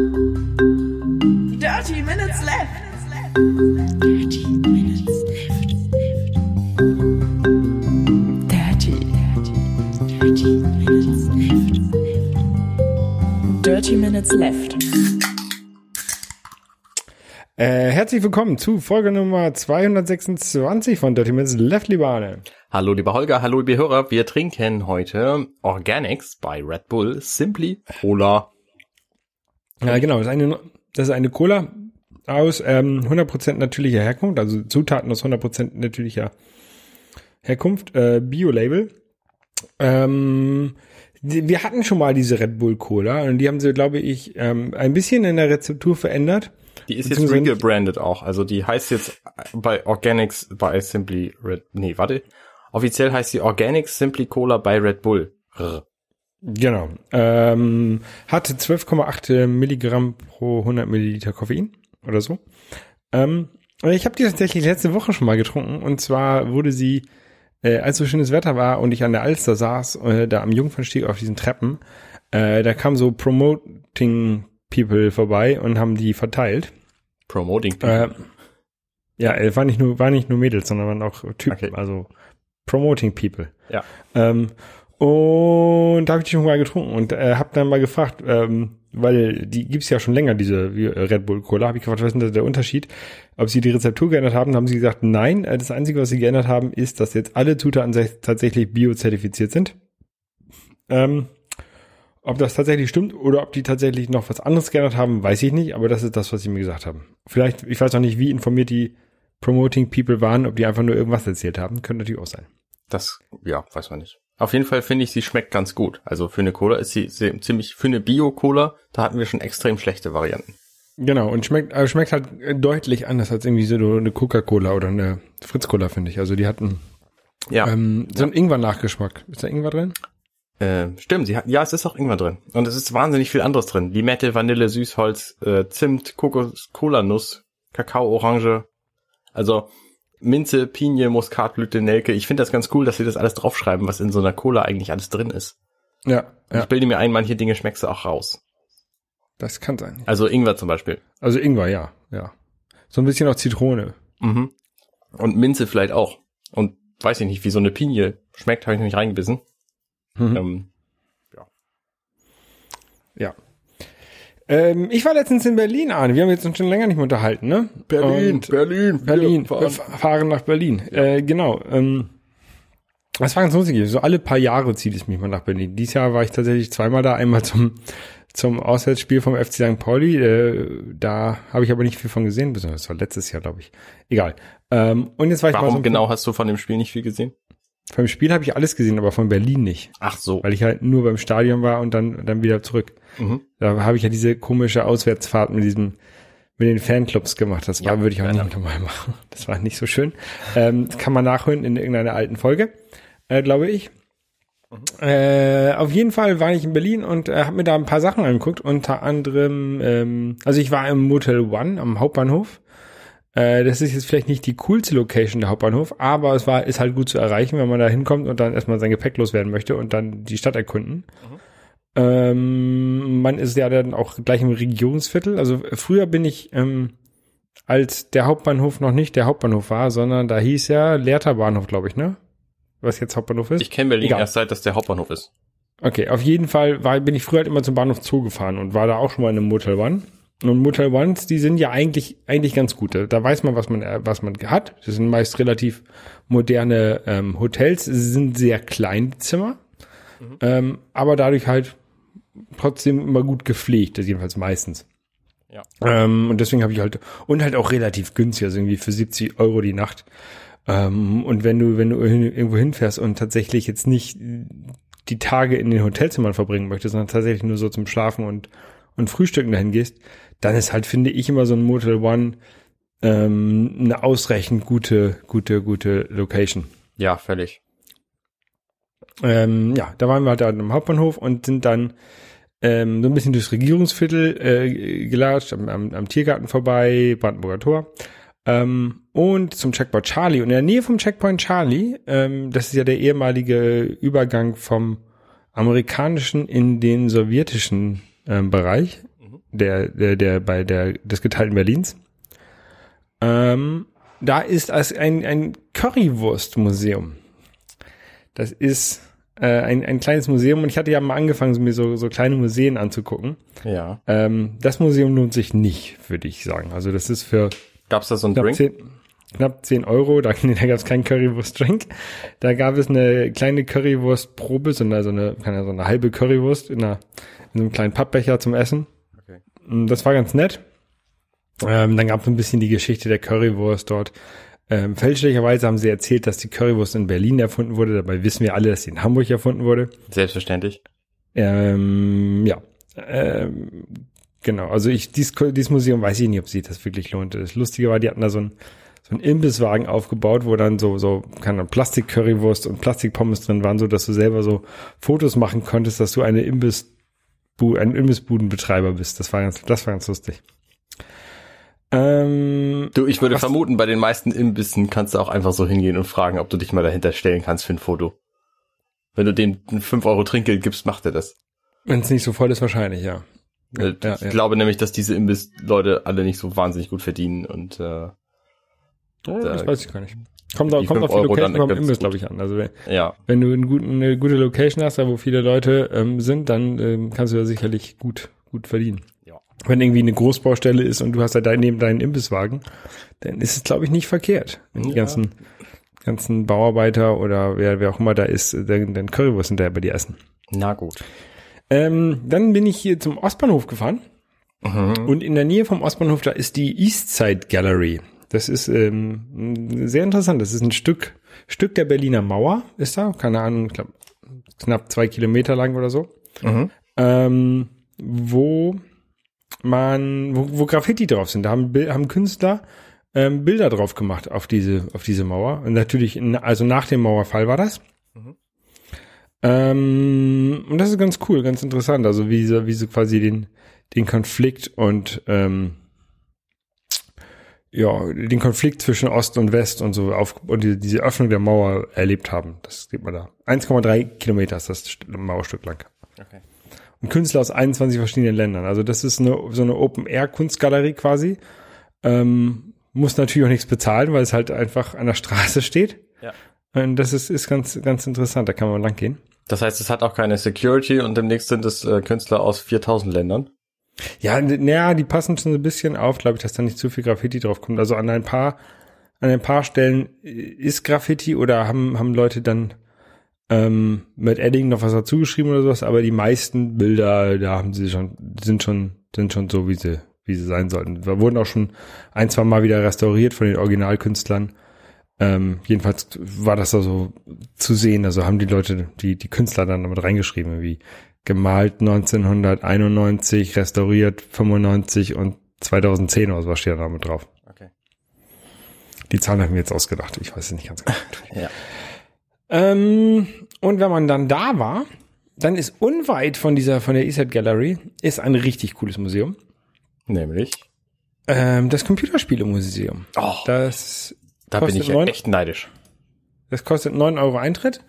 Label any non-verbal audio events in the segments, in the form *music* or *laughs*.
Dirty Minutes Left. Dirty Minutes Left. Dirty. Dirty Minutes Left. Dirty Minutes Left. Äh, herzlich willkommen zu Folge Nummer 226 von Dirty Minutes Left, liebe Arne. Hallo lieber Holger, hallo liebe Hörer, wir trinken heute Organics bei Red Bull Simply Cola. Ja, genau. Das ist eine, das ist eine Cola aus ähm, 100% natürlicher Herkunft, also Zutaten aus 100% natürlicher Herkunft, äh, Bio-Label. Ähm, wir hatten schon mal diese Red Bull Cola und die haben sie, glaube ich, ähm, ein bisschen in der Rezeptur verändert. Die ist jetzt regebrandet auch. Also die heißt jetzt bei Organics by Simply Red. Nee, warte. Offiziell heißt sie Organics Simply Cola by Red Bull. Rr. Genau. Ähm, hatte 12,8 Milligramm pro 100 Milliliter Koffein oder so. Ähm, ich habe die tatsächlich letzte Woche schon mal getrunken und zwar wurde sie, äh, als so schönes Wetter war und ich an der Alster saß, äh, da am Jungfernstieg auf diesen Treppen, äh, da kamen so Promoting People vorbei und haben die verteilt. Promoting äh, People? ja, es äh, waren nicht nur, war nicht nur Mädels, sondern waren auch Typen, okay. also Promoting People. Ja. Ähm, und da habe ich die schon mal getrunken und äh, habe dann mal gefragt, ähm, weil die gibt's ja schon länger, diese äh, Red Bull Cola. Habe ich gefragt, was ist denn der Unterschied? Ob sie die Rezeptur geändert haben, haben sie gesagt, nein. Äh, das Einzige, was sie geändert haben, ist, dass jetzt alle Zutaten tatsächlich biozertifiziert sind. Ähm, ob das tatsächlich stimmt oder ob die tatsächlich noch was anderes geändert haben, weiß ich nicht, aber das ist das, was sie mir gesagt haben. Vielleicht, ich weiß noch nicht, wie informiert die Promoting People waren, ob die einfach nur irgendwas erzählt haben. Könnte natürlich auch sein. Das, ja, weiß man nicht. Auf jeden Fall finde ich, sie schmeckt ganz gut. Also für eine Cola ist sie ziemlich, für eine Bio-Cola, da hatten wir schon extrem schlechte Varianten. Genau, und schmeckt, also schmeckt halt deutlich anders als irgendwie so eine Coca-Cola oder eine Fritz-Cola, finde ich. Also die hatten ja. ähm, so einen ja. Ingwer-Nachgeschmack. Ist da Ingwer drin? Äh, stimmt, sie hat, ja, es ist auch Ingwer drin. Und es ist wahnsinnig viel anderes drin. Limette, Vanille, Süßholz, äh, Zimt, Kokos, Cola-Nuss, Kakao, Orange. Also Minze, Pinie, Muskatblüte, Nelke. Ich finde das ganz cool, dass sie das alles draufschreiben, was in so einer Cola eigentlich alles drin ist. Ja. ja. Ich bilde mir ein, manche Dinge schmeckst du auch raus. Das kann sein. Also Ingwer zum Beispiel. Also Ingwer, ja, ja. So ein bisschen auch Zitrone. Mhm. Und Minze vielleicht auch. Und weiß ich nicht, wie so eine Pinie schmeckt, habe ich noch nicht reingebissen. Mhm. Ähm, ja. Ja, ähm, ich war letztens in Berlin, Arne. Wir haben jetzt uns schon länger nicht mehr unterhalten, ne? Berlin, Und Berlin, Berlin. Fahren. fahren nach Berlin. Ja. Äh, genau. Ähm, das war ganz lustig. So alle paar Jahre zieht es mich mal nach Berlin. Dieses Jahr war ich tatsächlich zweimal da. Einmal zum zum Auswärtsspiel vom FC St. Pauli. Äh, da habe ich aber nicht viel von gesehen, besonders das war letztes Jahr, glaube ich. Egal. Ähm, und jetzt war ich Warum mal so genau hast du von dem Spiel nicht viel gesehen? Vom Spiel habe ich alles gesehen, aber von Berlin nicht. Ach so. Weil ich halt nur beim Stadion war und dann, dann wieder zurück. Mhm. Da habe ich ja diese komische Auswärtsfahrt mit diesem, mit den Fanclubs gemacht. Das ja, würde ich auch ja, nicht nochmal machen. Das war nicht so schön. Ähm, das kann man nachhören in irgendeiner alten Folge, äh, glaube ich. Mhm. Äh, auf jeden Fall war ich in Berlin und äh, habe mir da ein paar Sachen angeguckt, unter anderem, ähm, also ich war im Motel One am Hauptbahnhof äh, das ist jetzt vielleicht nicht die coolste Location der Hauptbahnhof, aber es war, ist halt gut zu erreichen, wenn man da hinkommt und dann erstmal sein Gepäck loswerden möchte und dann die Stadt erkunden. Mhm. Ähm, man ist ja dann auch gleich im Regionsviertel. Also äh, früher bin ich, ähm, als der Hauptbahnhof noch nicht der Hauptbahnhof war, sondern da hieß ja Lehrter Bahnhof, glaube ich, ne? Was jetzt Hauptbahnhof ist? Ich kenne Berlin Egal. erst seit, dass der Hauptbahnhof ist. Okay, auf jeden Fall war, bin ich früher halt immer zum Bahnhof zugefahren und war da auch schon mal in einem Motelbahn. Und Motel Ones, die sind ja eigentlich, eigentlich ganz gute. Da weiß man, was man, äh, was man hat. Das sind meist relativ moderne ähm, Hotels. Sie sind sehr klein, die Zimmer. Mhm. Ähm, aber dadurch halt trotzdem immer gut gepflegt, das jedenfalls meistens. Ja. Ähm, und deswegen habe ich halt, und halt auch relativ günstig, also irgendwie für 70 Euro die Nacht. Ähm, und wenn du, wenn du irgendwo hinfährst und tatsächlich jetzt nicht die Tage in den Hotelzimmern verbringen möchtest, sondern tatsächlich nur so zum Schlafen und, und Frühstücken dahin gehst, dann ist halt, finde ich, immer so ein Motel One ähm, eine ausreichend gute, gute, gute Location. Ja, völlig. Ähm, ja, da waren wir halt am Hauptbahnhof und sind dann ähm, so ein bisschen durchs Regierungsviertel äh, gelatscht, am, am, am Tiergarten vorbei, Brandenburger Tor. Ähm, und zum Checkpoint Charlie. Und in der Nähe vom Checkpoint Charlie, ähm, das ist ja der ehemalige Übergang vom amerikanischen in den sowjetischen ähm, Bereich, der, der, der bei der des geteilten Berlins. Ähm, da ist als ein, ein Currywurstmuseum. Das ist äh, ein, ein kleines Museum und ich hatte ja mal angefangen, mir so, so kleine Museen anzugucken. Ja. Ähm, das Museum lohnt sich nicht, würde ich sagen. Also das ist für. Gab's da so einen Drink? 10, knapp 10 Euro, da, *laughs* da gab es keinen Currywurst-Drink. Da gab es eine kleine Currywurst-Probe, so eine, so eine, so eine halbe Currywurst in, einer, in einem kleinen Pappbecher zum Essen. Mm, das war ganz nett. Ähm, dann gab es ein bisschen die Geschichte der Currywurst dort. Ähm, fälschlicherweise haben sie erzählt, dass die Currywurst in Berlin erfunden wurde. Dabei wissen wir alle, dass sie in Hamburg erfunden wurde. Selbstverständlich. Ähm, ja. Ähm, genau. Also ich, dies, dies Museum weiß ich nicht, ob sich das wirklich lohnt. Das Lustige war, die hatten da so ein so ein Imbisswagen aufgebaut, wo dann so, so, keine Plastik-Currywurst und Plastikpommes drin waren, so dass du selber so Fotos machen konntest, dass du eine Imbiss ein Imbissbudenbetreiber bist. Das war ganz, das war ganz lustig. Ähm, du, ich würde was, vermuten, bei den meisten Imbissen kannst du auch einfach so hingehen und fragen, ob du dich mal dahinter stellen kannst für ein Foto. Wenn du dem 5 Euro Trinkgeld gibst, macht er das. Wenn es nicht so voll ist, wahrscheinlich, ja. Äh, ja ich ja. glaube nämlich, dass diese Imbissleute alle nicht so wahnsinnig gut verdienen und äh, ja, das weiß ich gar nicht. Kommt, auch, kommt auf die Location vom Imbiss, glaube ich, an. Also wenn, ja. wenn du einen guten, eine gute Location hast, da wo viele Leute ähm, sind, dann ähm, kannst du da sicherlich gut, gut verdienen. Ja. Wenn irgendwie eine Großbaustelle ist und du hast da dein, neben deinen Imbisswagen, dann ist es, glaube ich, nicht verkehrt. Wenn die ja. ganzen, ganzen Bauarbeiter oder wer, wer auch immer da ist, äh, dann, dann Currywurst hinterher bei dir essen. Na gut. Ähm, dann bin ich hier zum Ostbahnhof gefahren. Mhm. Und in der Nähe vom Ostbahnhof, da ist die Eastside Gallery. Das ist ähm, sehr interessant. Das ist ein Stück, Stück der Berliner Mauer, ist da, keine Ahnung, glaub, knapp zwei Kilometer lang oder so. Mhm. Ähm, wo man, wo, wo Graffiti drauf sind. Da haben, haben Künstler ähm, Bilder drauf gemacht auf diese, auf diese Mauer. Und natürlich, in, also nach dem Mauerfall war das. Mhm. Ähm, und das ist ganz cool, ganz interessant. Also wie sie, wie sie quasi den, den Konflikt und ähm, ja, den Konflikt zwischen Ost und West und so auf und die, diese Öffnung der Mauer erlebt haben. Das sieht man da. 1,3 Kilometer ist das Mauerstück lang. Okay. Und Künstler aus 21 verschiedenen Ländern. Also das ist eine, so eine Open-Air-Kunstgalerie quasi. Ähm, muss natürlich auch nichts bezahlen, weil es halt einfach an der Straße steht. Ja. Und das ist, ist ganz, ganz interessant. Da kann man lang gehen. Das heißt, es hat auch keine Security und demnächst sind es äh, Künstler aus 4000 Ländern. Ja, naja, die passen schon so ein bisschen auf, glaube ich, dass da nicht zu viel Graffiti drauf kommt. Also an ein paar, an ein paar Stellen äh, ist Graffiti oder haben, haben Leute dann ähm, mit Edding noch was dazugeschrieben oder sowas, aber die meisten Bilder, da haben sie schon, sind schon, sind schon so, wie sie, wie sie sein sollten. Da wurden auch schon ein, zwei Mal wieder restauriert von den Originalkünstlern. Ähm, jedenfalls war das da so zu sehen. Also haben die Leute, die, die Künstler dann damit reingeschrieben, wie gemalt 1991, restauriert 95 und 2010 oder so steht da damit drauf. Okay. Die Zahlen haben wir jetzt ausgedacht. Ich weiß es nicht ganz genau. *laughs* ja. Ähm, und wenn man dann da war, dann ist unweit von dieser, von der ESET Gallery, ist ein richtig cooles Museum. Nämlich? Ähm, das Computerspielemuseum. Oh, das da bin ich ja echt neidisch. Das kostet 9 Euro Eintritt.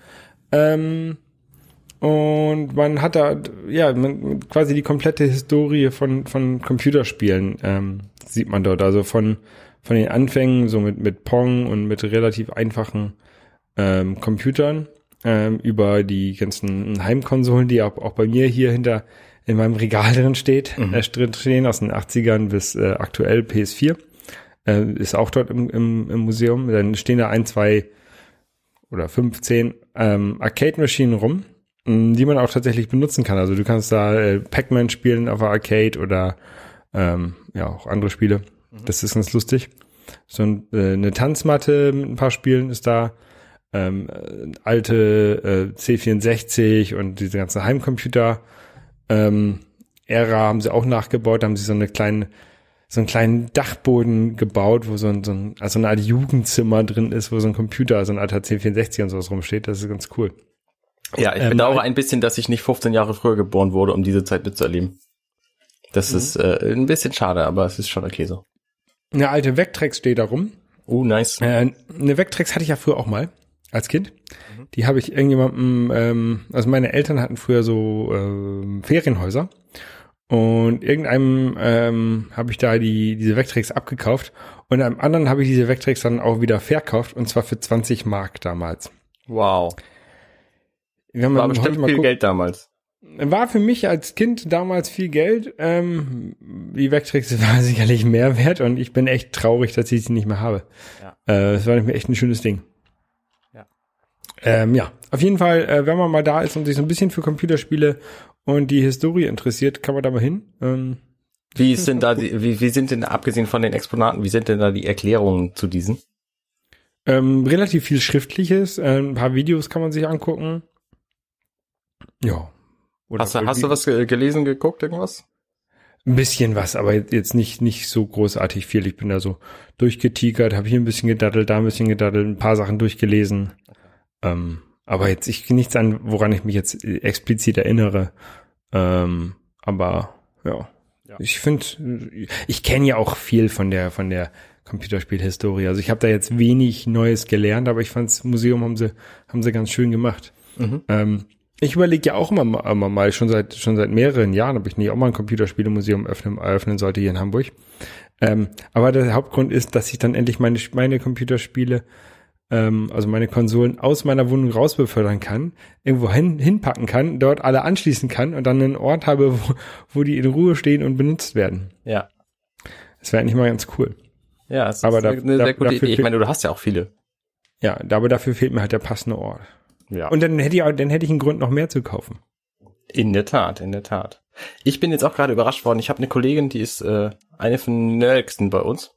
Ähm, und man hat da, ja, man, quasi die komplette Historie von, von Computerspielen ähm, sieht man dort. Also von, von den Anfängen, so mit, mit Pong und mit relativ einfachen ähm, Computern ähm, über die ganzen Heimkonsolen, die auch, auch bei mir hier hinter in meinem Regal drin steht, mhm. äh, drin stehen, aus den 80ern bis äh, aktuell PS4. Äh, ist auch dort im, im, im Museum. Dann stehen da ein, zwei oder fünf, zehn ähm, Arcade-Maschinen rum die man auch tatsächlich benutzen kann. Also du kannst da äh, Pac-Man spielen auf der Arcade oder ähm, ja auch andere Spiele. Mhm. Das ist ganz lustig. So ein, äh, eine Tanzmatte mit ein paar Spielen ist da. Ähm, äh, alte äh, C64 und diese ganze Heimcomputer ähm, Ära haben sie auch nachgebaut. Da haben sie so eine kleine so einen kleinen Dachboden gebaut, wo so ein, so ein also eine Art Jugendzimmer drin ist, wo so ein Computer, so ein alter C64 und sowas rumsteht. Das ist ganz cool. Ja, ich ähm, bedauere ein bisschen, dass ich nicht 15 Jahre früher geboren wurde, um diese Zeit mitzuerleben. Das mhm. ist äh, ein bisschen schade, aber es ist schon okay so. Eine alte Vectrex steht da rum. Oh, nice. Äh, eine Vectrex hatte ich ja früher auch mal als Kind. Mhm. Die habe ich irgendjemandem, ähm, also meine Eltern hatten früher so ähm, Ferienhäuser und irgendeinem ähm, habe ich da die diese Vectrex abgekauft und einem anderen habe ich diese Vectrex dann auch wieder verkauft und zwar für 20 Mark damals. Wow. Wenn man War bestimmt viel guckt, Geld damals. War für mich als Kind damals viel Geld. Ähm, die Wegtrickse war *laughs* sicherlich mehr wert und ich bin echt traurig, dass ich sie nicht mehr habe. Ja. Äh, war nämlich echt ein schönes Ding. Ja. Ähm, ja, auf jeden Fall, äh, wenn man mal da ist und sich so ein bisschen für Computerspiele und die Historie interessiert, kann man da mal hin. Ähm, wie sind da die, wie, wie sind denn, abgesehen von den Exponaten, wie sind denn da die Erklärungen zu diesen? Ähm, relativ viel Schriftliches, äh, ein paar Videos kann man sich angucken. Ja. Oder hast du, hast du was gelesen, geguckt, irgendwas? Ein bisschen was, aber jetzt nicht, nicht so großartig viel. Ich bin da so durchgetigert, habe hier ein bisschen gedaddelt, da ein bisschen gedaddelt, ein paar Sachen durchgelesen. Ähm, aber jetzt, ich nichts an, woran ich mich jetzt äh, explizit erinnere. Ähm, aber ja. ja. Ich finde, ich kenne ja auch viel von der, von der Computerspielhistorie. Also ich habe da jetzt wenig Neues gelernt, aber ich fand das Museum haben sie, haben sie ganz schön gemacht. Mhm. Ähm, ich überlege ja auch immer, immer, mal, schon seit, schon seit mehreren Jahren, ob ich nicht auch mal ein Computerspielemuseum öffnen, eröffnen äh, sollte hier in Hamburg. Ähm, aber der Hauptgrund ist, dass ich dann endlich meine, meine Computerspiele, ähm, also meine Konsolen aus meiner Wohnung rausbefördern kann, irgendwo hin, hinpacken kann, dort alle anschließen kann und dann einen Ort habe, wo, wo die in Ruhe stehen und benutzt werden. Ja. Das wäre eigentlich mal ganz cool. Ja, das aber ist da, eine da, sehr gute Idee. Ich meine, du hast ja auch viele. Ja, aber dafür fehlt mir halt der passende Ort. Ja. Und dann hätte ich auch, dann hätte ich einen Grund, noch mehr zu kaufen. In der Tat, in der Tat. Ich bin jetzt auch gerade überrascht worden. Ich habe eine Kollegin, die ist äh, eine von nördigsten bei uns.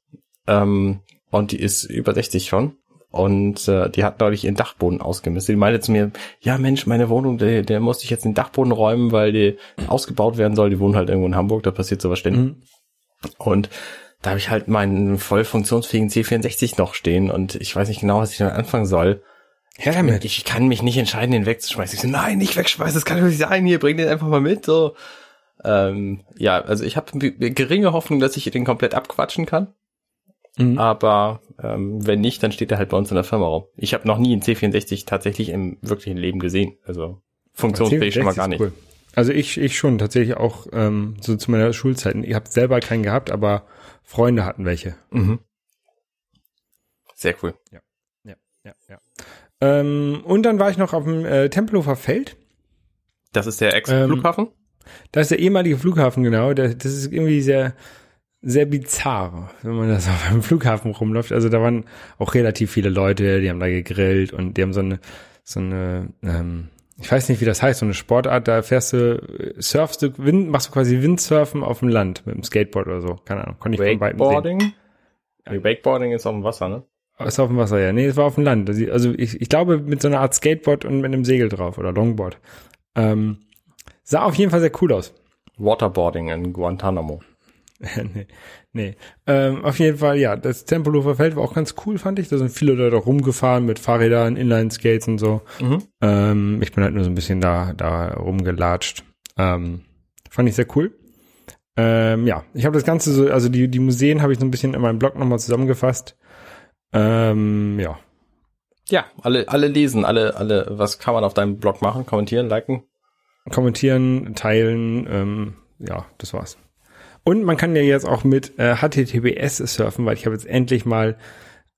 Ähm, und die ist über 60 schon. Und äh, die hat neulich ihren Dachboden ausgemistet. Die meinte zu mir, ja Mensch, meine Wohnung, der, der muss ich jetzt den Dachboden räumen, weil die ausgebaut werden soll. Die wohnen halt irgendwo in Hamburg, da passiert sowas ständig. Mhm. Und da habe ich halt meinen voll funktionsfähigen C64 noch stehen und ich weiß nicht genau, was ich damit anfangen soll. Her damit. Ich kann mich nicht entscheiden, den wegzuschmeißen. Ich so, nein, nicht wegschmeißen, das kann doch nicht sein. Hier, bring den einfach mal mit. So, ähm, ja, also ich habe geringe Hoffnung, dass ich den komplett abquatschen kann. Mhm. Aber ähm, wenn nicht, dann steht er halt bei uns in der Firma rum. Ich habe noch nie einen C64 tatsächlich im wirklichen Leben gesehen. Also funktionsfähig schon mal gar nicht. Cool. Also ich, ich schon tatsächlich auch ähm, so zu meiner Schulzeit. Ich habe selber keinen gehabt, aber Freunde hatten welche. Mhm. Sehr cool. Ja, ja, ja, ja. Ähm, und dann war ich noch auf dem äh, Tempelhofer Feld. Das ist der ähm, Ex-Flughafen? Ähm, das ist der ehemalige Flughafen, genau. Das, das ist irgendwie sehr, sehr bizarr, wenn man das *laughs* auf einem Flughafen rumläuft. Also da waren auch relativ viele Leute, die haben da gegrillt und die haben so eine, so eine, ähm, ich weiß nicht, wie das heißt, so eine Sportart, da fährst du, äh, surfst du, Wind, machst du quasi Windsurfen auf dem Land mit dem Skateboard oder so. Keine Ahnung, konnte ich von weitem sehen. Wakeboarding? Wakeboarding ist auf dem Wasser, ne? Ist auf dem Wasser, ja. Nee, es war auf dem Land. Also, also ich, ich glaube mit so einer Art Skateboard und mit einem Segel drauf oder Longboard. Ähm, sah auf jeden Fall sehr cool aus. Waterboarding in Guantanamo. *laughs* nee, nee. Ähm, auf jeden Fall, ja, das Tempelhofer Feld war auch ganz cool, fand ich. Da sind viele Leute auch rumgefahren mit Fahrrädern, Inline-Skates und so. Mhm. Ähm, ich bin halt nur so ein bisschen da, da rumgelatscht. Ähm, fand ich sehr cool. Ähm, ja, ich habe das Ganze so, also die, die Museen habe ich so ein bisschen in meinem Blog nochmal zusammengefasst. Ähm, ja. Ja, alle, alle lesen, alle, alle, was kann man auf deinem Blog machen? Kommentieren, liken? Kommentieren, teilen, ähm, ja, das war's. Und man kann ja jetzt auch mit äh, HTTPS surfen, weil ich habe jetzt endlich mal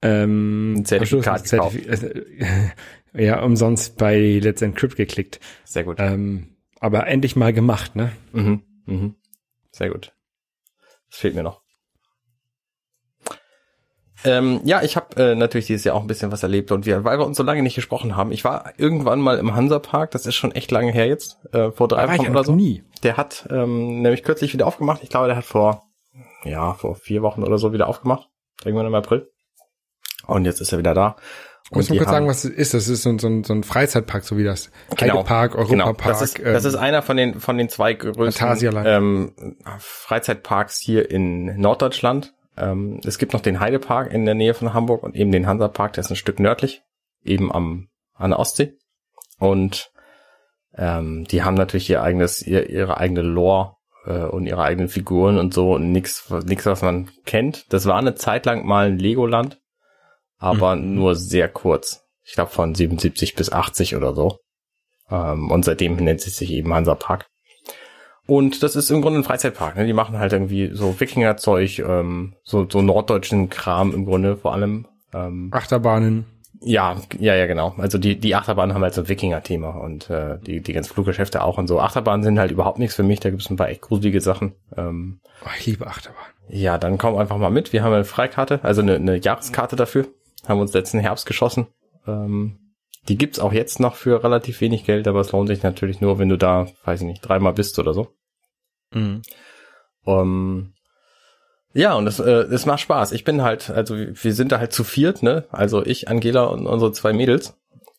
ähm, ein Zertifikat Zertif äh, *laughs* ja, umsonst bei Let's Encrypt geklickt. Sehr gut. Ähm, aber endlich mal gemacht, ne? Mhm. Mhm. Sehr gut. Das fehlt mir noch. Ähm, ja, ich habe äh, natürlich dieses Jahr auch ein bisschen was erlebt und wir, weil wir uns so lange nicht gesprochen haben. Ich war irgendwann mal im Hansapark, das ist schon echt lange her jetzt, äh, vor drei Wochen oder so. Nie. Der hat ähm, nämlich kürzlich wieder aufgemacht. Ich glaube, der hat vor ja vor vier Wochen oder so wieder aufgemacht, irgendwann im April. Und jetzt ist er wieder da. Und Muss man kurz sagen, was das ist das? das? Ist so ein, so ein, so ein Freizeitpark, so wie das genau, Heidepark, Europapark. Genau. Das, ähm, das ist ähm, einer von den von den zwei größten ähm, Freizeitparks hier in Norddeutschland. Ähm, es gibt noch den Heidepark in der Nähe von Hamburg und eben den Hansapark, der ist ein Stück nördlich, eben am, an der Ostsee. Und ähm, die haben natürlich ihr eigenes, ihr, ihre eigene Lore äh, und ihre eigenen Figuren und so und nichts, nix, was man kennt. Das war eine Zeit lang mal ein Legoland, aber mhm. nur sehr kurz. Ich glaube von 77 bis 80 oder so. Ähm, und seitdem nennt es sich eben Hansapark. Und das ist im Grunde ein Freizeitpark. Ne? Die machen halt irgendwie so Wikingerzeug, ähm, so, so norddeutschen Kram im Grunde vor allem. Ähm, Achterbahnen. Ja, ja, ja, genau. Also die, die Achterbahnen haben halt so ein Wikinger-Thema und äh, die, die ganzen Fluggeschäfte auch und so. Achterbahnen sind halt überhaupt nichts für mich, da gibt es ein paar echt gruselige Sachen. Ähm, oh, ich liebe Achterbahnen. Ja, dann komm einfach mal mit. Wir haben eine Freikarte, also eine, eine Jahreskarte dafür. Haben uns letzten Herbst geschossen. Ähm, die gibt's auch jetzt noch für relativ wenig Geld, aber es lohnt sich natürlich nur, wenn du da, weiß ich nicht, dreimal bist oder so. Mhm. Um, ähm, ja, und es, äh, es macht Spaß. Ich bin halt, also wir sind da halt zu viert, ne? Also ich, Angela und unsere zwei Mädels.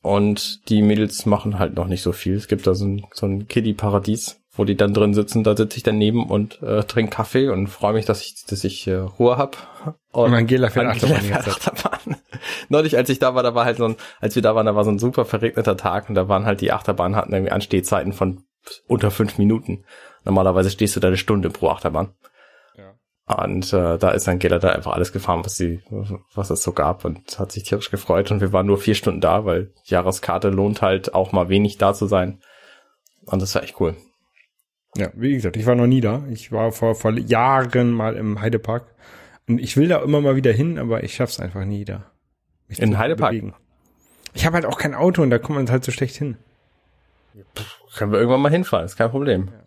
Und die Mädels machen halt noch nicht so viel. Es gibt da so ein, so ein Kiddie-Paradies, wo die dann drin sitzen. Da sitze ich daneben und äh, trinke Kaffee und freue mich, dass ich, dass ich äh, Ruhe hab. *laughs* Und, und Angela fährt Achterbahn. Angela fährt Achterbahn. *laughs* Neulich, als ich da war, da war halt so ein, als wir da waren, da war so ein super verregneter Tag und da waren halt die Achterbahnen hatten irgendwie Anstehzeiten von unter fünf Minuten. Normalerweise stehst du da eine Stunde pro Achterbahn. Und äh, da ist Angela da einfach alles gefahren, was sie, was es so gab und hat sich tierisch gefreut. Und wir waren nur vier Stunden da, weil Jahreskarte lohnt halt auch mal wenig da zu sein. Und das war echt cool. Ja, wie gesagt, ich war noch nie da. Ich war vor, vor Jahren mal im Heidepark. Und ich will da immer mal wieder hin, aber ich schaff's einfach nie da. Mich In Heidepark? Bewegen. Ich habe halt auch kein Auto und da kommt man halt so schlecht hin. Pff, können wir irgendwann mal hinfahren, ist kein Problem. Ja.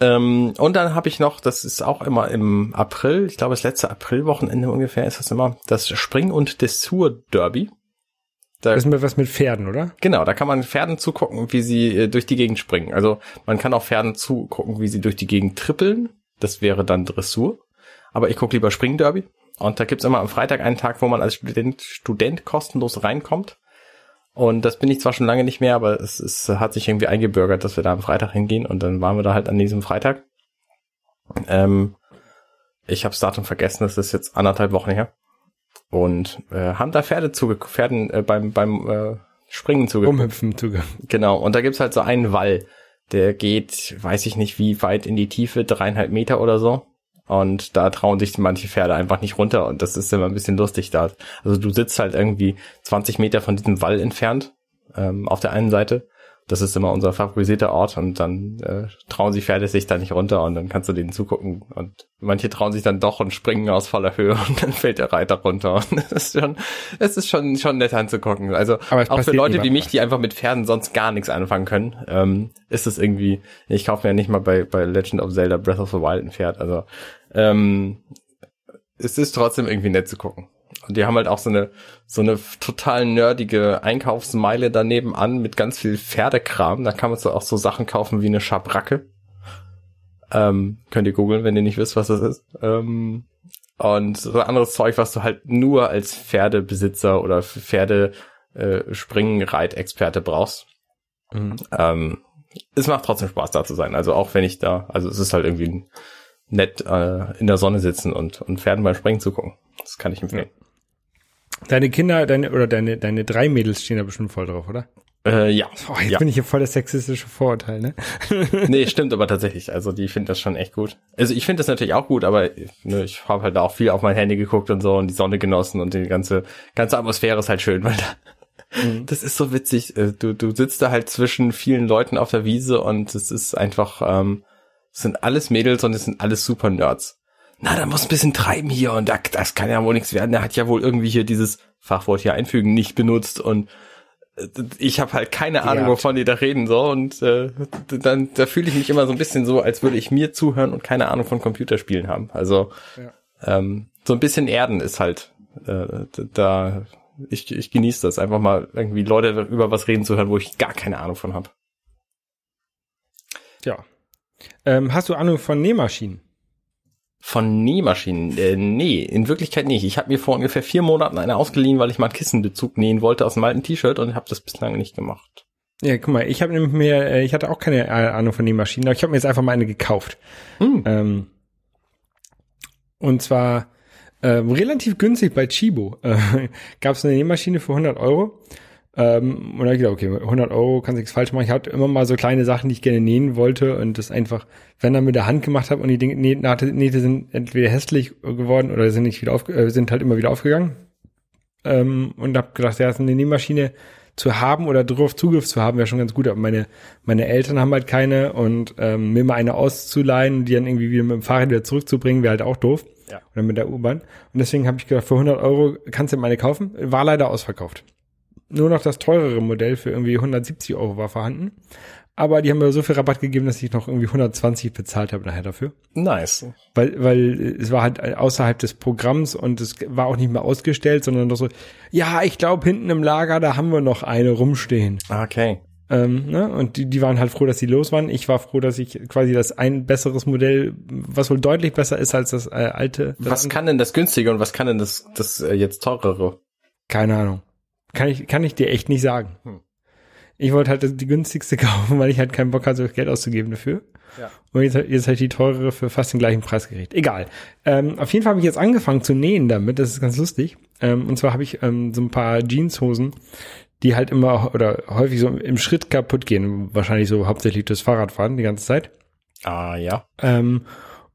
Ähm, und dann habe ich noch, das ist auch immer im April, ich glaube das letzte Aprilwochenende ungefähr ist das immer, das Spring- und Dressur-Derby. Da, das ist mir was mit Pferden, oder? Genau, da kann man Pferden zugucken, wie sie äh, durch die Gegend springen. Also man kann auch Pferden zugucken, wie sie durch die Gegend trippeln. Das wäre dann Dressur. Aber ich gucke lieber Springderby. Und da gibt's immer am Freitag einen Tag, wo man als Student, Student kostenlos reinkommt. Und das bin ich zwar schon lange nicht mehr, aber es, es hat sich irgendwie eingebürgert, dass wir da am Freitag hingehen und dann waren wir da halt an diesem Freitag. Ähm, ich habe das Datum vergessen, das ist jetzt anderthalb Wochen her. Und äh, haben da Pferde zuge Pferden äh, beim, beim äh, Springen zugeguckt. Umhüpfen zugeguckt. Genau, und da gibt's halt so einen Wall, der geht, weiß ich nicht wie weit in die Tiefe, dreieinhalb Meter oder so. Und da trauen sich manche Pferde einfach nicht runter. Und das ist immer ein bisschen lustig da. Also du sitzt halt irgendwie 20 Meter von diesem Wall entfernt ähm, auf der einen Seite das ist immer unser favorisierter Ort und dann äh, trauen sich Pferde sich da nicht runter und dann kannst du denen zugucken und manche trauen sich dann doch und springen aus voller Höhe *laughs* und dann fällt der Reiter runter und es ist schon, es ist schon, schon nett anzugucken. Also auch für Leute wie mich, die einfach mit Pferden sonst gar nichts anfangen können, ähm, ist es irgendwie, ich kaufe mir ja nicht mal bei, bei Legend of Zelda Breath of the Wild ein Pferd, also ähm, es ist trotzdem irgendwie nett zu gucken. Und die haben halt auch so eine, so eine total nerdige Einkaufsmeile daneben an mit ganz viel Pferdekram. Da kann man so auch so Sachen kaufen wie eine Schabracke. Ähm, könnt ihr googeln, wenn ihr nicht wisst, was das ist. Ähm, und so anderes Zeug, was du halt nur als Pferdebesitzer oder Pferde äh, springen brauchst. Mhm. Ähm, es macht trotzdem Spaß, da zu sein. Also auch wenn ich da, also es ist halt irgendwie nett äh, in der Sonne sitzen und, und Pferden beim Springen zu gucken. Das kann ich empfehlen. Ja. Deine Kinder, deine, oder deine, deine drei Mädels stehen da bestimmt voll drauf, oder? Äh, ja. Oh, jetzt ja. bin ich hier voll das sexistische Vorurteil, ne? *laughs* nee, stimmt *laughs* aber tatsächlich. Also die finden das schon echt gut. Also ich finde das natürlich auch gut, aber ne, ich habe halt auch viel auf mein Handy geguckt und so und die Sonne genossen und die ganze, ganze Atmosphäre ist halt schön, *laughs* weil da, mhm. das ist so witzig. Äh, du, du sitzt da halt zwischen vielen Leuten auf der Wiese und es ist einfach, ähm, es sind alles Mädels und es sind alles super Nerds na, da muss ein bisschen treiben hier und da, das kann ja wohl nichts werden. Der hat ja wohl irgendwie hier dieses Fachwort hier einfügen nicht benutzt und äh, ich habe halt keine Ahnung, wovon die da reden so und äh, dann da fühle ich mich immer so ein bisschen so, als würde ich mir zuhören und keine Ahnung von Computerspielen haben. Also ja. ähm, so ein bisschen Erden ist halt äh, da. Ich, ich genieße das einfach mal irgendwie Leute über was reden zu hören, wo ich gar keine Ahnung von habe. Ja. Ähm, hast du Ahnung von Nähmaschinen? Von Nähmaschinen? Äh, nee, in Wirklichkeit nicht. Ich habe mir vor ungefähr vier Monaten eine ausgeliehen, weil ich mal einen Kissenbezug nähen wollte aus einem alten T-Shirt und habe das bislang nicht gemacht. Ja, guck mal, ich habe nämlich mir, äh, ich hatte auch keine äh, Ahnung von Nähmaschinen, aber ich habe mir jetzt einfach mal eine gekauft. Hm. Ähm, und zwar äh, relativ günstig bei Chibo. Äh, *laughs* Gab es eine Nähmaschine für 100 Euro ähm, und dann habe ich gedacht, okay, 100 Euro kannst nichts falsch machen. Ich hatte immer mal so kleine Sachen, die ich gerne nähen wollte und das einfach, wenn dann mit der Hand gemacht habe und die Dinge, Nähte, Nähte sind entweder hässlich geworden oder sind nicht wieder auf, äh, sind halt immer wieder aufgegangen. Ähm, und habe gedacht, ja, eine Nähmaschine zu haben oder darauf Zugriff zu haben, wäre schon ganz gut. Aber meine, meine Eltern haben halt keine und ähm, mir mal eine auszuleihen, die dann irgendwie wieder mit dem Fahrrad wieder zurückzubringen, wäre halt auch doof. Ja. Oder mit der U-Bahn. Und deswegen habe ich gedacht, für 100 Euro kannst du meine kaufen. War leider ausverkauft nur noch das teurere Modell für irgendwie 170 Euro war vorhanden. Aber die haben mir so viel Rabatt gegeben, dass ich noch irgendwie 120 bezahlt habe nachher dafür. Nice. Weil, weil es war halt außerhalb des Programms und es war auch nicht mehr ausgestellt, sondern doch so, ja, ich glaube, hinten im Lager, da haben wir noch eine rumstehen. Okay. Ähm, ne? Und die, die waren halt froh, dass sie los waren. Ich war froh, dass ich quasi das ein besseres Modell, was wohl deutlich besser ist als das äh, alte. Das was kann denn das günstige und was kann denn das, das äh, jetzt teurere? Keine Ahnung. Kann ich, kann ich dir echt nicht sagen. Hm. Ich wollte halt die günstigste *laughs* kaufen, weil ich halt keinen Bock hatte, Geld auszugeben dafür. Ja. Und jetzt, jetzt habe halt ich die teurere für fast den gleichen Preis gekriegt. Egal. Ähm, auf jeden Fall habe ich jetzt angefangen zu nähen damit. Das ist ganz lustig. Ähm, und zwar habe ich ähm, so ein paar Jeanshosen, die halt immer oder häufig so im Schritt kaputt gehen. Wahrscheinlich so hauptsächlich durchs Fahrradfahren die ganze Zeit. Ah, ja. Ähm,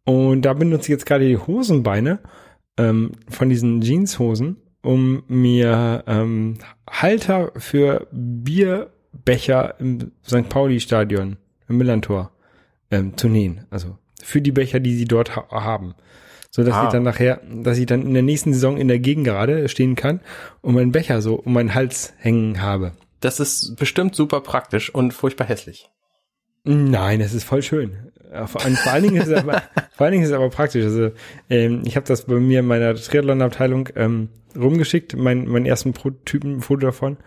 und da benutze ich jetzt gerade die Hosenbeine ähm, von diesen Jeanshosen um mir ähm, Halter für Bierbecher im St. Pauli-Stadion im Millantor ähm, zu nähen. Also für die Becher, die sie dort ha haben. So dass ah. ich dann nachher, dass ich dann in der nächsten Saison in der Gegend gerade stehen kann und meinen Becher so um meinen Hals hängen habe. Das ist bestimmt super praktisch und furchtbar hässlich. Nein, es ist voll schön vor, allen, vor, allen Dingen ist es aber, *laughs* vor allen Dingen ist es aber praktisch. Also ähm, ich habe das bei mir in meiner Triathlon-Abteilung ähm, rumgeschickt, mein, mein ersten Prototypen-Foto davon.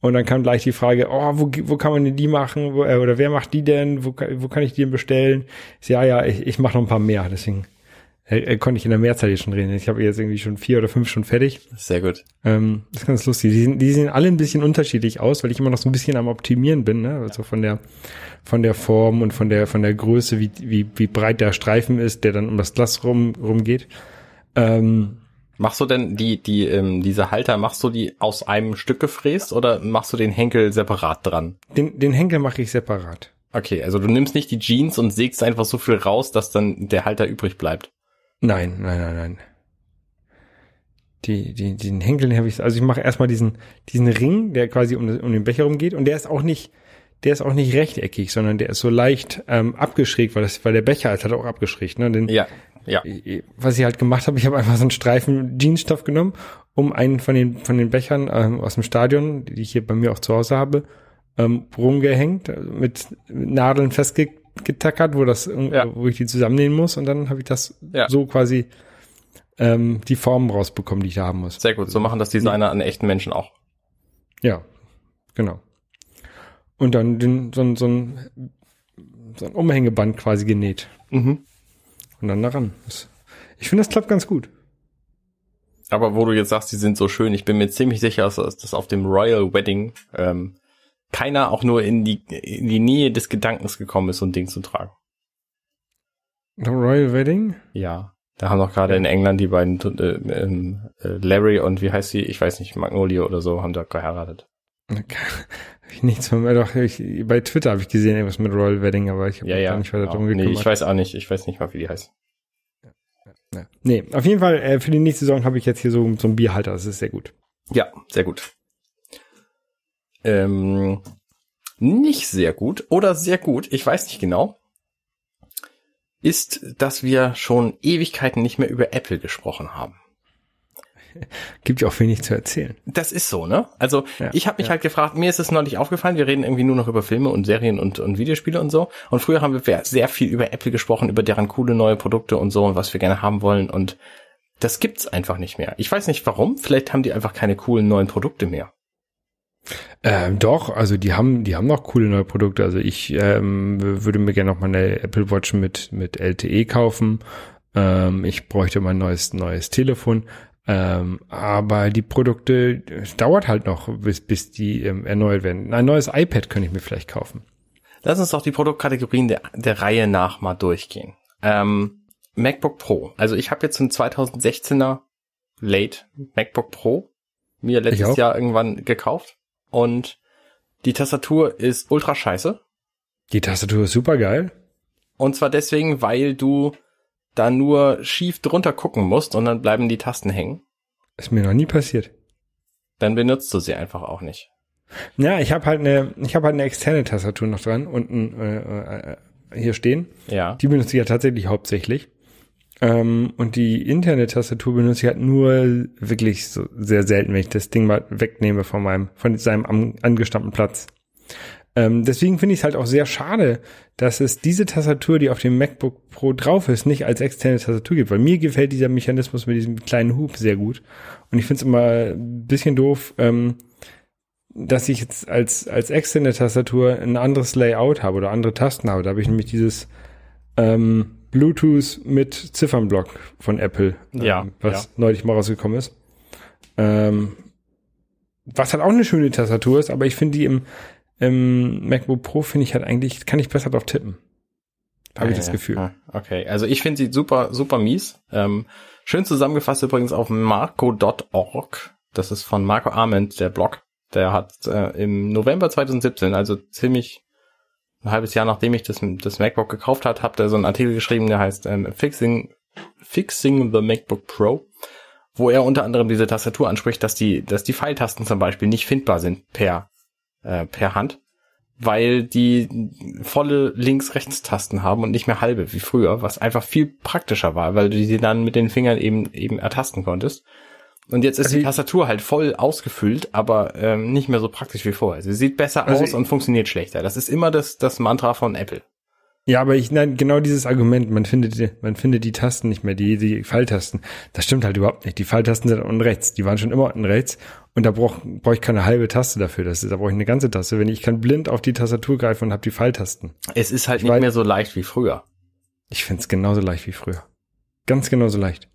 Und dann kam gleich die Frage, oh, wo, wo kann man denn die machen? Wo, äh, oder wer macht die denn? Wo, wo kann ich die denn bestellen? Ich, ja, ja, ich, ich mache noch ein paar mehr, deswegen äh, konnte ich in der Mehrzahl hier schon reden. Ich habe jetzt irgendwie schon vier oder fünf schon fertig. Sehr gut. Ähm, das ist ganz lustig. Die, sind, die sehen alle ein bisschen unterschiedlich aus, weil ich immer noch so ein bisschen am Optimieren bin, ne? Also von der von der Form und von der von der Größe, wie, wie, wie breit der Streifen ist, der dann um das Glas rum rumgeht. Ähm, Machst du denn die, die, ähm, diese Halter, machst du die aus einem Stück gefräst oder machst du den Henkel separat dran? Den, den Henkel mache ich separat. Okay, also du nimmst nicht die Jeans und sägst einfach so viel raus, dass dann der Halter übrig bleibt. Nein, nein, nein, nein. Die, die, den Henkel habe ich, also ich mache erstmal diesen, diesen Ring, der quasi um, um den Becher rumgeht und der ist auch nicht, der ist auch nicht rechteckig, sondern der ist so leicht ähm, abgeschrägt, weil, das, weil der Becher halt hat auch abgeschrägt. Ne? Den, ja, ja. Was ich halt gemacht habe, ich habe einfach so einen Streifen Jeansstoff genommen, um einen von den, von den Bechern ähm, aus dem Stadion, die ich hier bei mir auch zu Hause habe, ähm, rumgehängt, äh, mit Nadeln festgekriegt getackert, wo das, ja. wo ich die zusammennehmen muss und dann habe ich das ja. so quasi ähm, die Formen rausbekommen, die ich da haben muss. Sehr gut, so machen das Designer an echten Menschen auch. Ja, genau. Und dann den, so, so, ein, so ein Umhängeband quasi genäht. Mhm. Und dann daran. Ich finde, das klappt ganz gut. Aber wo du jetzt sagst, die sind so schön, ich bin mir ziemlich sicher, dass das auf dem Royal Wedding ähm, keiner auch nur in die, in die Nähe des Gedankens gekommen ist, so ein Ding zu tragen. The Royal Wedding? Ja. Da haben doch gerade in England die beiden äh, ähm, äh, Larry und wie heißt sie? Ich weiß nicht, Magnolia oder so, haben da geheiratet. Okay. *laughs* Ich nichts mehr, doch, ich, bei Twitter habe ich gesehen, irgendwas mit Royal Wedding, aber ich habe ja, mich ja, nicht weiter ja, drum gekümmert. Nee, ich weiß auch nicht, ich weiß nicht mal, wie die heißt. Ja. Nee, auf jeden Fall äh, für die nächste Saison habe ich jetzt hier so, so einen Bierhalter, das ist sehr gut. Ja, sehr gut ähm, nicht sehr gut oder sehr gut, ich weiß nicht genau, ist, dass wir schon Ewigkeiten nicht mehr über Apple gesprochen haben. *laughs* Gibt ja auch wenig zu erzählen. Das ist so, ne? Also ja, ich habe mich ja. halt gefragt, mir ist es neulich aufgefallen, wir reden irgendwie nur noch über Filme und Serien und, und Videospiele und so. Und früher haben wir sehr viel über Apple gesprochen, über deren coole neue Produkte und so und was wir gerne haben wollen. Und das gibt's einfach nicht mehr. Ich weiß nicht warum, vielleicht haben die einfach keine coolen neuen Produkte mehr. Ähm, doch, also die haben, die haben noch coole neue Produkte. Also ich ähm, würde mir gerne noch mal eine Apple Watch mit mit LTE kaufen. Ähm, ich bräuchte mein neues neues Telefon. Ähm, aber die Produkte dauert halt noch, bis bis die ähm, erneuert werden. Ein neues iPad könnte ich mir vielleicht kaufen. Lass uns doch die Produktkategorien der der Reihe nach mal durchgehen. Ähm, MacBook Pro. Also ich habe jetzt einen 2016er Late MacBook Pro mir letztes Jahr irgendwann gekauft. Und die Tastatur ist ultra scheiße. Die Tastatur ist super geil. Und zwar deswegen, weil du da nur schief drunter gucken musst und dann bleiben die Tasten hängen. Ist mir noch nie passiert. Dann benutzt du sie einfach auch nicht. Ja, ich habe halt eine, ich habe halt eine externe Tastatur noch dran unten äh, äh, äh, hier stehen. Ja. Die benutze ich ja tatsächlich hauptsächlich. Ähm, und die interne Tastatur benutze ich halt nur wirklich so sehr selten, wenn ich das Ding mal wegnehme von meinem, von seinem angestammten Platz. Ähm, deswegen finde ich es halt auch sehr schade, dass es diese Tastatur, die auf dem MacBook Pro drauf ist, nicht als externe Tastatur gibt. Weil mir gefällt dieser Mechanismus mit diesem kleinen Hub sehr gut. Und ich finde es immer ein bisschen doof, ähm, dass ich jetzt als, als externe Tastatur ein anderes Layout habe oder andere Tasten habe. Da habe ich nämlich dieses ähm, Bluetooth mit Ziffernblock von Apple, ähm, ja, was ja. neulich mal rausgekommen ist. Ähm, was halt auch eine schöne Tastatur ist, aber ich finde die im, im MacBook Pro finde ich halt eigentlich, kann ich besser drauf tippen. Habe ich das Gefühl. Ah, okay, also ich finde sie super, super mies. Ähm, schön zusammengefasst übrigens auf marco.org. Das ist von Marco Arment, der Blog. Der hat äh, im November 2017, also ziemlich ein halbes Jahr nachdem ich das, das MacBook gekauft hat, habe da so einen Artikel geschrieben, der heißt ähm, Fixing, Fixing the MacBook Pro, wo er unter anderem diese Tastatur anspricht, dass die, dass die Pfeiltasten zum Beispiel nicht findbar sind per, äh, per Hand, weil die volle Links-Rechts-Tasten haben und nicht mehr halbe wie früher, was einfach viel praktischer war, weil du die dann mit den Fingern eben, eben ertasten konntest. Und jetzt ist also die Tastatur halt voll ausgefüllt, aber ähm, nicht mehr so praktisch wie vorher. Sie sieht besser also aus und funktioniert schlechter. Das ist immer das, das Mantra von Apple. Ja, aber ich, nein, genau dieses Argument, man findet, man findet die Tasten nicht mehr, die, die Falltasten. Das stimmt halt überhaupt nicht. Die Falltasten sind unten rechts. Die waren schon immer unten rechts. Und da brauche brauch ich keine halbe Taste dafür. Das ist, da brauche ich eine ganze Taste. Wenn ich ich kann blind auf die Tastatur greifen und habe die Falltasten. Es ist halt ich nicht weiß, mehr so leicht wie früher. Ich find's genauso leicht wie früher. Ganz genauso leicht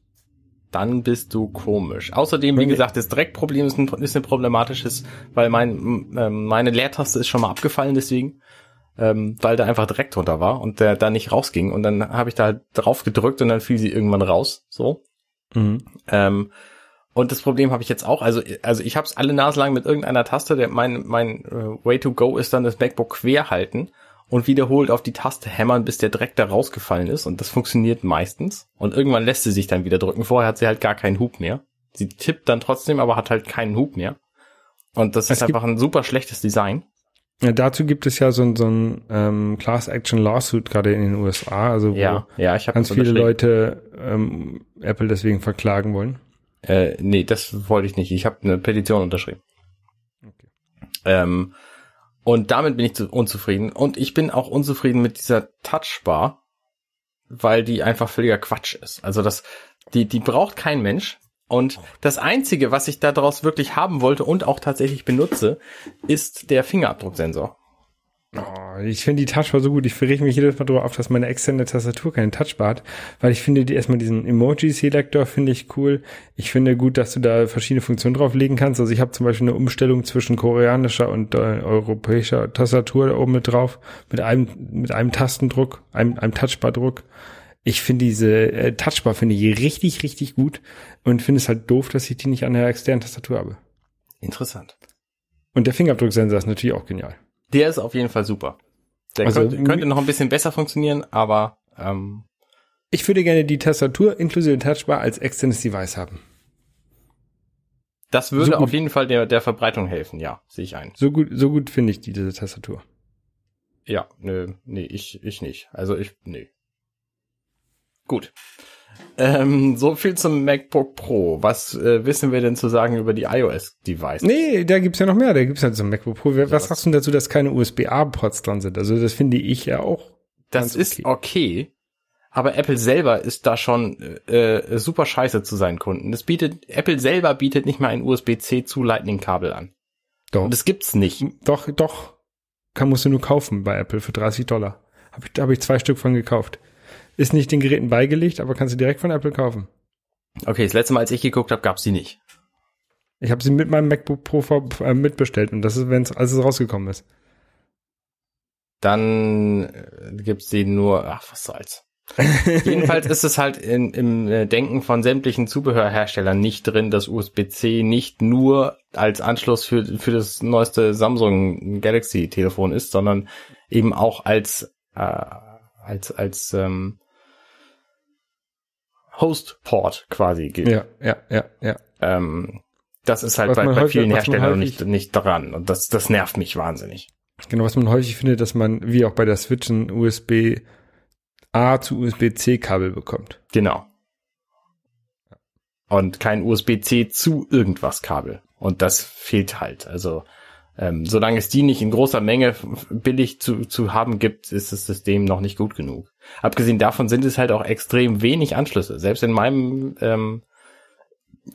dann bist du komisch. Außerdem, wie gesagt, das Dreckproblem ist ein, ist problematisches, weil mein, äh, meine Leertaste ist schon mal abgefallen, deswegen, ähm, weil da einfach Dreck drunter war und der da nicht rausging. Und dann habe ich da halt drauf gedrückt und dann fiel sie irgendwann raus. So. Mhm. Ähm, und das Problem habe ich jetzt auch. Also, also ich habe es alle Nasen lang mit irgendeiner Taste. Der, mein mein äh, Way to go ist dann das MacBook quer halten und wiederholt auf die Taste hämmern, bis der Dreck da rausgefallen ist. Und das funktioniert meistens. Und irgendwann lässt sie sich dann wieder drücken. Vorher hat sie halt gar keinen Hub mehr. Sie tippt dann trotzdem, aber hat halt keinen Hub mehr. Und das es ist einfach ein super schlechtes Design. Ja, dazu gibt es ja so, so ein ähm, Class Action Lawsuit gerade in den USA, also wo ja, ja, ich ganz viele Leute ähm, Apple deswegen verklagen wollen. Äh, nee, das wollte ich nicht. Ich habe eine Petition unterschrieben. Okay. Ähm, und damit bin ich zu unzufrieden. Und ich bin auch unzufrieden mit dieser Touchbar, weil die einfach völliger Quatsch ist. Also das, die, die braucht kein Mensch. Und das einzige, was ich daraus wirklich haben wollte und auch tatsächlich benutze, ist der Fingerabdrucksensor. Oh, ich finde die Touchbar so gut. Ich verrichte mich jedes Mal darüber auf, dass meine externe Tastatur keinen Touchbar hat, weil ich finde die erstmal diesen Emoji-Selector finde ich cool. Ich finde gut, dass du da verschiedene Funktionen drauflegen kannst. Also ich habe zum Beispiel eine Umstellung zwischen koreanischer und äh, europäischer Tastatur da oben mit drauf, mit einem, mit einem Tastendruck, einem, einem Touchbar-Druck. Ich finde diese äh, Touchbar finde ich richtig, richtig gut und finde es halt doof, dass ich die nicht an der externen Tastatur habe. Interessant. Und der Fingerabdrucksensor ist natürlich auch genial der ist auf jeden Fall super. Der also, könnte, könnte noch ein bisschen besser funktionieren, aber ähm, ich würde gerne die Tastatur inklusive Touchbar als externes Device haben. Das würde so auf jeden Fall der, der Verbreitung helfen, ja, sehe ich ein. So gut, so gut finde ich diese Tastatur. Ja, nö, nee, ich, ich nicht. Also ich, nee. Gut. Ähm, so viel zum MacBook Pro. Was äh, wissen wir denn zu sagen über die iOS-Device? Nee, da gibt's ja noch mehr. Da gibt's ja halt zum MacBook Pro. Was sagst du dazu, dass keine USB-A-Ports dran sind? Also das finde ich ja auch. Das ist okay. okay. Aber Apple selber ist da schon äh, äh, super scheiße zu seinen Kunden. Das bietet, Apple selber bietet nicht mal ein USB-C zu Lightning-Kabel an. Doch. Und das gibt's nicht. Doch, doch. Kann, musst du nur kaufen bei Apple für 30 Dollar. Hab ich, hab ich zwei Stück von gekauft. Ist nicht den Geräten beigelegt, aber kannst du direkt von Apple kaufen. Okay, das letzte Mal, als ich geguckt habe, gab es die nicht. Ich habe sie mit meinem MacBook Pro äh, mitbestellt und das ist, wenn's, als es rausgekommen ist. Dann äh, gibt's die nur, ach, was soll's. *laughs* Jedenfalls ist es halt in, im äh, Denken von sämtlichen Zubehörherstellern nicht drin, dass USB-C nicht nur als Anschluss für, für das neueste Samsung Galaxy Telefon ist, sondern eben auch als, äh, als, als ähm, Host-Port quasi gibt. Ja, ja, ja, ja. Ähm, das ist halt bei, bei vielen Herstellern häufig, nicht, nicht dran. Und das, das nervt mich wahnsinnig. Genau, was man häufig findet, dass man, wie auch bei der Switch, ein USB A zu USB-C-Kabel bekommt. Genau. Und kein USB-C zu irgendwas Kabel. Und das fehlt halt. Also ähm, solange es die nicht in großer Menge billig zu, zu haben gibt, ist das System noch nicht gut genug. Abgesehen davon sind es halt auch extrem wenig Anschlüsse. Selbst in meinem ähm,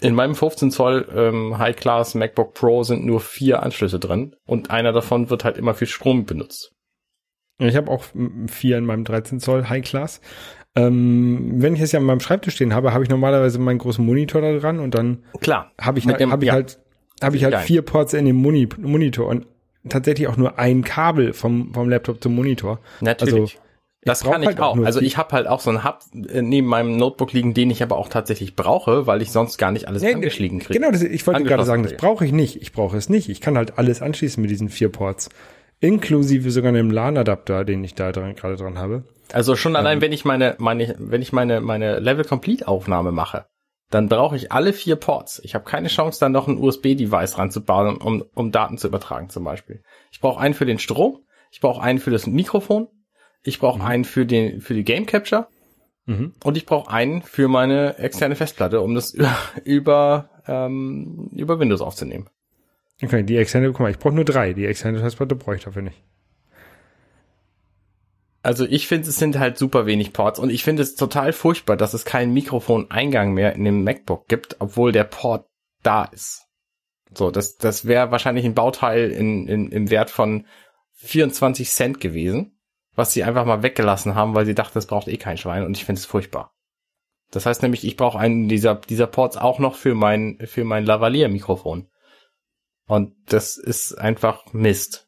in meinem 15 Zoll ähm, High Class MacBook Pro sind nur vier Anschlüsse drin und einer davon wird halt immer viel Strom benutzt. Ich habe auch vier in meinem 13 Zoll High Class. Ähm, wenn ich es ja an meinem Schreibtisch stehen habe, habe ich normalerweise meinen großen Monitor da dran und dann habe ich, halt, dem, hab ich ja. halt habe ich halt Geil. vier Ports in dem Moni Monitor und tatsächlich auch nur ein Kabel vom, vom Laptop zum Monitor. Natürlich. Also, das kann ich halt auch. Also ich habe halt auch so einen Hub äh, neben meinem Notebook liegen, den ich aber auch tatsächlich brauche, weil ich sonst gar nicht alles nee, angeschlagen kriege. Genau, das, ich wollte gerade sagen, das brauche ich nicht. Ich brauche es nicht. Ich kann halt alles anschließen mit diesen vier Ports. Inklusive sogar einem LAN-Adapter, den ich da dran, gerade dran habe. Also schon allein, ähm, wenn ich meine, meine, wenn ich meine, meine Level-Complete-Aufnahme mache, dann brauche ich alle vier Ports. Ich habe keine Chance, dann noch ein USB-Device ranzubauen, um, um Daten zu übertragen zum Beispiel. Ich brauche einen für den Strom, ich brauche einen für das Mikrofon, ich brauche mhm. einen für, den, für die Game Capture mhm. und ich brauche einen für meine externe Festplatte, um das *laughs* über, über, ähm, über Windows aufzunehmen. Okay, die externe, guck mal, ich brauche nur drei. Die externe Festplatte brauche ich dafür nicht. Also ich finde, es sind halt super wenig Ports und ich finde es total furchtbar, dass es keinen Mikrofoneingang mehr in dem MacBook gibt, obwohl der Port da ist. So, das, das wäre wahrscheinlich ein Bauteil in, in, im Wert von 24 Cent gewesen, was sie einfach mal weggelassen haben, weil sie dachten, das braucht eh kein Schwein und ich finde es furchtbar. Das heißt nämlich, ich brauche einen dieser, dieser Ports auch noch für mein, für mein Lavalier-Mikrofon. Und das ist einfach Mist.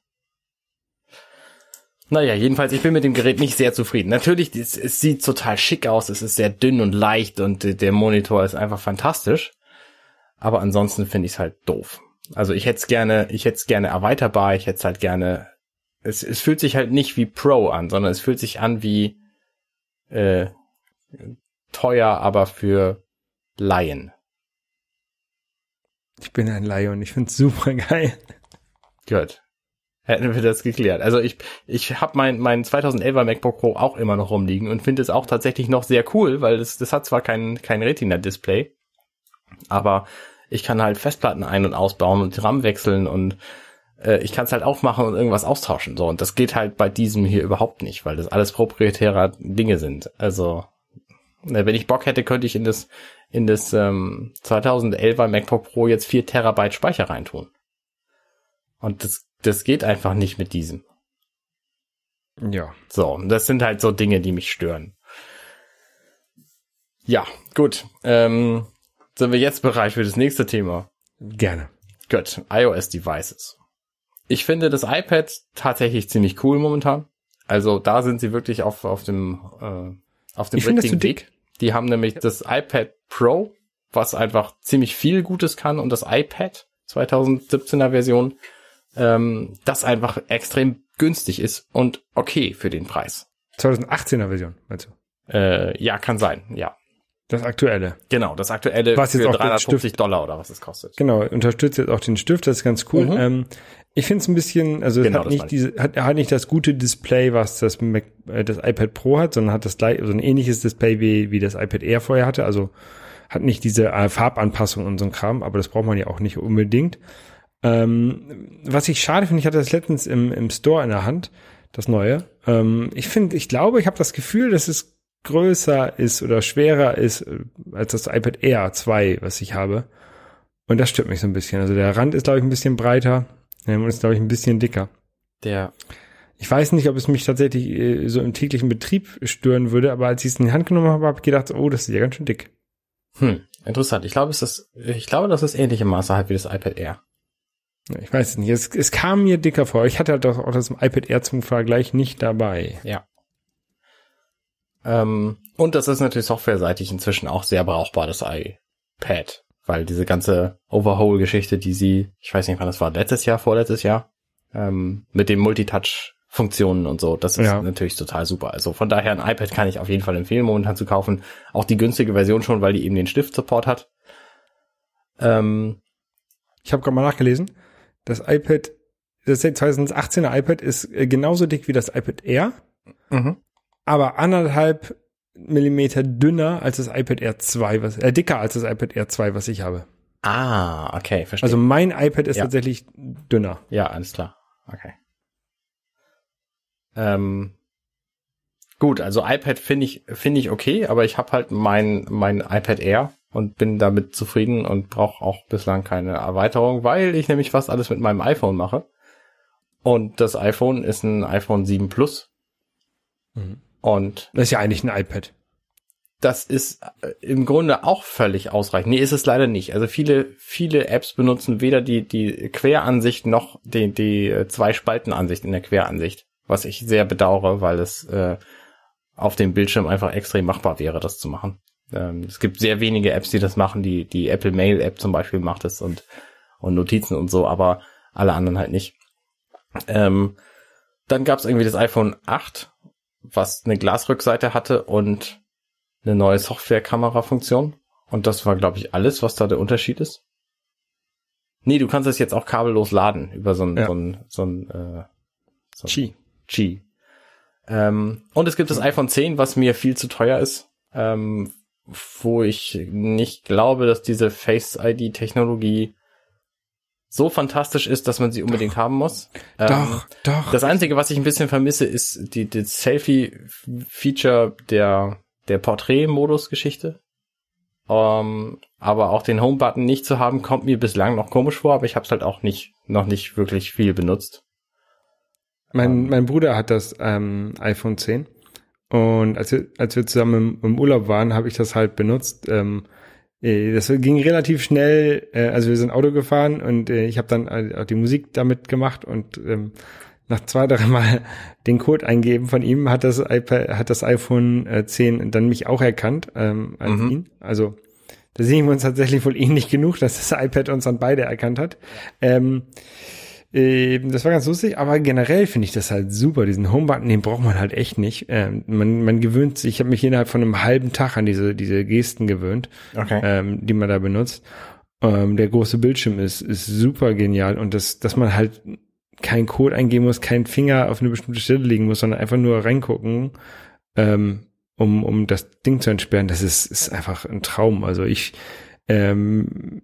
Naja, jedenfalls, ich bin mit dem Gerät nicht sehr zufrieden. Natürlich, es, es sieht total schick aus, es ist sehr dünn und leicht und äh, der Monitor ist einfach fantastisch. Aber ansonsten finde ich es halt doof. Also ich hätte es gerne, ich hätte es gerne erweiterbar, ich hätte es halt gerne. Es, es fühlt sich halt nicht wie Pro an, sondern es fühlt sich an wie äh, teuer, aber für Laien. Ich bin ein Laie und ich finde es super geil. Gut hätten wir das geklärt. Also ich, ich habe mein, mein 2011er MacBook Pro auch immer noch rumliegen und finde es auch tatsächlich noch sehr cool, weil das, das hat zwar kein, kein Retina-Display, aber ich kann halt Festplatten ein- und ausbauen und RAM wechseln und äh, ich kann es halt aufmachen und irgendwas austauschen. So, und das geht halt bei diesem hier überhaupt nicht, weil das alles proprietäre Dinge sind. Also, wenn ich Bock hätte, könnte ich in das, in das ähm, 2011er MacBook Pro jetzt vier Terabyte Speicher reintun. Und das das geht einfach nicht mit diesem. Ja. So, das sind halt so Dinge, die mich stören. Ja, gut. Ähm, sind wir jetzt bereit für das nächste Thema? Gerne. Gut, iOS-Devices. Ich finde das iPad tatsächlich ziemlich cool momentan. Also da sind sie wirklich auf, auf dem, äh, auf dem ich richtigen Weg. Die haben nämlich das iPad Pro, was einfach ziemlich viel Gutes kann und das iPad 2017er Version ähm, das einfach extrem günstig ist und okay für den Preis. 2018er Version, meinst du? Äh, ja, kann sein, ja. Das aktuelle. Genau, das aktuelle was jetzt für auch 350 Stift, Dollar oder was es kostet. Genau, unterstützt jetzt auch den Stift, das ist ganz cool. Mhm. Ähm, ich finde es ein bisschen, also genau, hat nicht diese, hat, hat nicht das gute Display, was das Mac, äh, das iPad Pro hat, sondern hat das gleich, also ein ähnliches Display wie, wie das iPad Air vorher hatte. Also hat nicht diese äh, Farbanpassung und so ein Kram, aber das braucht man ja auch nicht unbedingt. Ähm, was ich schade finde, ich hatte das letztens im, im Store in der Hand, das neue. Ähm, ich finde, ich glaube, ich habe das Gefühl, dass es größer ist oder schwerer ist äh, als das iPad Air 2, was ich habe. Und das stört mich so ein bisschen. Also der Rand ist, glaube ich, ein bisschen breiter ähm, und ist, glaube ich, ein bisschen dicker. Der. Ich weiß nicht, ob es mich tatsächlich äh, so im täglichen Betrieb stören würde, aber als ich es in die Hand genommen habe, habe ich gedacht, oh, das ist ja ganz schön dick. Hm, interessant. Ich glaube, es ist, ich glaube, das ist ähnliche Maße halt wie das iPad Air. Ich weiß nicht, es, es kam mir dicker vor. Ich hatte halt auch das iPad Air zum Vergleich nicht dabei. Ja. Ähm, und das ist natürlich softwareseitig inzwischen auch sehr brauchbar, das iPad. Weil diese ganze Overhaul-Geschichte, die sie, ich weiß nicht wann das war, letztes Jahr, vorletztes Jahr, ähm, mit den Multitouch-Funktionen und so, das ist ja. natürlich total super. Also von daher ein iPad kann ich auf jeden Fall empfehlen, momentan zu kaufen. Auch die günstige Version schon, weil die eben den Stift-Support hat. Ähm, ich habe gerade mal nachgelesen das iPad, das 2018er iPad ist äh, genauso dick wie das iPad Air, mhm. aber anderthalb Millimeter dünner als das iPad Air 2, was, äh, dicker als das iPad Air 2, was ich habe. Ah, okay, verstehe. Also mein iPad ist ja. tatsächlich dünner. Ja, alles klar. Okay. Ähm, gut, also iPad finde ich finde ich okay, aber ich habe halt mein mein iPad Air und bin damit zufrieden und brauche auch bislang keine Erweiterung, weil ich nämlich fast alles mit meinem iPhone mache. Und das iPhone ist ein iPhone 7 Plus. Mhm. Und das ist ja eigentlich ein iPad. Das ist äh, im Grunde auch völlig ausreichend. Nee, ist es leider nicht. Also viele, viele Apps benutzen weder die, die Queransicht noch die, die äh, zwei Spaltenansicht in der Queransicht. Was ich sehr bedauere, weil es äh, auf dem Bildschirm einfach extrem machbar wäre, das zu machen. Ähm, es gibt sehr wenige Apps, die das machen. Die, die Apple Mail App zum Beispiel macht das und, und Notizen und so, aber alle anderen halt nicht. Ähm, dann gab es irgendwie das iPhone 8, was eine Glasrückseite hatte und eine neue Software-Kamera-Funktion. Und das war, glaube ich, alles, was da der Unterschied ist. Nee, du kannst es jetzt auch kabellos laden über so ein, ja. so ein, so ein, äh, so ein Qi. Qi. Ähm, und es gibt das iPhone 10, was mir viel zu teuer ist, ähm, wo ich nicht glaube, dass diese Face-ID-Technologie so fantastisch ist, dass man sie unbedingt doch, haben muss. Doch, ähm, doch. Das Einzige, was ich ein bisschen vermisse, ist die, die Selfie-Feature der, der Porträt-Modus-Geschichte. Ähm, aber auch den Home-Button nicht zu haben, kommt mir bislang noch komisch vor, aber ich habe es halt auch nicht, noch nicht wirklich viel benutzt. Mein, ähm, mein Bruder hat das ähm, iPhone 10 und als wir, als wir zusammen im, im Urlaub waren, habe ich das halt benutzt. Ähm, äh, das ging relativ schnell. Äh, also wir sind Auto gefahren und äh, ich habe dann auch die Musik damit gemacht und ähm, nach zwei, *laughs* drei Mal den Code eingeben von ihm hat das, iPad, hat das iPhone 10 äh, dann mich auch erkannt ähm, als mhm. ihn. Also da sehen wir uns tatsächlich wohl ähnlich genug, dass das iPad uns dann beide erkannt hat. Ähm, ähm, das war ganz lustig, aber generell finde ich das halt super. Diesen Homebutton, den braucht man halt echt nicht. Ähm, man, man gewöhnt sich, ich habe mich innerhalb von einem halben Tag an diese, diese Gesten gewöhnt, okay. ähm, die man da benutzt. Ähm, der große Bildschirm ist, ist super genial und das, dass man halt keinen Code eingeben muss, keinen Finger auf eine bestimmte Stelle legen muss, sondern einfach nur reingucken, ähm, um, um das Ding zu entsperren, das ist, ist einfach ein Traum. Also ich ähm,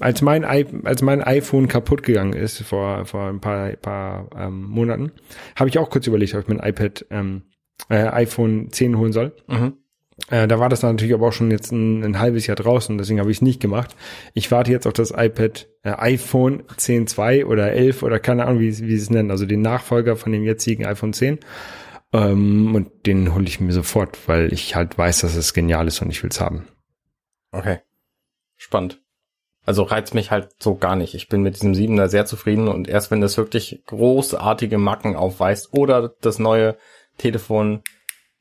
als mein, als mein iPhone kaputt gegangen ist vor, vor ein paar, paar ähm, Monaten, habe ich auch kurz überlegt, ob ich mein iPad, ähm, äh, iPhone 10 holen soll. Mhm. Äh, da war das natürlich aber auch schon jetzt ein, ein halbes Jahr draußen, deswegen habe ich es nicht gemacht. Ich warte jetzt auf das iPad, äh, iPhone 10.2 oder 11 oder keine Ahnung, wie, wie sie es nennen, also den Nachfolger von dem jetzigen iPhone 10. Ähm, und den hole ich mir sofort, weil ich halt weiß, dass es genial ist und ich will es haben. Okay. Spannend. Also reizt mich halt so gar nicht. Ich bin mit diesem Siebener sehr zufrieden und erst wenn das wirklich großartige Macken aufweist oder das neue Telefon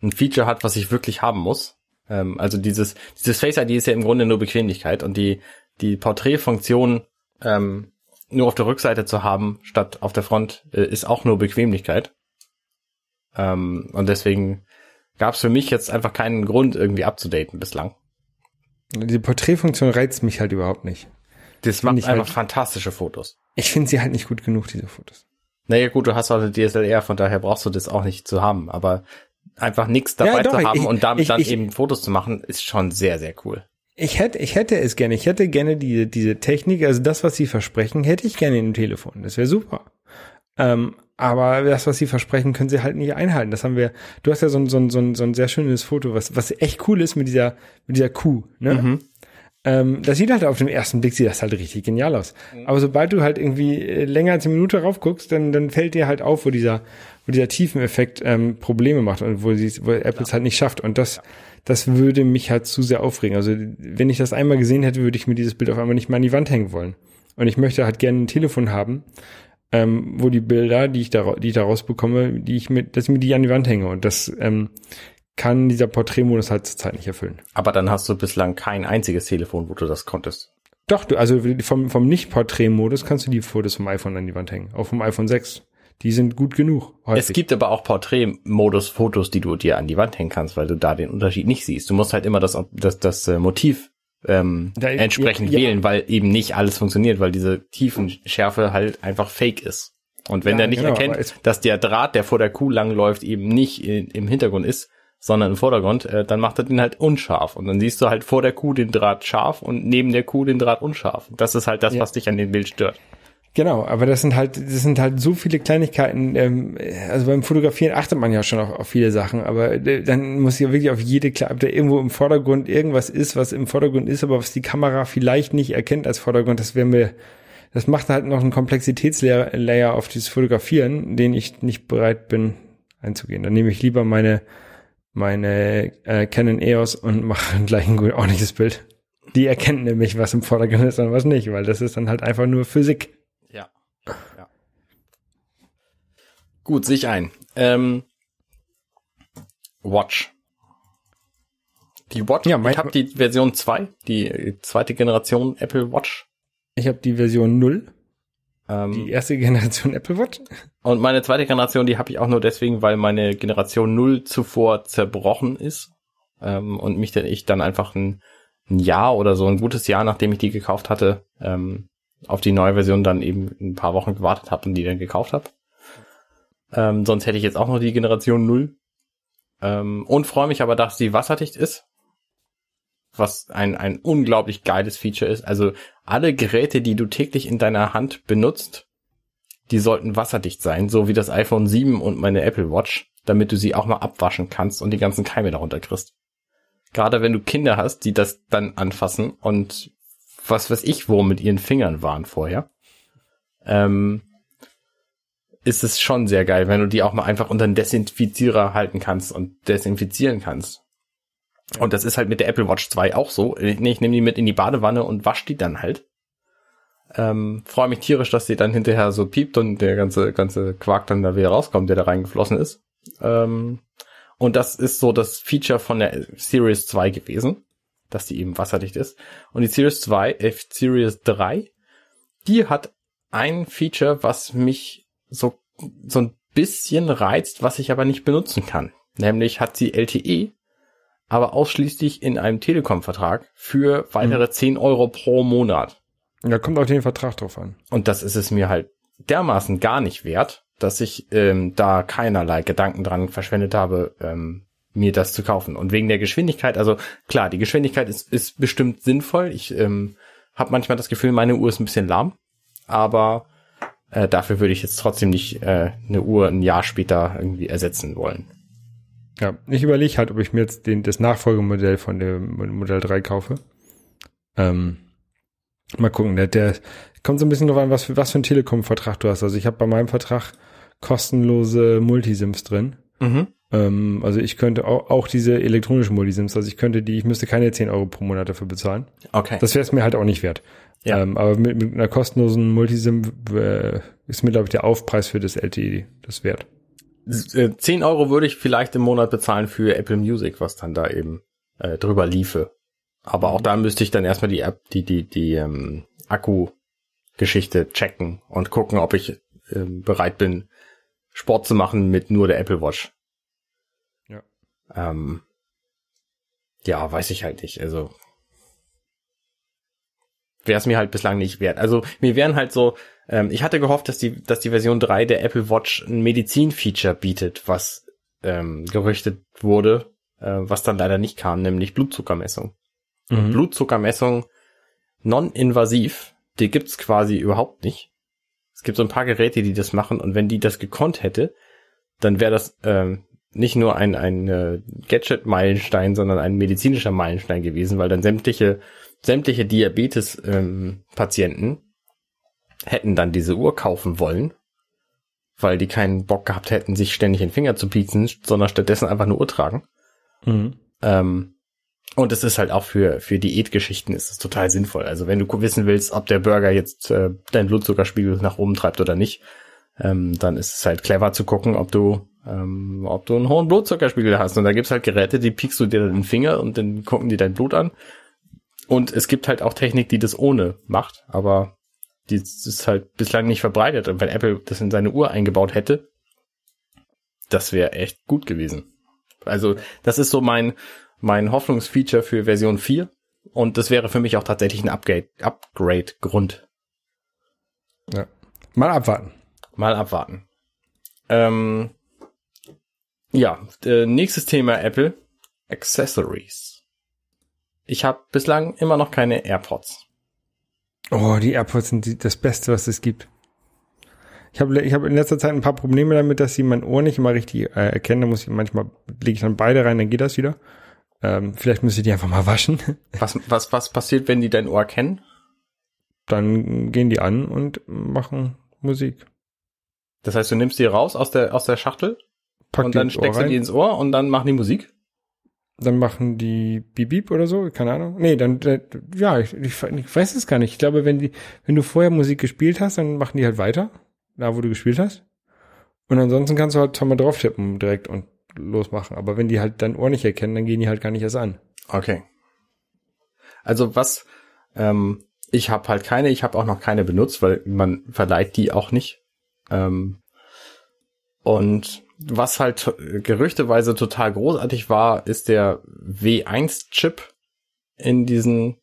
ein Feature hat, was ich wirklich haben muss. Ähm, also dieses, dieses Face ID ist ja im Grunde nur Bequemlichkeit und die, die Porträtfunktion ähm, nur auf der Rückseite zu haben, statt auf der Front, äh, ist auch nur Bequemlichkeit. Ähm, und deswegen gab es für mich jetzt einfach keinen Grund, irgendwie abzudaten bislang. Die Porträtfunktion reizt mich halt überhaupt nicht. Das macht einfach halt, fantastische Fotos. Ich finde sie halt nicht gut genug, diese Fotos. Naja, gut, du hast auch halt eine DSLR, von daher brauchst du das auch nicht zu haben, aber einfach nichts dabei ja, doch, zu haben ich, und damit ich, dann ich, eben Fotos zu machen, ist schon sehr, sehr cool. Ich hätte, ich hätte es gerne. Ich hätte gerne diese, diese Technik, also das, was sie versprechen, hätte ich gerne in dem Telefon. Das wäre super. Ähm, aber das, was sie versprechen, können sie halt nicht einhalten. Das haben wir, du hast ja so ein, so ein, so ein, so ein sehr schönes Foto, was, was echt cool ist mit dieser, mit dieser Kuh, ne? Mhm. Ähm, das sieht halt auf den ersten Blick, sieht das halt richtig genial aus. Mhm. Aber sobald du halt irgendwie äh, länger als eine Minute raufguckst, dann, dann fällt dir halt auf, wo dieser, wo dieser Tiefeneffekt ähm, Probleme macht und wo, sie, wo Apple es ja. halt nicht schafft. Und das, ja. das würde mich halt zu sehr aufregen. Also wenn ich das einmal gesehen hätte, würde ich mir dieses Bild auf einmal nicht mal an die Wand hängen wollen. Und ich möchte halt gerne ein Telefon haben, ähm, wo die Bilder, die ich, da, die ich daraus bekomme, die ich mit, dass ich mir die an die Wand hänge. Und das ähm, kann dieser Porträtmodus halt zurzeit nicht erfüllen. Aber dann hast du bislang kein einziges Telefon, wo du das konntest. Doch, du, also vom, vom nicht porträtmodus kannst du die Fotos vom iPhone an die Wand hängen. Auch vom iPhone 6. Die sind gut genug. Häufig. Es gibt aber auch Porträtmodus Fotos, die du dir an die Wand hängen kannst, weil du da den Unterschied nicht siehst. Du musst halt immer das, das, das äh, Motiv ähm, da, entsprechend ja, ja. wählen, weil eben nicht alles funktioniert, weil diese Tiefenschärfe halt einfach fake ist. Und wenn ja, der nicht genau, erkennt, dass der Draht, der vor der Kuh langläuft, eben nicht in, äh, im Hintergrund ist, sondern im Vordergrund, äh, dann macht er den halt unscharf. Und dann siehst du halt vor der Kuh den Draht scharf und neben der Kuh den Draht unscharf. Das ist halt das, ja. was dich an dem Bild stört. Genau, aber das sind halt, das sind halt so viele Kleinigkeiten. Ähm, also beim Fotografieren achtet man ja schon auf, auf viele Sachen, aber äh, dann muss ja wirklich auf jede, ob da irgendwo im Vordergrund irgendwas ist, was im Vordergrund ist, aber was die Kamera vielleicht nicht erkennt als Vordergrund, das wäre mir, das macht halt noch einen Komplexitätslayer auf dieses Fotografieren, den ich nicht bereit bin einzugehen. Dann nehme ich lieber meine meine äh, Canon EOS und mache *laughs* gleich ein gut ordentliches Bild. Die erkennen nämlich, was im Vordergrund ist und was nicht, weil das ist dann halt einfach nur Physik. Ja. ja. Gut, sehe ich ein. Ähm, Watch. Die Watch, ja, mein, ich habe die Version 2, die zweite Generation Apple Watch. Ich habe die Version 0. Ähm, die erste Generation *laughs* Apple Watch. Und meine zweite Generation, die habe ich auch nur deswegen, weil meine Generation 0 zuvor zerbrochen ist. Ähm, und mich denn ich dann einfach ein, ein, Jahr oder so, ein gutes Jahr, nachdem ich die gekauft hatte, ähm, auf die neue Version dann eben ein paar Wochen gewartet habe und die dann gekauft habe. Ähm, sonst hätte ich jetzt auch noch die Generation 0. Ähm, und freue mich aber, dass sie wasserdicht ist was ein, ein unglaublich geiles Feature ist. Also alle Geräte, die du täglich in deiner Hand benutzt, die sollten wasserdicht sein, so wie das iPhone 7 und meine Apple Watch, damit du sie auch mal abwaschen kannst und die ganzen Keime darunter kriegst. Gerade wenn du Kinder hast, die das dann anfassen und was weiß ich, wo mit ihren Fingern waren vorher, ähm, ist es schon sehr geil, wenn du die auch mal einfach unter den Desinfizierer halten kannst und desinfizieren kannst. Und das ist halt mit der Apple Watch 2 auch so. Ich, äh, ich nehme die mit in die Badewanne und wasche die dann halt. Ähm, Freue mich tierisch, dass die dann hinterher so piept und der ganze, ganze Quark dann da wieder rauskommt, der da reingeflossen ist. Ähm, und das ist so das Feature von der Series 2 gewesen, dass die eben wasserdicht ist. Und die Series 2, äh, Series 3, die hat ein Feature, was mich so, so ein bisschen reizt, was ich aber nicht benutzen kann. Nämlich hat sie LTE aber ausschließlich in einem Telekom-Vertrag für weitere mhm. 10 Euro pro Monat. Da kommt auf den Vertrag drauf an. Und das ist es mir halt dermaßen gar nicht wert, dass ich ähm, da keinerlei Gedanken dran verschwendet habe, ähm, mir das zu kaufen. Und wegen der Geschwindigkeit, also klar, die Geschwindigkeit ist, ist bestimmt sinnvoll. Ich ähm, habe manchmal das Gefühl, meine Uhr ist ein bisschen lahm, aber äh, dafür würde ich jetzt trotzdem nicht äh, eine Uhr ein Jahr später irgendwie ersetzen wollen. Ja, ich überlege halt, ob ich mir jetzt den, das Nachfolgemodell von dem Modell 3 kaufe. Ähm, mal gucken, der, der kommt so ein bisschen drauf an, was für, was für einen Telekom-Vertrag du hast. Also ich habe bei meinem Vertrag kostenlose Multisims drin. Mhm. Ähm, also ich könnte auch, auch diese elektronischen Multisims, also ich könnte die, ich müsste keine 10 Euro pro Monat dafür bezahlen. Okay. Das wäre es mir halt auch nicht wert. Ja. Ähm, aber mit, mit einer kostenlosen Multisim äh, ist mir, glaube ich, der Aufpreis für das LTE das wert. 10 äh, Euro würde ich vielleicht im Monat bezahlen für Apple Music, was dann da eben äh, drüber liefe. Aber auch mhm. da müsste ich dann erstmal die App, die, die, die ähm, Akku-Geschichte checken und gucken, ob ich ähm, bereit bin, Sport zu machen mit nur der Apple Watch. Ja. Ähm, ja, weiß ich halt nicht. Also wäre es mir halt bislang nicht wert. Also mir wären halt so, ähm, ich hatte gehofft, dass die, dass die Version 3 der Apple Watch ein Medizin-Feature bietet, was ähm, gerüchtet wurde, äh, was dann leider nicht kam, nämlich Blutzuckermessung. Mhm. Blutzuckermessung non-invasiv, die gibt's quasi überhaupt nicht. Es gibt so ein paar Geräte, die das machen und wenn die das gekonnt hätte, dann wäre das ähm, nicht nur ein, ein äh, Gadget-Meilenstein, sondern ein medizinischer Meilenstein gewesen, weil dann sämtliche sämtliche Diabetes-Patienten ähm, hätten dann diese Uhr kaufen wollen, weil die keinen Bock gehabt hätten, sich ständig den Finger zu piezen, sondern stattdessen einfach eine Uhr tragen. Mhm. Ähm, und es ist halt auch für, für Diätgeschichten ist es total sinnvoll. Also wenn du wissen willst, ob der Burger jetzt äh, deinen Blutzuckerspiegel nach oben treibt oder nicht, ähm, dann ist es halt clever zu gucken, ob du ähm, ob du einen hohen Blutzuckerspiegel hast. Und da gibt's halt Geräte, die piekst du dir den Finger und dann gucken die dein Blut an und es gibt halt auch Technik, die das ohne macht, aber die ist halt bislang nicht verbreitet. Und wenn Apple das in seine Uhr eingebaut hätte, das wäre echt gut gewesen. Also, das ist so mein, mein Hoffnungsfeature für Version 4. Und das wäre für mich auch tatsächlich ein Upgrade-Grund. Ja. Mal abwarten. Mal abwarten. Ähm, ja, äh, nächstes Thema Apple. Accessories ich habe bislang immer noch keine AirPods. Oh, die AirPods sind die, das Beste, was es gibt. Ich habe ich hab in letzter Zeit ein paar Probleme damit, dass sie mein Ohr nicht immer richtig äh, erkennen. Da muss ich manchmal lege ich dann beide rein, dann geht das wieder. Ähm, vielleicht müsste ich die einfach mal waschen. *laughs* Was, was, was passiert, wenn die dein Ohr kennen? Dann gehen die an und machen Musik. Das heißt, du nimmst die raus aus der, aus der Schachtel Pack und dann steckst du die ins Ohr und dann machen die Musik? dann machen die Bip Bip oder so, keine Ahnung. Nee, dann, äh, ja, ich, ich, ich weiß es gar nicht. Ich glaube, wenn die, wenn du vorher Musik gespielt hast, dann machen die halt weiter, da wo du gespielt hast. Und ansonsten kannst du halt mal drauf tippen direkt und losmachen. Aber wenn die halt dein Ohr nicht erkennen, dann gehen die halt gar nicht erst an. Okay. Also was, ähm, ich habe halt keine, ich habe auch noch keine benutzt, weil man verleiht die auch nicht. Ähm, und was halt äh, gerüchteweise total großartig war, ist der W1-Chip in diesen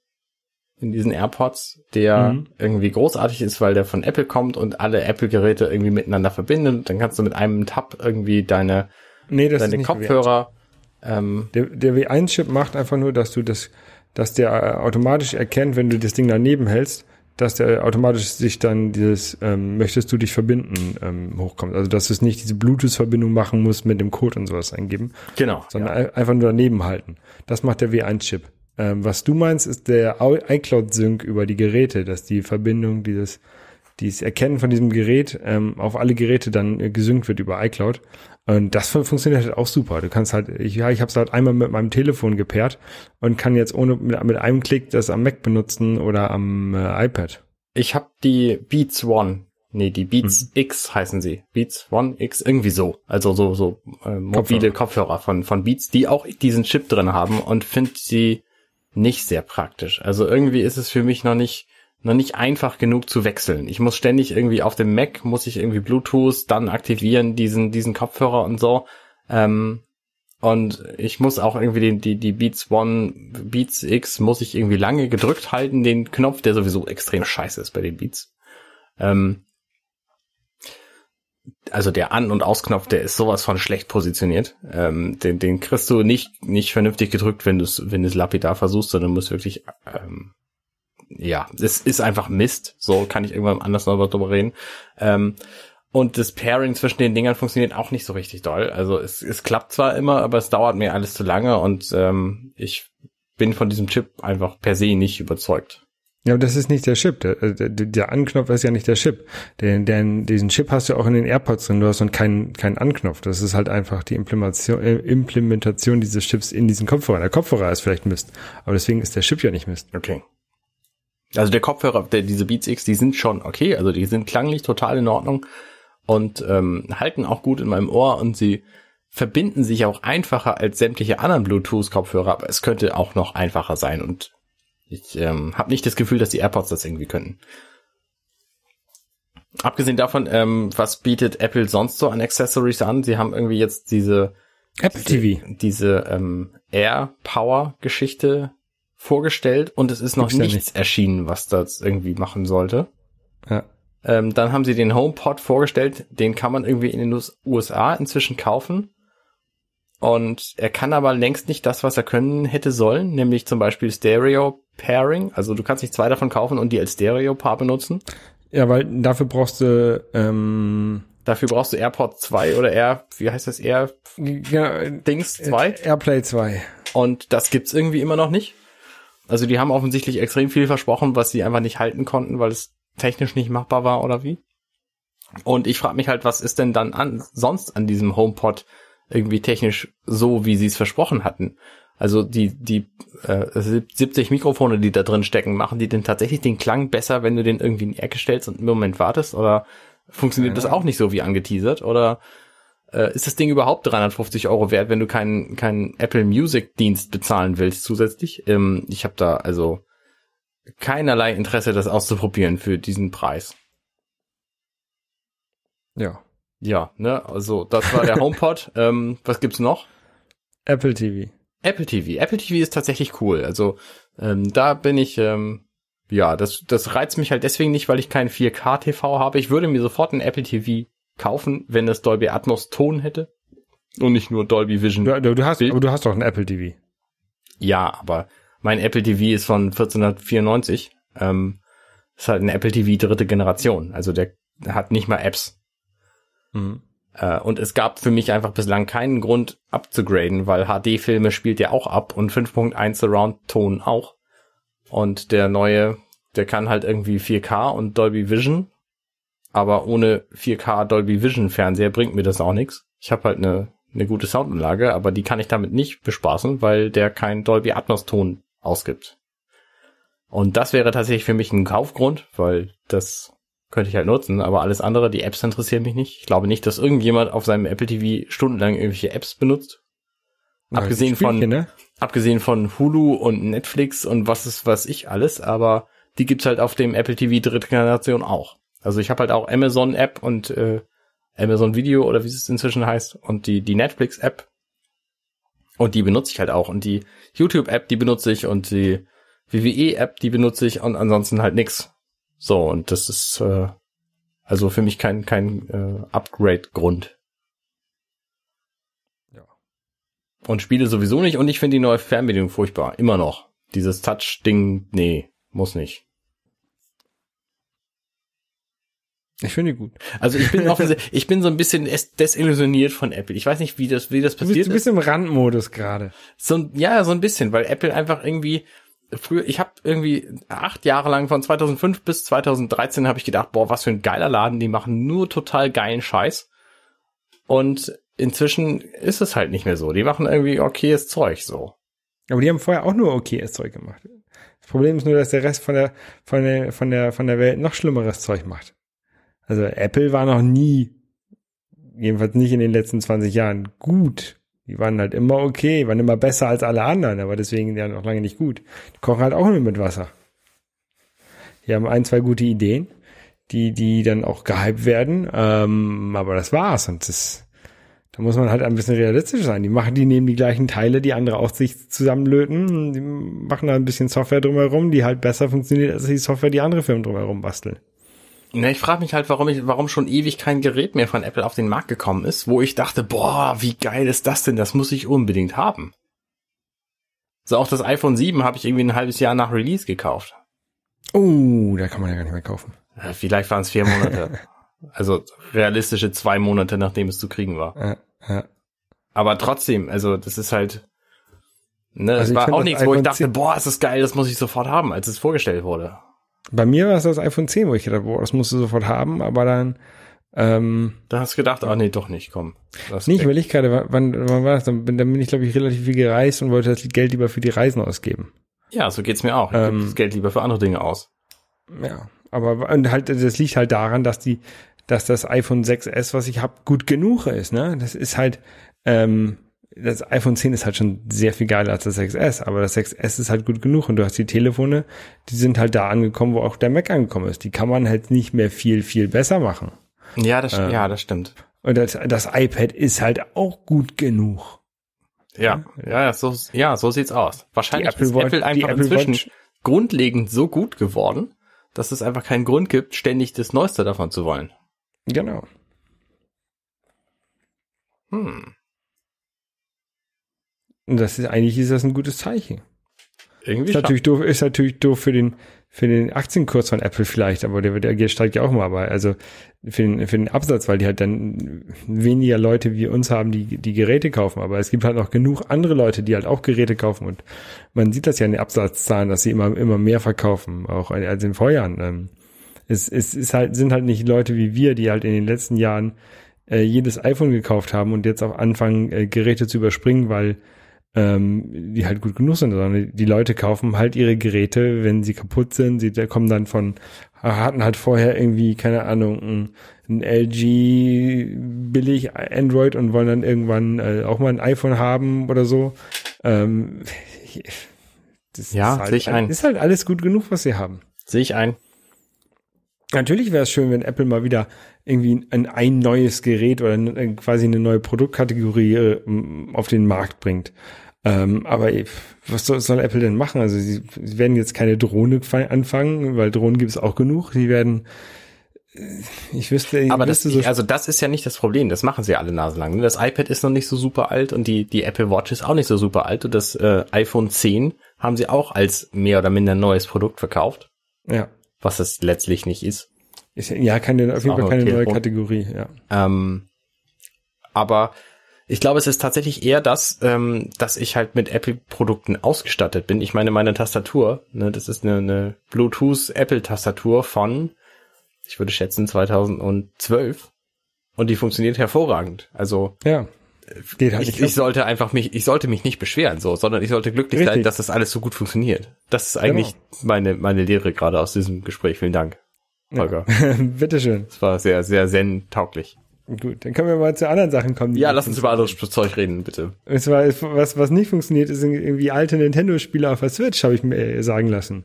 in diesen AirPods, der mhm. irgendwie großartig ist, weil der von Apple kommt und alle Apple-Geräte irgendwie miteinander verbindet. Dann kannst du mit einem Tab irgendwie deine, nee, deine Kopfhörer. Ähm, der, der W1-Chip macht einfach nur, dass du das, dass der äh, automatisch erkennt, wenn du das Ding daneben hältst, dass der automatisch sich dann dieses ähm, möchtest du dich verbinden ähm, hochkommt. Also dass es nicht diese Bluetooth-Verbindung machen muss mit dem Code und sowas eingeben. Genau. Sondern ja. einfach nur daneben halten. Das macht der W1-Chip. Ähm, was du meinst, ist der iCloud-Sync über die Geräte, dass die Verbindung dieses dieses Erkennen von diesem Gerät ähm, auf alle Geräte dann äh, gesynkt wird über iCloud. Und das funktioniert halt auch super. Du kannst halt, ich, ja, ich habe es halt einmal mit meinem Telefon gepaart und kann jetzt ohne mit, mit einem Klick das am Mac benutzen oder am äh, iPad. Ich habe die Beats One. Nee, die Beats mhm. X heißen sie. Beats One X, irgendwie so. Also so, so äh, mobile Kopfhörer, Kopfhörer von, von Beats, die auch diesen Chip drin haben und finde sie nicht sehr praktisch. Also irgendwie ist es für mich noch nicht noch nicht einfach genug zu wechseln. Ich muss ständig irgendwie auf dem Mac, muss ich irgendwie Bluetooth dann aktivieren, diesen, diesen Kopfhörer und so. Ähm, und ich muss auch irgendwie die, die, die Beats One, Beats X muss ich irgendwie lange gedrückt halten, den Knopf, der sowieso extrem scheiße ist bei den Beats. Ähm, also der An- und Ausknopf, der ist sowas von schlecht positioniert. Ähm, den, den kriegst du nicht, nicht vernünftig gedrückt, wenn du es, wenn du lapidar versuchst, sondern du musst wirklich ähm, ja, es ist einfach Mist. So kann ich irgendwann anders noch drüber reden. Ähm, und das Pairing zwischen den Dingern funktioniert auch nicht so richtig doll. Also es, es klappt zwar immer, aber es dauert mir alles zu lange und ähm, ich bin von diesem Chip einfach per se nicht überzeugt. Ja, aber das ist nicht der Chip. Der, äh, der, der Anknopf ist ja nicht der Chip. Den, den, diesen Chip hast du auch in den AirPods drin. Du hast dann keinen, keinen Anknopf. Das ist halt einfach die Implementation, äh, Implementation dieses Chips in diesen Kopfhörer. Der Kopfhörer ist vielleicht Mist. Aber deswegen ist der Chip ja nicht Mist. Okay. Also der Kopfhörer, der, diese Beats X, die sind schon okay, also die sind klanglich total in Ordnung und ähm, halten auch gut in meinem Ohr und sie verbinden sich auch einfacher als sämtliche anderen Bluetooth-Kopfhörer, aber es könnte auch noch einfacher sein und ich ähm, habe nicht das Gefühl, dass die AirPods das irgendwie könnten. Abgesehen davon, ähm, was bietet Apple sonst so an Accessories an? Sie haben irgendwie jetzt diese Apple TV, diese, diese ähm, Air Power Geschichte vorgestellt und es ist noch Gibt's nichts nicht. erschienen, was das irgendwie machen sollte. Ja. Ähm, dann haben sie den HomePod vorgestellt, den kann man irgendwie in den USA inzwischen kaufen. Und er kann aber längst nicht das, was er können hätte sollen, nämlich zum Beispiel Stereo Pairing. Also du kannst nicht zwei davon kaufen und die als Stereo-Paar benutzen. Ja, weil dafür brauchst du ähm Dafür brauchst du AirPod 2 oder Air, wie heißt das, Air ja, äh, Dings 2? Airplay 2. Und das gibt's irgendwie immer noch nicht. Also die haben offensichtlich extrem viel versprochen, was sie einfach nicht halten konnten, weil es technisch nicht machbar war oder wie. Und ich frage mich halt, was ist denn dann an, sonst an diesem HomePod irgendwie technisch so, wie sie es versprochen hatten? Also die, die äh, 70 Mikrofone, die da drin stecken, machen die denn tatsächlich den Klang besser, wenn du den irgendwie in die Ecke stellst und einen Moment wartest? Oder funktioniert ja. das auch nicht so wie angeteasert? Oder äh, ist das Ding überhaupt 350 Euro wert, wenn du keinen keinen Apple Music Dienst bezahlen willst zusätzlich? Ähm, ich habe da also keinerlei Interesse, das auszuprobieren für diesen Preis. Ja. Ja, ne, also das war der *laughs* HomePod. ähm, was gibt's noch? Apple TV. Apple TV. Apple TV ist tatsächlich cool. Also ähm, da bin ich, ähm, ja, das, das reizt mich halt deswegen nicht, weil ich keinen 4K-TV habe. Ich würde mir sofort ein Apple TV kaufen, wenn das Dolby Atmos Ton hätte und nicht nur Dolby Vision. Ja, du hast, aber du hast doch ein Apple TV. Ja, aber mein Apple TV ist von 1494. Ähm, ist halt ein Apple TV dritte Generation. Also der hat nicht mal Apps. Mhm. Äh, und es gab für mich einfach bislang keinen Grund abzugraden, weil HD-Filme spielt ja auch ab und 5.1 Surround-Ton auch. Und der neue, der kann halt irgendwie 4K und Dolby Vision aber ohne 4K Dolby Vision Fernseher bringt mir das auch nichts. Ich habe halt eine eine gute Soundanlage, aber die kann ich damit nicht bespaßen, weil der keinen Dolby Atmos Ton ausgibt. Und das wäre tatsächlich für mich ein Kaufgrund, weil das könnte ich halt nutzen, aber alles andere, die Apps interessieren mich nicht. Ich glaube nicht, dass irgendjemand auf seinem Apple TV stundenlang irgendwelche Apps benutzt. Ja, abgesehen von, ne? abgesehen von Hulu und Netflix und was ist, was ich alles, aber die gibt's halt auf dem Apple TV dritte Generation auch. Also ich habe halt auch Amazon App und äh, Amazon Video oder wie es inzwischen heißt und die, die Netflix App. Und die benutze ich halt auch. Und die YouTube App, die benutze ich und die WWE App, die benutze ich und ansonsten halt nix. So, und das ist äh, also für mich kein, kein äh, Upgrade-Grund. Ja. Und Spiele sowieso nicht und ich finde die neue Fernbedienung furchtbar. Immer noch. Dieses Touch-Ding, nee, muss nicht. Ich finde die gut. Also ich bin auch, *laughs* ich bin so ein bisschen desillusioniert von Apple. Ich weiß nicht, wie das, wie das passiert ist. Du bist, du bist im Randmodus gerade. So ein, ja, so ein bisschen, weil Apple einfach irgendwie früher, ich habe irgendwie acht Jahre lang von 2005 bis 2013 habe ich gedacht, boah, was für ein geiler Laden, die machen nur total geilen Scheiß. Und inzwischen ist es halt nicht mehr so. Die machen irgendwie okayes Zeug so. Aber die haben vorher auch nur okayes Zeug gemacht. Das Problem ist nur, dass der Rest von der, von der, von der, von der Welt noch schlimmeres Zeug macht. Also Apple war noch nie, jedenfalls nicht in den letzten 20 Jahren, gut. Die waren halt immer okay, waren immer besser als alle anderen, aber deswegen ja noch lange nicht gut. Die kochen halt auch nur mit Wasser. Die haben ein, zwei gute Ideen, die, die dann auch gehypt werden, ähm, aber das war's und das, da muss man halt ein bisschen realistisch sein. Die machen, die nehmen die gleichen Teile, die andere auch sich zusammenlöten, die machen da ein bisschen Software drumherum, die halt besser funktioniert als die Software, die andere Firmen drumherum basteln. Na, ne, ich frage mich halt, warum ich, warum schon ewig kein Gerät mehr von Apple auf den Markt gekommen ist, wo ich dachte, boah, wie geil ist das denn? Das muss ich unbedingt haben. So auch das iPhone 7 habe ich irgendwie ein halbes Jahr nach Release gekauft. Oh, uh, da kann man ja gar nicht mehr kaufen. Vielleicht waren es vier Monate. *laughs* also realistische zwei Monate, nachdem es zu kriegen war. Ja, ja. Aber trotzdem, also das ist halt, ne, also es war auch nichts, wo ich dachte, boah, ist das geil, das muss ich sofort haben, als es vorgestellt wurde. Bei mir war es das iPhone 10, wo ich gedacht boah, das musst du sofort haben, aber dann. Ähm, da hast du gedacht, ah nee, doch nicht, komm. Das weil ich gerade, wann, wann war das? Dann bin, dann bin ich, glaube ich, relativ viel gereist und wollte das Geld lieber für die Reisen ausgeben. Ja, so geht's mir auch. Ich ähm, das Geld lieber für andere Dinge aus. Ja, aber und halt, das liegt halt daran, dass die, dass das iPhone 6S, was ich habe, gut genug ist. Ne, das ist halt, ähm, das iPhone 10 ist halt schon sehr viel geiler als das 6S, aber das 6S ist halt gut genug und du hast die Telefone, die sind halt da angekommen, wo auch der Mac angekommen ist. Die kann man halt nicht mehr viel, viel besser machen. Ja, das, äh, ja, das stimmt. Und das, das iPad ist halt auch gut genug. Ja, ja, so, ja, so sieht's aus. Wahrscheinlich Apple ist Watch, Apple einfach Apple inzwischen Watch. grundlegend so gut geworden, dass es einfach keinen Grund gibt, ständig das Neueste davon zu wollen. Genau. Hm. Und das ist, eigentlich ist das ein gutes Zeichen. Irgendwie ist natürlich doof, ist natürlich doof für den, für den Aktienkurs von Apple vielleicht, aber der, der steigt ja auch mal, bei. also für den, für den Absatz, weil die halt dann weniger Leute wie uns haben, die, die Geräte kaufen. Aber es gibt halt noch genug andere Leute, die halt auch Geräte kaufen und man sieht das ja in den Absatzzahlen, dass sie immer, immer mehr verkaufen, auch als in Vorjahren. Ähm, es, es ist halt, sind halt nicht Leute wie wir, die halt in den letzten Jahren äh, jedes iPhone gekauft haben und jetzt auch anfangen, äh, Geräte zu überspringen, weil ähm, die halt gut genug sind, sondern die Leute kaufen halt ihre Geräte, wenn sie kaputt sind. Sie kommen dann von, hatten halt vorher irgendwie, keine Ahnung, ein, ein LG billig Android und wollen dann irgendwann äh, auch mal ein iPhone haben oder so. Ähm, *laughs* das ja, halt, sehe ich ein. Ist halt alles gut genug, was sie haben. Sehe ich ein. Natürlich wäre es schön, wenn Apple mal wieder irgendwie ein, ein neues Gerät oder quasi eine neue Produktkategorie äh, auf den Markt bringt. Ähm, aber was soll, soll, Apple denn machen? Also sie, sie werden jetzt keine Drohne anfangen, weil Drohnen gibt es auch genug. Sie werden äh, ich wüsste, ich aber wüsste das, so also das ist ja nicht das Problem. Das machen sie alle naselang. Ne? Das iPad ist noch nicht so super alt und die die Apple Watch ist auch nicht so super alt und das äh, iPhone 10 haben sie auch als mehr oder minder neues Produkt verkauft. Ja. Was das letztlich nicht ist. ist ja keine auf jeden Fall keine neue Kategorie. Ja. Ähm, aber ich glaube, es ist tatsächlich eher das, ähm, dass ich halt mit Apple-Produkten ausgestattet bin. Ich meine, meine Tastatur, ne, das ist eine, eine Bluetooth-Apple-Tastatur von, ich würde schätzen, 2012. Und die funktioniert hervorragend. Also ja, geht halt ich, ich sollte einfach mich, ich sollte mich nicht beschweren, so, sondern ich sollte glücklich Richtig. sein, dass das alles so gut funktioniert. Das ist eigentlich genau. meine, meine Lehre gerade aus diesem Gespräch. Vielen Dank. Holger. Ja. *laughs* Bitteschön. Es war sehr, sehr zen-tauglich. Gut, dann können wir mal zu anderen Sachen kommen. Ja, lass uns über anderes Zeug reden, bitte. Und zwar, was, was nicht funktioniert, sind irgendwie alte Nintendo-Spiele auf der Switch, habe ich mir äh, sagen lassen.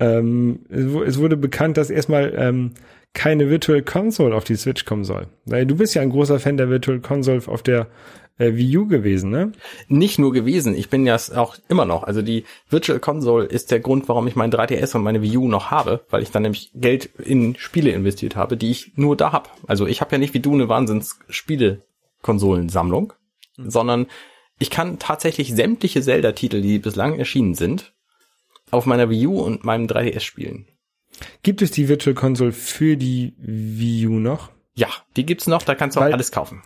Ähm, es wurde bekannt, dass erstmal ähm, keine Virtual Console auf die Switch kommen soll. Weil du bist ja ein großer Fan der Virtual Console auf der äh, Wii U gewesen, ne? Nicht nur gewesen, ich bin ja auch immer noch. Also die Virtual Console ist der Grund, warum ich mein 3DS und meine Wii U noch habe, weil ich dann nämlich Geld in Spiele investiert habe, die ich nur da hab. Also ich habe ja nicht wie du eine Wahnsinns-Spiele-Konsolensammlung, mhm. sondern ich kann tatsächlich sämtliche Zelda-Titel, die bislang erschienen sind, auf meiner Wii U und meinem 3DS spielen. Gibt es die Virtual Console für die Wii U noch? Ja, die gibt's noch, da kannst du weil, auch alles kaufen.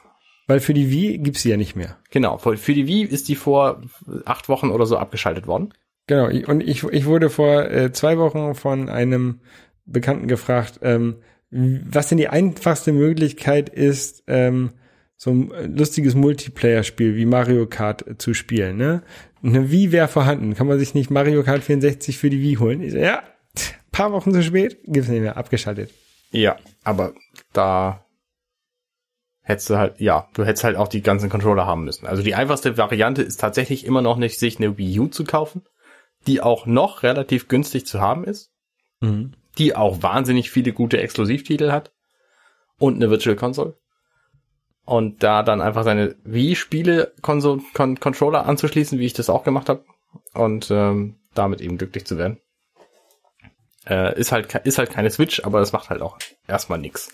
Weil für die Wii gibt's sie ja nicht mehr. Genau, für die Wii ist die vor acht Wochen oder so abgeschaltet worden. Genau, und ich, ich wurde vor äh, zwei Wochen von einem Bekannten gefragt, ähm, was denn die einfachste Möglichkeit ist, ähm, so ein lustiges Multiplayer-Spiel wie Mario Kart zu spielen, ne? Eine Wii wäre vorhanden. Kann man sich nicht Mario Kart 64 für die Wii holen? Ich so, ja, paar Wochen zu spät, gibt's nicht mehr, abgeschaltet. Ja, aber da hättest du halt, ja, du hättest halt auch die ganzen Controller haben müssen. Also die einfachste Variante ist tatsächlich immer noch nicht, sich eine Wii U zu kaufen, die auch noch relativ günstig zu haben ist, mhm. die auch wahnsinnig viele gute Exklusivtitel hat und eine Virtual Console. Und da dann einfach seine Wii-Spiele-Controller anzuschließen, wie ich das auch gemacht habe, und ähm, damit eben glücklich zu werden. Äh, ist halt, ist halt keine Switch, aber das macht halt auch erstmal nix.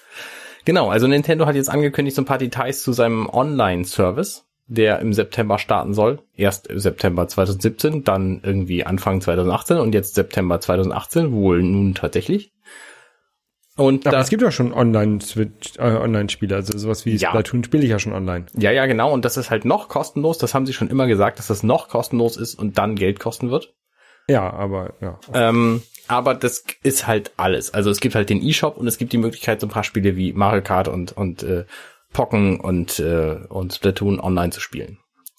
Genau, also Nintendo hat jetzt angekündigt so ein paar Details zu seinem Online-Service, der im September starten soll. Erst im September 2017, dann irgendwie Anfang 2018 und jetzt September 2018 wohl nun tatsächlich. Und Aber da, es gibt ja schon Online-Switch, äh, Online-Spiele, also sowas wie ja. Splatoon spiele ich ja schon online. Ja, ja, genau. Und das ist halt noch kostenlos. Das haben sie schon immer gesagt, dass das noch kostenlos ist und dann Geld kosten wird. Ja, aber ja. Ähm, aber das ist halt alles. Also es gibt halt den E-Shop und es gibt die Möglichkeit, so ein paar Spiele wie Mario Kart und, und äh, Pocken und, äh, und Splatoon online zu spielen.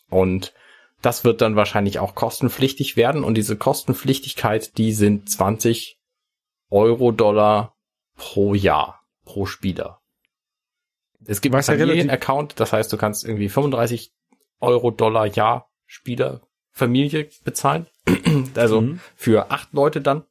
Und das wird dann wahrscheinlich auch kostenpflichtig werden. Und diese Kostenpflichtigkeit, die sind 20 Euro Dollar pro Jahr, pro Spieler. Es gibt einen Familienaccount, das heißt, du kannst irgendwie 35 Euro Dollar Jahr Spieler Familie bezahlen. *clears throat* also mhm. für acht Leute dann.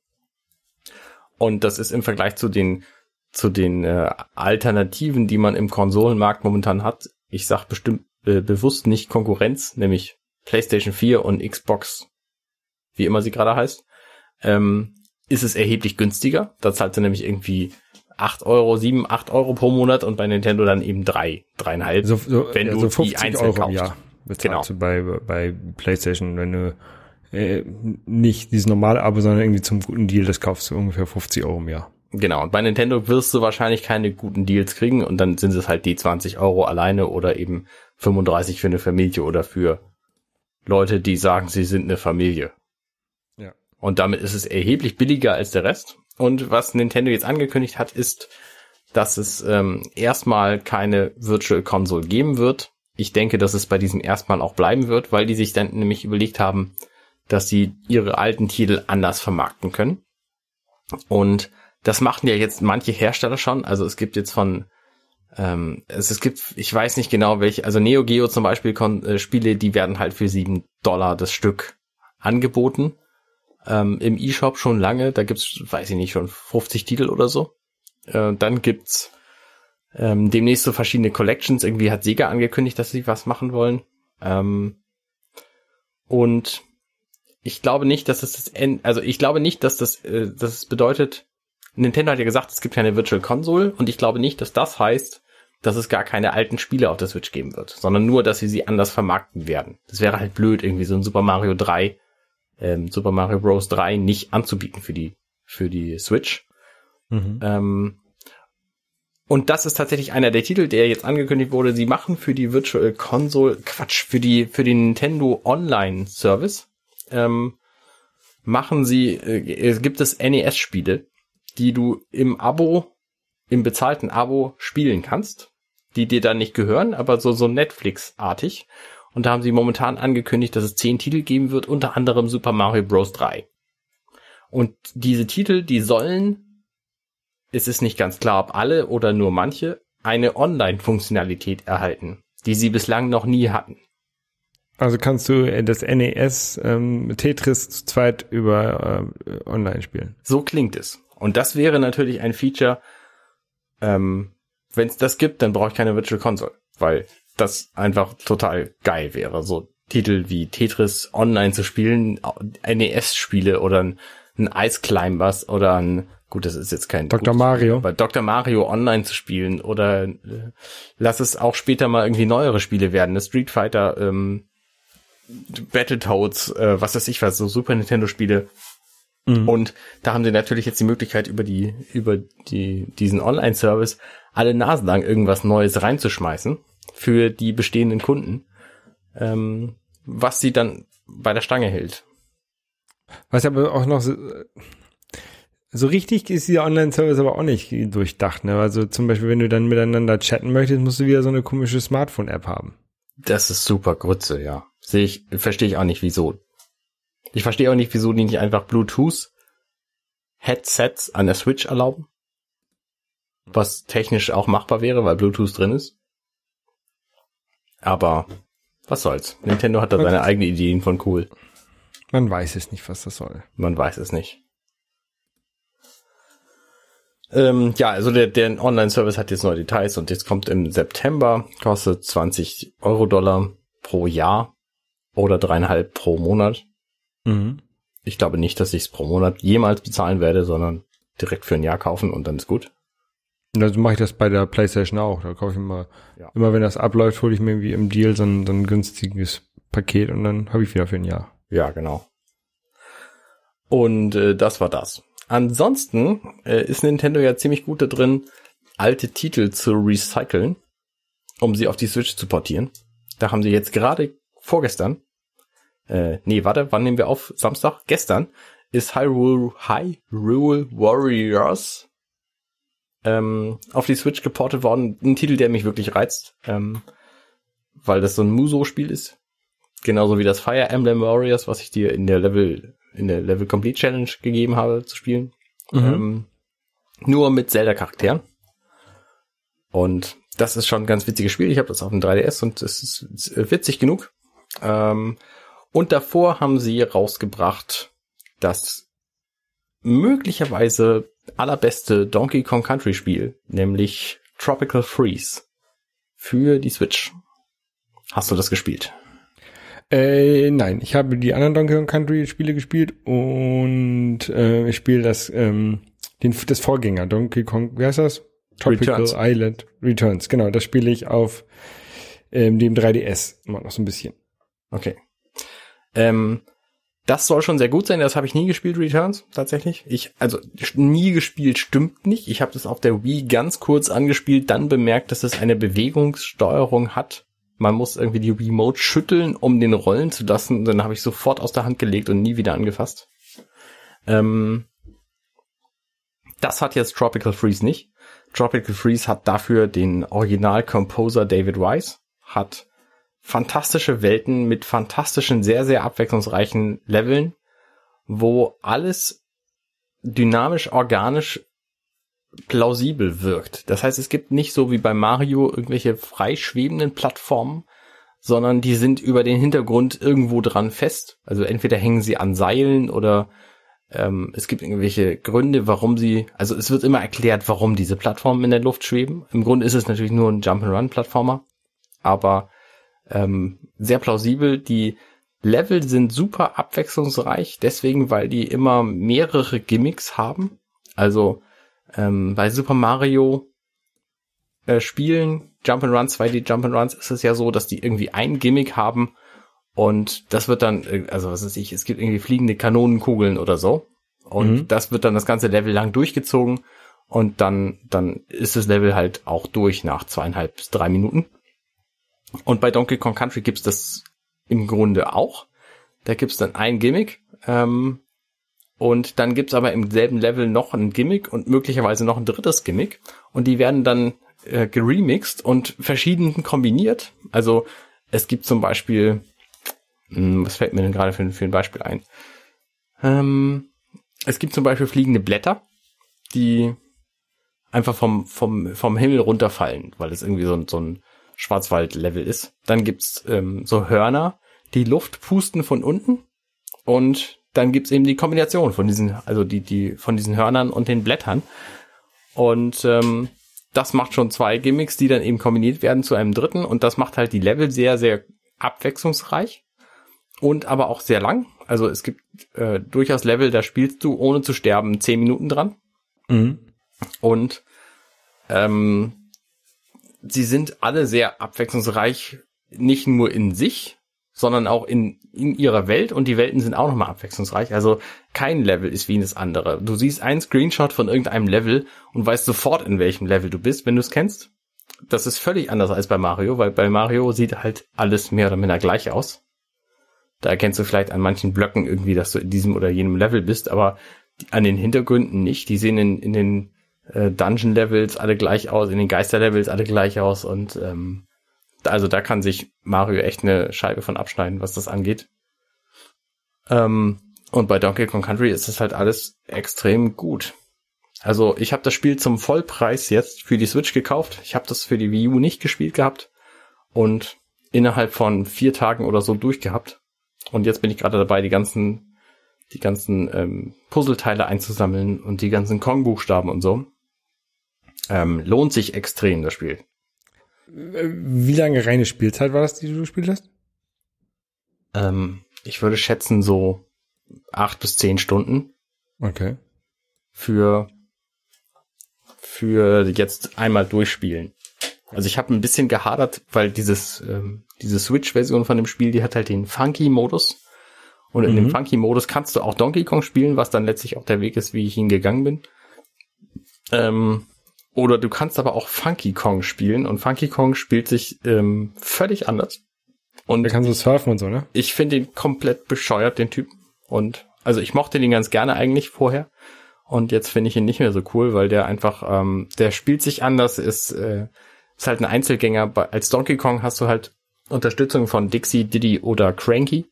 Und das ist im Vergleich zu den zu den äh, Alternativen, die man im Konsolenmarkt momentan hat. Ich sag bestimmt äh, bewusst nicht Konkurrenz, nämlich PlayStation 4 und Xbox, wie immer sie gerade heißt. Ähm, ist es erheblich günstiger. Da zahlt sie nämlich irgendwie 8 Euro, 7, 8 Euro pro Monat und bei Nintendo dann eben 3, dreieinhalb, so, so, wenn ja, du so 50 die einzeln Euro kaufst. Im genau. bei, bei PlayStation, wenn du äh, nicht dieses normale Abo, sondern irgendwie zum guten Deal, das kaufst du ungefähr 50 Euro im Jahr. Genau, und bei Nintendo wirst du wahrscheinlich keine guten Deals kriegen und dann sind es halt die 20 Euro alleine oder eben 35 für eine Familie oder für Leute, die sagen, sie sind eine Familie. Ja. Und damit ist es erheblich billiger als der Rest. Und was Nintendo jetzt angekündigt hat, ist, dass es ähm, erstmal keine Virtual Console geben wird. Ich denke, dass es bei diesem erstmal auch bleiben wird, weil die sich dann nämlich überlegt haben, dass sie ihre alten Titel anders vermarkten können. Und das machen ja jetzt manche Hersteller schon. Also es gibt jetzt von, ähm, es, es gibt, ich weiß nicht genau welche, also Neo Geo zum Beispiel kon äh, Spiele, die werden halt für sieben Dollar das Stück angeboten. Ähm, Im E-Shop schon lange, da gibt's, weiß ich nicht, schon 50 Titel oder so. Äh, dann gibt's ähm, demnächst so verschiedene Collections. Irgendwie hat Sega angekündigt, dass sie was machen wollen. Ähm, und ich glaube nicht, dass es das End, also ich glaube nicht, dass das, äh, das bedeutet, Nintendo hat ja gesagt, es gibt keine Virtual Console und ich glaube nicht, dass das heißt, dass es gar keine alten Spiele auf der Switch geben wird, sondern nur, dass sie sie anders vermarkten werden. Das wäre halt blöd, irgendwie so ein Super Mario 3, ähm, Super Mario Bros. 3 nicht anzubieten für die, für die Switch. Mhm. Ähm, und das ist tatsächlich einer der Titel, der jetzt angekündigt wurde. Sie machen für die Virtual Console Quatsch, für die, für den Nintendo Online Service ähm, machen sie, äh, gibt es NES-Spiele, die du im Abo, im bezahlten Abo spielen kannst, die dir dann nicht gehören, aber so, so Netflix-artig. Und da haben sie momentan angekündigt, dass es zehn Titel geben wird, unter anderem Super Mario Bros. 3. Und diese Titel, die sollen, es ist nicht ganz klar, ob alle oder nur manche, eine Online-Funktionalität erhalten, die sie bislang noch nie hatten. Also kannst du äh, das NES ähm, Tetris zu zweit über äh, online spielen. So klingt es. Und das wäre natürlich ein Feature, ähm, wenn es das gibt, dann brauche ich keine Virtual Console, weil das einfach total geil wäre. So Titel wie Tetris online zu spielen, NES-Spiele oder ein, ein Ice Climbers oder ein, gut, das ist jetzt kein Dr. Gut, Mario. Aber Dr. Mario online zu spielen oder äh, lass es auch später mal irgendwie neuere Spiele werden. Das Street Fighter ähm, Battletoads, äh, was weiß ich was, so Super Nintendo Spiele. Mhm. Und da haben sie natürlich jetzt die Möglichkeit, über die, über die, diesen Online-Service alle Nasen lang irgendwas Neues reinzuschmeißen für die bestehenden Kunden, ähm, was sie dann bei der Stange hält. Was aber auch noch so, äh, so richtig ist dieser Online-Service aber auch nicht durchdacht. Ne? Also zum Beispiel, wenn du dann miteinander chatten möchtest, musst du wieder so eine komische Smartphone-App haben. Das ist super Grütze, ja. Sehe ich, verstehe ich auch nicht, wieso. Ich verstehe auch nicht, wieso die nicht einfach Bluetooth Headsets an der Switch erlauben. Was technisch auch machbar wäre, weil Bluetooth drin ist. Aber was soll's? Nintendo hat da seine eigenen Ideen von cool. Man weiß es nicht, was das soll. Man weiß es nicht. Ähm, ja, also der, der Online-Service hat jetzt neue Details und jetzt kommt im September, kostet 20 Euro Dollar pro Jahr oder dreieinhalb pro Monat. Mhm. Ich glaube nicht, dass ich es pro Monat jemals bezahlen werde, sondern direkt für ein Jahr kaufen und dann ist gut. Und dann mache ich das bei der PlayStation auch. Da kaufe ich immer, ja. immer wenn das abläuft, hole ich mir irgendwie im Deal so ein, so ein günstiges Paket und dann habe ich wieder für ein Jahr. Ja, genau. Und äh, das war das. Ansonsten äh, ist Nintendo ja ziemlich gut da drin, alte Titel zu recyceln, um sie auf die Switch zu portieren. Da haben sie jetzt gerade vorgestern, äh, nee, warte, wann nehmen wir auf? Samstag? Gestern ist Hyrule, Hyrule Warriors ähm, auf die Switch geportet worden. Ein Titel, der mich wirklich reizt, ähm, weil das so ein Muso-Spiel ist. Genauso wie das Fire Emblem Warriors, was ich dir in der Level, in der Level Complete Challenge gegeben habe zu spielen. Mhm. Ähm, nur mit Zelda-Charakteren. Und das ist schon ein ganz witziges Spiel. Ich habe das auf dem 3DS und es ist witzig genug. Ähm, und davor haben sie rausgebracht das möglicherweise allerbeste Donkey Kong Country Spiel, nämlich Tropical Freeze für die Switch. Hast du das gespielt? Äh, nein, ich habe die anderen Donkey Kong Country Spiele gespielt und äh, ich spiele das, ähm, den, das Vorgänger Donkey Kong, wie heißt das? Tropical Returns. Island Returns, genau, das spiele ich auf ähm, dem 3DS immer noch so ein bisschen. Okay. Ähm, das soll schon sehr gut sein. Das habe ich nie gespielt, Returns, tatsächlich. Ich, also nie gespielt stimmt nicht. Ich habe das auf der Wii ganz kurz angespielt, dann bemerkt, dass es eine Bewegungssteuerung hat. Man muss irgendwie die Remote schütteln, um den rollen zu lassen. Dann habe ich sofort aus der Hand gelegt und nie wieder angefasst. Ähm, das hat jetzt Tropical Freeze nicht. Tropical Freeze hat dafür den Original-Composer David Wise, hat fantastische Welten mit fantastischen, sehr, sehr abwechslungsreichen Leveln, wo alles dynamisch, organisch plausibel wirkt. Das heißt, es gibt nicht so wie bei Mario irgendwelche freischwebenden Plattformen, sondern die sind über den Hintergrund irgendwo dran fest. Also entweder hängen sie an Seilen oder ähm, es gibt irgendwelche Gründe, warum sie, also es wird immer erklärt, warum diese Plattformen in der Luft schweben. Im Grunde ist es natürlich nur ein Jump'n'Run-Plattformer, aber ähm, sehr plausibel. Die Level sind super abwechslungsreich, deswegen, weil die immer mehrere Gimmicks haben. Also ähm, bei Super Mario äh, Spielen, Jump'n'Runs, 2D Jump'n'Runs, ist es ja so, dass die irgendwie ein Gimmick haben und das wird dann, äh, also was weiß ich, es gibt irgendwie fliegende Kanonenkugeln oder so. Und mhm. das wird dann das ganze Level lang durchgezogen und dann, dann ist das Level halt auch durch nach zweieinhalb bis drei Minuten. Und bei Donkey Kong Country gibt's das im Grunde auch. Da gibt's dann ein Gimmick. Ähm, und dann gibt's aber im selben Level noch ein Gimmick und möglicherweise noch ein drittes Gimmick. Und die werden dann äh, geremixed und verschieden kombiniert. Also es gibt zum Beispiel, mh, hm, was fällt mir denn gerade für, für ein Beispiel ein? Ähm, es gibt zum Beispiel fliegende Blätter, die einfach vom, vom, vom Himmel runterfallen, weil es irgendwie so, so ein Schwarzwald-Level ist. Dann gibt's ähm, so Hörner, die Luft pusten von unten und dann gibt's eben die Kombination von diesen, also die, die, von diesen Hörnern und den Blättern. Und ähm, das macht schon zwei Gimmicks, die dann eben kombiniert werden zu einem dritten und das macht halt die Level sehr, sehr abwechslungsreich und aber auch sehr lang. Also es gibt äh, durchaus Level, da spielst du ohne zu sterben zehn Minuten dran. Mhm. Und ähm, sie sind alle sehr abwechslungsreich, nicht nur in sich, sondern auch in, in ihrer Welt und die Welten sind auch nochmal abwechslungsreich. Also kein Level ist wie das andere. Du siehst einen Screenshot von irgendeinem Level und weißt sofort, in welchem Level du bist, wenn du es kennst. Das ist völlig anders als bei Mario, weil bei Mario sieht halt alles mehr oder minder gleich aus. Da erkennst du vielleicht an manchen Blöcken irgendwie, dass du in diesem oder jenem Level bist, aber an den Hintergründen nicht. Die sehen in, in den äh, Dungeon-Levels alle gleich aus, in den Geister-Levels alle gleich aus und ähm, also da kann sich Mario echt eine Scheibe von abschneiden, was das angeht. Ähm, und bei Donkey Kong Country ist das halt alles extrem gut. Also ich habe das Spiel zum Vollpreis jetzt für die Switch gekauft. Ich habe das für die Wii U nicht gespielt gehabt und innerhalb von vier Tagen oder so durchgehabt. Und jetzt bin ich gerade dabei, die ganzen, die ganzen ähm, Puzzleteile einzusammeln und die ganzen Kong-Buchstaben und so. Ähm, lohnt sich extrem, das Spiel. Wie lange reine Spielzeit war das, die du gespielt hast? Ähm, ich würde schätzen so acht bis zehn Stunden. Okay. Für, für jetzt einmal durchspielen. Also ich habe ein bisschen gehadert, weil dieses, ähm, diese Switch-Version von dem Spiel, die hat halt den Funky-Modus. Und in mhm. dem Funky-Modus kannst du auch Donkey Kong spielen, was dann letztlich auch der Weg ist, wie ich ihn gegangen bin. Ähm, oder du kannst aber auch Funky Kong spielen und Funky Kong spielt sich ähm, völlig anders. Und da kannst du surfen und so, ne? Ich finde ihn komplett bescheuert, den Typen. Und also ich mochte den ganz gerne eigentlich vorher. Und jetzt finde ich ihn nicht mehr so cool, weil der einfach, ähm, der spielt sich anders, ist, äh, ist halt ein Einzelgänger. Als Donkey Kong hast du halt Unterstützung von Dixie, Diddy oder Cranky.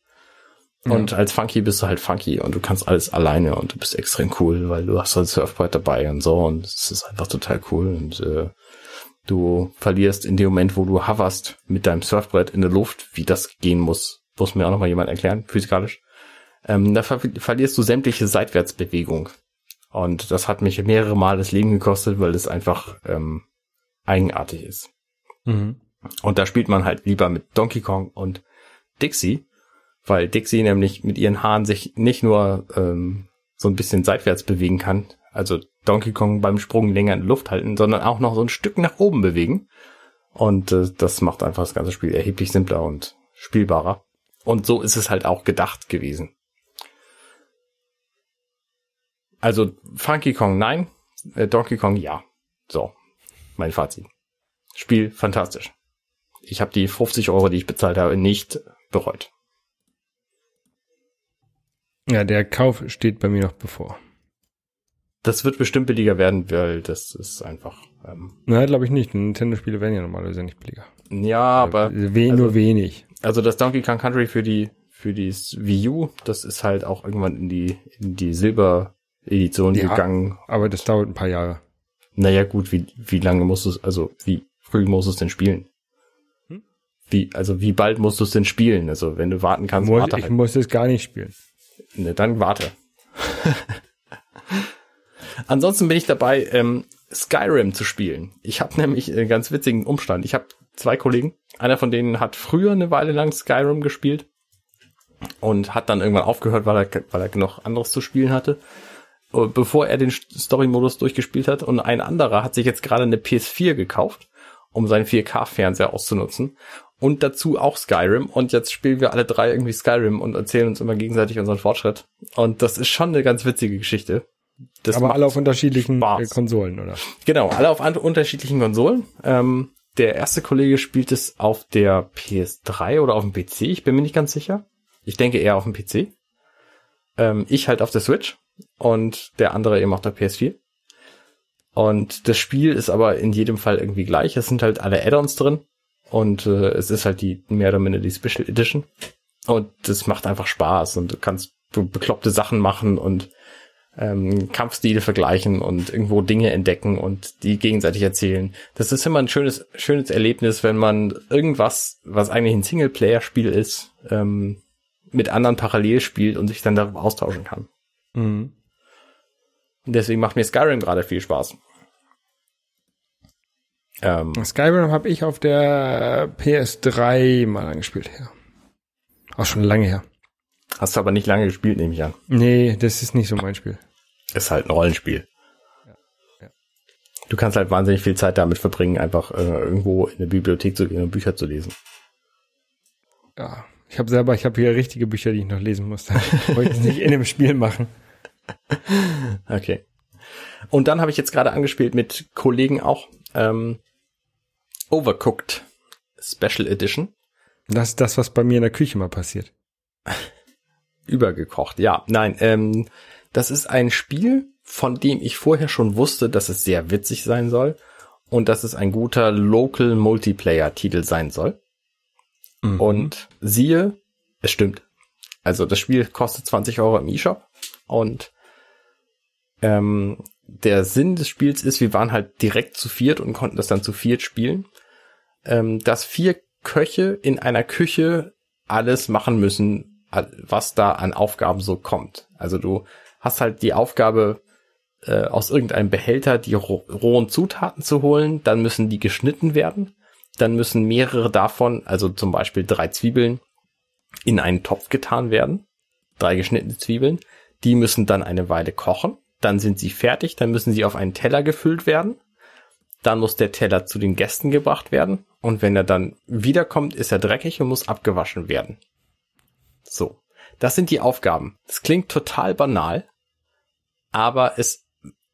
Und als Funky bist du halt Funky und du kannst alles alleine und du bist extrem cool, weil du hast halt Surfboard dabei und so und es ist einfach total cool und äh, du verlierst in dem Moment, wo du hoverst mit deinem Surfbrett in der Luft, wie das gehen muss, muss mir auch nochmal jemand erklären, physikalisch. Ähm, da ver verlierst du sämtliche Seitwärtsbewegung. Und das hat mich mehrere Mal das Leben gekostet, weil es einfach ähm, eigenartig ist. Mhm. Und da spielt man halt lieber mit Donkey Kong und Dixie, weil Dixie nämlich mit ihren Haaren sich nicht nur ähm, so ein bisschen seitwärts bewegen kann, also Donkey Kong beim Sprung länger in die Luft halten, sondern auch noch so ein Stück nach oben bewegen. Und äh, das macht einfach das ganze Spiel erheblich simpler und spielbarer. Und so ist es halt auch gedacht gewesen. Also Funky Kong nein, äh, Donkey Kong ja. So, mein Fazit. Spiel fantastisch. Ich habe die 50 Euro, die ich bezahlt habe, nicht bereut. Ja, der Kauf steht bei mir noch bevor. Das wird bestimmt billiger werden, weil das ist einfach. Ähm, Nein, glaube ich nicht. Nintendo-Spiele werden ja normalerweise nicht billiger. Ja, äh, aber. We also, nur wenig. Also das Donkey Kong Country für die, für die Wii U, das ist halt auch irgendwann in die, in die Silber-Edition ja, gegangen. Aber das dauert ein paar Jahre. Naja, gut, wie, wie lange musst du es, also wie früh musst du es denn spielen? Hm? Wie, also wie bald musst du es denn spielen? Also wenn du warten kannst, Muss, warte halt. Ich muss es gar nicht spielen. Ne, dann warte. *laughs* Ansonsten bin ich dabei, ähm, Skyrim zu spielen. Ich habe nämlich einen ganz witzigen Umstand. Ich habe zwei Kollegen. Einer von denen hat früher eine Weile lang Skyrim gespielt und hat dann irgendwann aufgehört, weil er, weil er noch anderes zu spielen hatte, äh, bevor er den Story-Modus durchgespielt hat. Und ein anderer hat sich jetzt gerade eine PS4 gekauft, um seinen 4K-Fernseher auszunutzen und dazu auch Skyrim. Und jetzt spielen wir alle drei irgendwie Skyrim und erzählen uns immer gegenseitig unseren Fortschritt. Und das ist schon eine ganz witzige Geschichte. Das Aber alle auf unterschiedlichen äh, Spaß. Konsolen, oder? Genau, alle auf unterschiedlichen Konsolen. Ähm, der erste Kollege spielt es auf der PS3 oder auf dem PC, ich bin mir nicht ganz sicher. Ich denke eher auf dem PC. Ähm, ich halt auf der Switch und der andere eben auf der PS4. Und das Spiel ist aber in jedem Fall irgendwie gleich. Es sind halt alle Add-ons drin und äh, es ist halt die mehr oder minder die Special Edition. Und es macht einfach Spaß und du kannst bekloppte Sachen machen und ähm, Kampfstile vergleichen und irgendwo Dinge entdecken und die gegenseitig erzählen. Das ist immer ein schönes, schönes Erlebnis, wenn man irgendwas, was eigentlich ein Singleplayer-Spiel ist, ähm, mit anderen parallel spielt und sich dann darüber austauschen kann. Mhm. Und deswegen macht mir Skyrim gerade viel Spaß. Ähm, Skyrim habe ich auf der PS3 mal angespielt, ja. Auch schon lange her. Hast du aber nicht lange gespielt, nehme ich an. Nee, das ist nicht so mein Spiel. Ist halt ein Rollenspiel. Ja, ja. Du kannst halt wahnsinnig viel Zeit damit verbringen, einfach äh, irgendwo in eine Bibliothek zu gehen und Bücher zu lesen. Ja, ich habe selber, ich habe hier richtige Bücher, die ich noch lesen muss. *laughs* Wollte ich nicht in dem Spiel machen. *laughs* Okay. Und dann habe ich jetzt gerade angespielt mit Kollegen auch ähm, Overcooked Special Edition. Das ist das, was bei mir in der Küche mal passiert. Übergekocht, ja. Nein, ähm, das ist ein Spiel, von dem ich vorher schon wusste, dass es sehr witzig sein soll und dass es ein guter Local Multiplayer Titel sein soll. Mhm. Und siehe, es stimmt. Also das Spiel kostet 20 Euro im eShop und ähm, der Sinn des Spiels ist, wir waren halt direkt zu viert und konnten das dann zu viert spielen, ähm, dass vier Köche in einer Küche alles machen müssen, was da an Aufgaben so kommt. Also du hast halt die Aufgabe, äh, aus irgendeinem Behälter die roh rohen Zutaten zu holen, dann müssen die geschnitten werden, dann müssen mehrere davon, also zum Beispiel drei Zwiebeln, in einen Topf getan werden, drei geschnittene Zwiebeln, die müssen dann eine Weile kochen dann sind sie fertig, dann müssen sie auf einen Teller gefüllt werden. Dann muss der Teller zu den Gästen gebracht werden. Und wenn er dann wiederkommt, ist er dreckig und muss abgewaschen werden. So. Das sind die Aufgaben. Das klingt total banal, aber es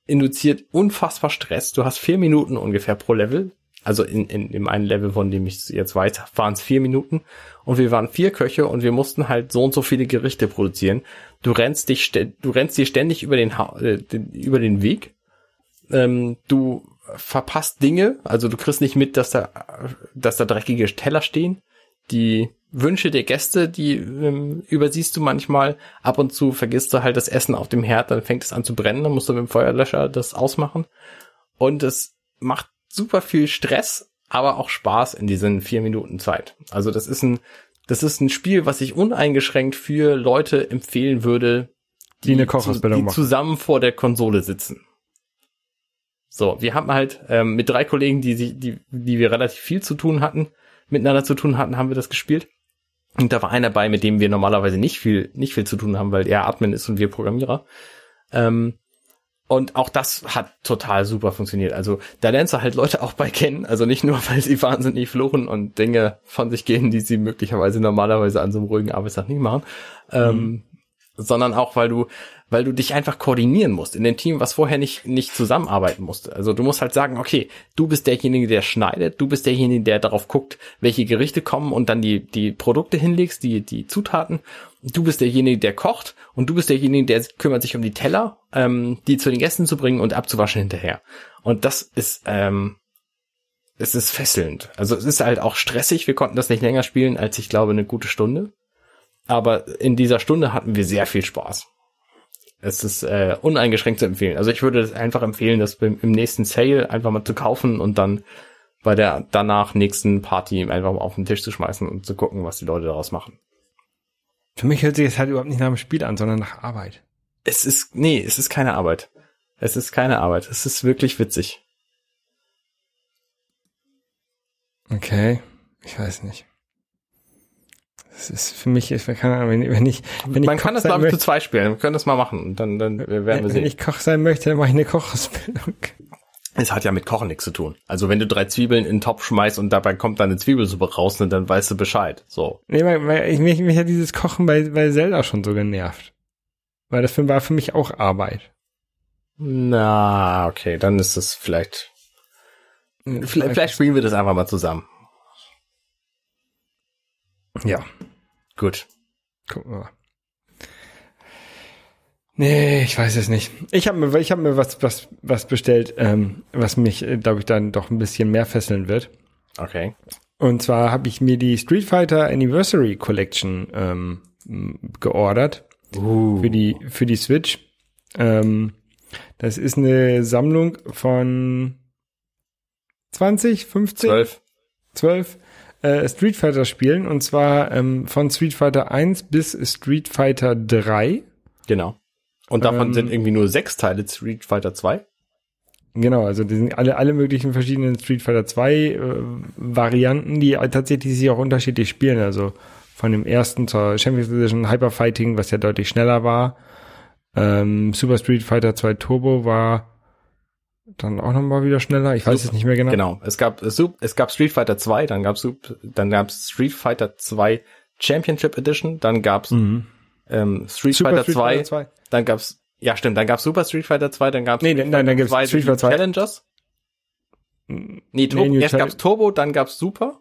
induziert unfassbar Stress. Du hast vier Minuten ungefähr pro Level. Also in, in, in einem Level, von dem ich jetzt weiß, waren es vier Minuten. Und wir waren vier Köche und wir mussten halt so und so viele Gerichte produzieren. Du rennst dich, du rennst dir ständig über den, ha äh, den über den Weg. Ähm, du verpasst Dinge, also du kriegst nicht mit, dass da, dass da dreckige Teller stehen. Die Wünsche der Gäste, die ähm, übersiehst du manchmal. Ab und zu vergisst du halt das Essen auf dem Herd, dann fängt es an zu brennen, dann musst du mit dem Feuerlöscher das ausmachen. Und es macht super viel Stress, aber auch Spaß in diesen vier Minuten Zeit. Also das ist ein das ist ein Spiel, was ich uneingeschränkt für Leute empfehlen würde, die, die eine Kochausbildung zu, die zusammen vor der Konsole sitzen. So, wir haben halt ähm, mit drei Kollegen, die, sich, die, die wir relativ viel zu tun hatten, miteinander zu tun hatten, haben wir das gespielt. Und da war einer bei, mit dem wir normalerweise nicht viel, nicht viel zu tun haben, weil er Admin ist und wir Programmierer. Ähm, und auch das hat total super funktioniert. Also da lernst du halt Leute auch bei kennen. Also nicht nur, *laughs* weil sie wahnsinnig fluchen und Dinge von sich gehen, die sie möglicherweise normalerweise an so einem ruhigen Arbeitstag nicht machen, ähm, mhm. ähm, sondern auch, weil du weil du dich einfach koordinieren musst in dem Team, was vorher nicht, nicht zusammenarbeiten musste. Also du musst halt sagen, okay, du bist derjenige, der schneidet, du bist derjenige, der darauf guckt, welche Gerichte kommen und dann die, die Produkte hinlegst, die, die Zutaten. Du bist derjenige, der kocht und du bist derjenige, der kümmert sich um die Teller, ähm, die zu den Gästen zu bringen und abzuwaschen hinterher. Und das ist, ähm, es ist fesselnd. Also es ist halt auch stressig. Wir konnten das nicht länger spielen als, ich glaube, eine gute Stunde. Aber in dieser Stunde hatten wir sehr viel Spaß es ist äh, uneingeschränkt zu empfehlen. Also ich würde es einfach empfehlen, das im, im nächsten Sale einfach mal zu kaufen und dann bei der danach nächsten Party einfach mal auf den Tisch zu schmeißen und zu gucken, was die Leute daraus machen. Für mich hört sich das halt überhaupt nicht nach einem Spiel an, sondern nach Arbeit. Es ist, nee, es ist keine Arbeit. Es ist keine Arbeit. Es ist wirklich witzig. Okay, ich weiß nicht. Das ist für mich, kann, wenn, wenn ich, wenn ich Man Koch kann das, glaube ich, zu zwei spielen. Wir können das mal machen. dann, dann werden wir wenn sehen. Wenn ich Koch sein möchte, dann mache ich eine Kochausbildung. Es hat ja mit Kochen nichts zu tun. Also wenn du drei Zwiebeln in den Topf schmeißt und dabei kommt dann eine Zwiebelsuppe raus, ne, dann weißt du Bescheid. So. Nee, weil, weil ich, mich, mich hat dieses Kochen bei, bei Zelda schon so genervt. Weil das war für mich auch Arbeit. Na, okay, dann ist das Vielleicht, vielleicht spielen wir das einfach mal zusammen. Ja. Gut. Gucken wir mal. Nee, ich weiß es nicht. Ich habe mir, ich hab mir was, was, was bestellt, ähm, was mich, äh, glaube ich, dann doch ein bisschen mehr fesseln wird. Okay. Und zwar habe ich mir die Street Fighter Anniversary Collection ähm, geordert uh. für die für die Switch. Ähm, das ist eine Sammlung von 20, 15, 12, 12 äh, Street Fighter spielen und zwar ähm, von Street Fighter 1 bis Street Fighter 3. Genau. Und davon ähm, sind irgendwie nur sechs Teile Street Fighter 2. Genau, also die sind alle, alle möglichen verschiedenen Street Fighter 2 äh, Varianten, die tatsächlich sich auch unterschiedlich spielen. Also von dem ersten zur Champions Edition Hyper Fighting, was ja deutlich schneller war. Ähm, Super Street Fighter 2 Turbo war dann auch nochmal wieder schneller. Ich weiß es nicht mehr genau. Genau. Es gab, äh, es gab Street Fighter 2, dann gab Sup, dann gab's Street Fighter 2 Championship Edition, dann gab's mhm. ähm, Street, Super Fighter, Street 2, Fighter 2, dann gab's, ja stimmt, dann gab's Super Street Fighter 2, dann gab's nee, Street nein, dann gab's Street Fighter 2 Challengers. Mm, nee, Turbo, nee, erst Chal gab's Turbo, dann gab's Super.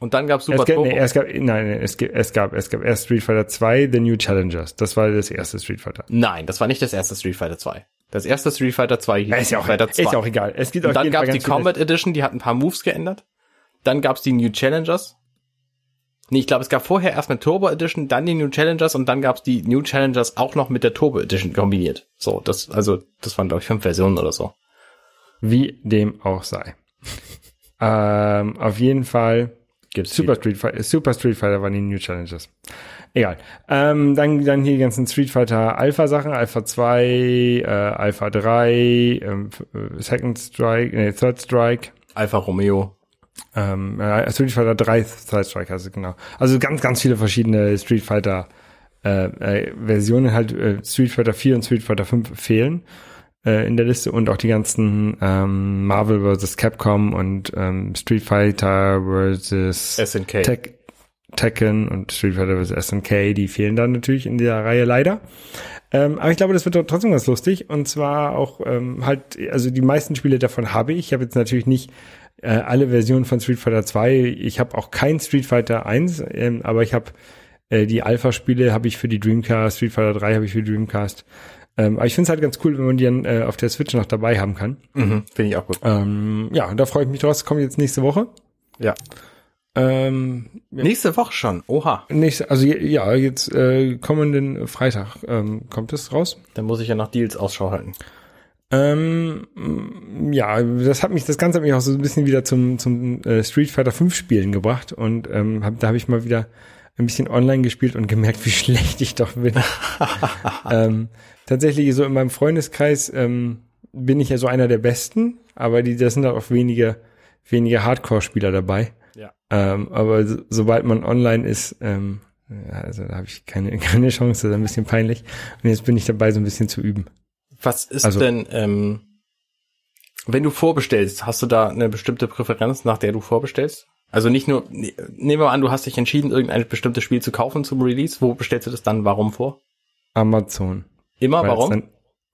Und dann gab's Super es gab, Turbo. Nee, es gab, nein, es, es gab, es gab erst Street Fighter 2, The New Challengers. Das war das erste Street Fighter. Nein, das war nicht das erste Street Fighter 2. Das erste Street Fighter 2 hieß ist ja auch, Fighter 2. Ist ja auch egal. Es gibt und dann gab es die Combat Edition, die hat ein paar Moves geändert. Dann gab es die New Challengers. Nee, ich glaube, es gab vorher erst eine Turbo Edition, dann die New Challengers und dann gab es die New Challengers auch noch mit der Turbo Edition kombiniert. So, das, also, das waren, glaube ich, fünf Versionen oder so. Wie dem auch sei. *laughs* ähm, auf jeden Fall Gibt's Super, Street Fighter, Super Street Fighter waren die New Challenges. Egal. Ähm, dann, dann hier die ganzen Street Fighter Alpha Sachen, Alpha 2, äh, Alpha 3, ähm, äh, Second Strike, nee, Third Strike. Alpha Romeo. Ähm, äh, Street Fighter 3 Third Strike heißt also es genau. Also ganz, ganz viele verschiedene Street Fighter äh, äh, Versionen halt. Äh, Street Fighter 4 und Street Fighter 5 fehlen äh, in der Liste und auch die ganzen ähm, Marvel vs. Capcom und ähm, Street Fighter vs. SNK. Tek Tekken und Street Fighter vs. SNK, die fehlen dann natürlich in dieser Reihe leider. Ähm, aber ich glaube, das wird trotzdem ganz lustig. Und zwar auch ähm, halt, also die meisten Spiele davon habe ich. Ich habe jetzt natürlich nicht äh, alle Versionen von Street Fighter 2. Ich habe auch kein Street Fighter 1, ähm, aber ich habe äh, die Alpha-Spiele habe ich für die Dreamcast, Street Fighter 3 habe ich für die Dreamcast. Ähm, aber ich finde es halt ganz cool, wenn man die dann äh, auf der Switch noch dabei haben kann. Mhm, finde ich auch gut. Ähm, ja, da freue ich mich draus. Kommt jetzt nächste Woche. Ja. Ähm, nächste Woche schon. Oha. Nächste, also ja, jetzt äh, kommenden Freitag ähm, kommt es raus. Dann muss ich ja nach Deals Ausschau halten. Ähm, ja, das hat mich, das Ganze hat mich auch so ein bisschen wieder zum, zum äh, Street Fighter 5 Spielen gebracht und ähm, hab, da habe ich mal wieder ein bisschen online gespielt und gemerkt, wie *laughs* schlecht ich doch bin. *laughs* ähm, tatsächlich so in meinem Freundeskreis ähm, bin ich ja so einer der Besten, aber die, da sind auch wenige, wenige Hardcore-Spieler dabei. Ja. Ähm, aber so, sobald man online ist, ähm, ja, also da habe ich keine, *laughs* keine Chance, das ist ein bisschen peinlich. Und jetzt bin ich dabei, so ein bisschen zu üben. Was ist also, denn, ähm, wenn du vorbestellst, hast du da eine bestimmte Präferenz, nach der du vorbestellst? Also nicht nur, nehmen wir mal an, du hast dich entschieden, irgendein bestimmtes Spiel zu kaufen zum Release. Wo bestellst du das dann warum vor? Amazon. Immer, weil warum?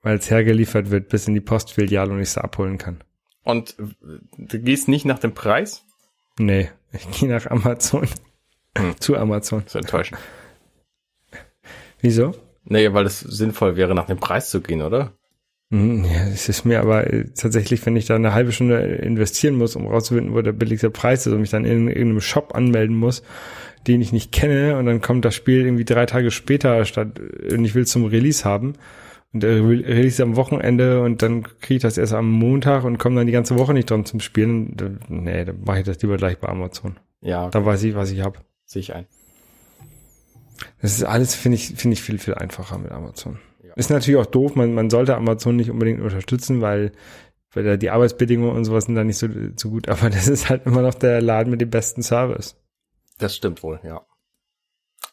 Weil es hergeliefert wird bis in die Postfiliale und ich es abholen kann. Und äh, du gehst nicht nach dem Preis? Nee, ich gehe nach Amazon. Hm. *laughs* Zu Amazon. Das ist enttäuschend. Wieso? Nee, weil es sinnvoll wäre, nach dem Preis zu gehen, oder? Hm, ja, es ist mir aber äh, tatsächlich, wenn ich da eine halbe Stunde investieren muss, um rauszufinden, wo der billigste Preis ist und mich dann in irgendeinem Shop anmelden muss, den ich nicht kenne und dann kommt das Spiel irgendwie drei Tage später statt äh, und ich will zum Release haben und der Release am Wochenende und dann kriege ich das erst am Montag und komme dann die ganze Woche nicht dran zum Spielen. Nee, dann mache ich das lieber gleich bei Amazon. Ja. Okay. Dann weiß ich, was ich habe. Sehe ich ein. Das ist alles, finde ich, finde ich viel, viel einfacher mit Amazon. Ist natürlich auch doof, man, man sollte Amazon nicht unbedingt unterstützen, weil, weil da die Arbeitsbedingungen und sowas sind da nicht so, so gut, *laughs* aber das ist halt immer noch der Laden mit dem besten Service. Das stimmt wohl, ja.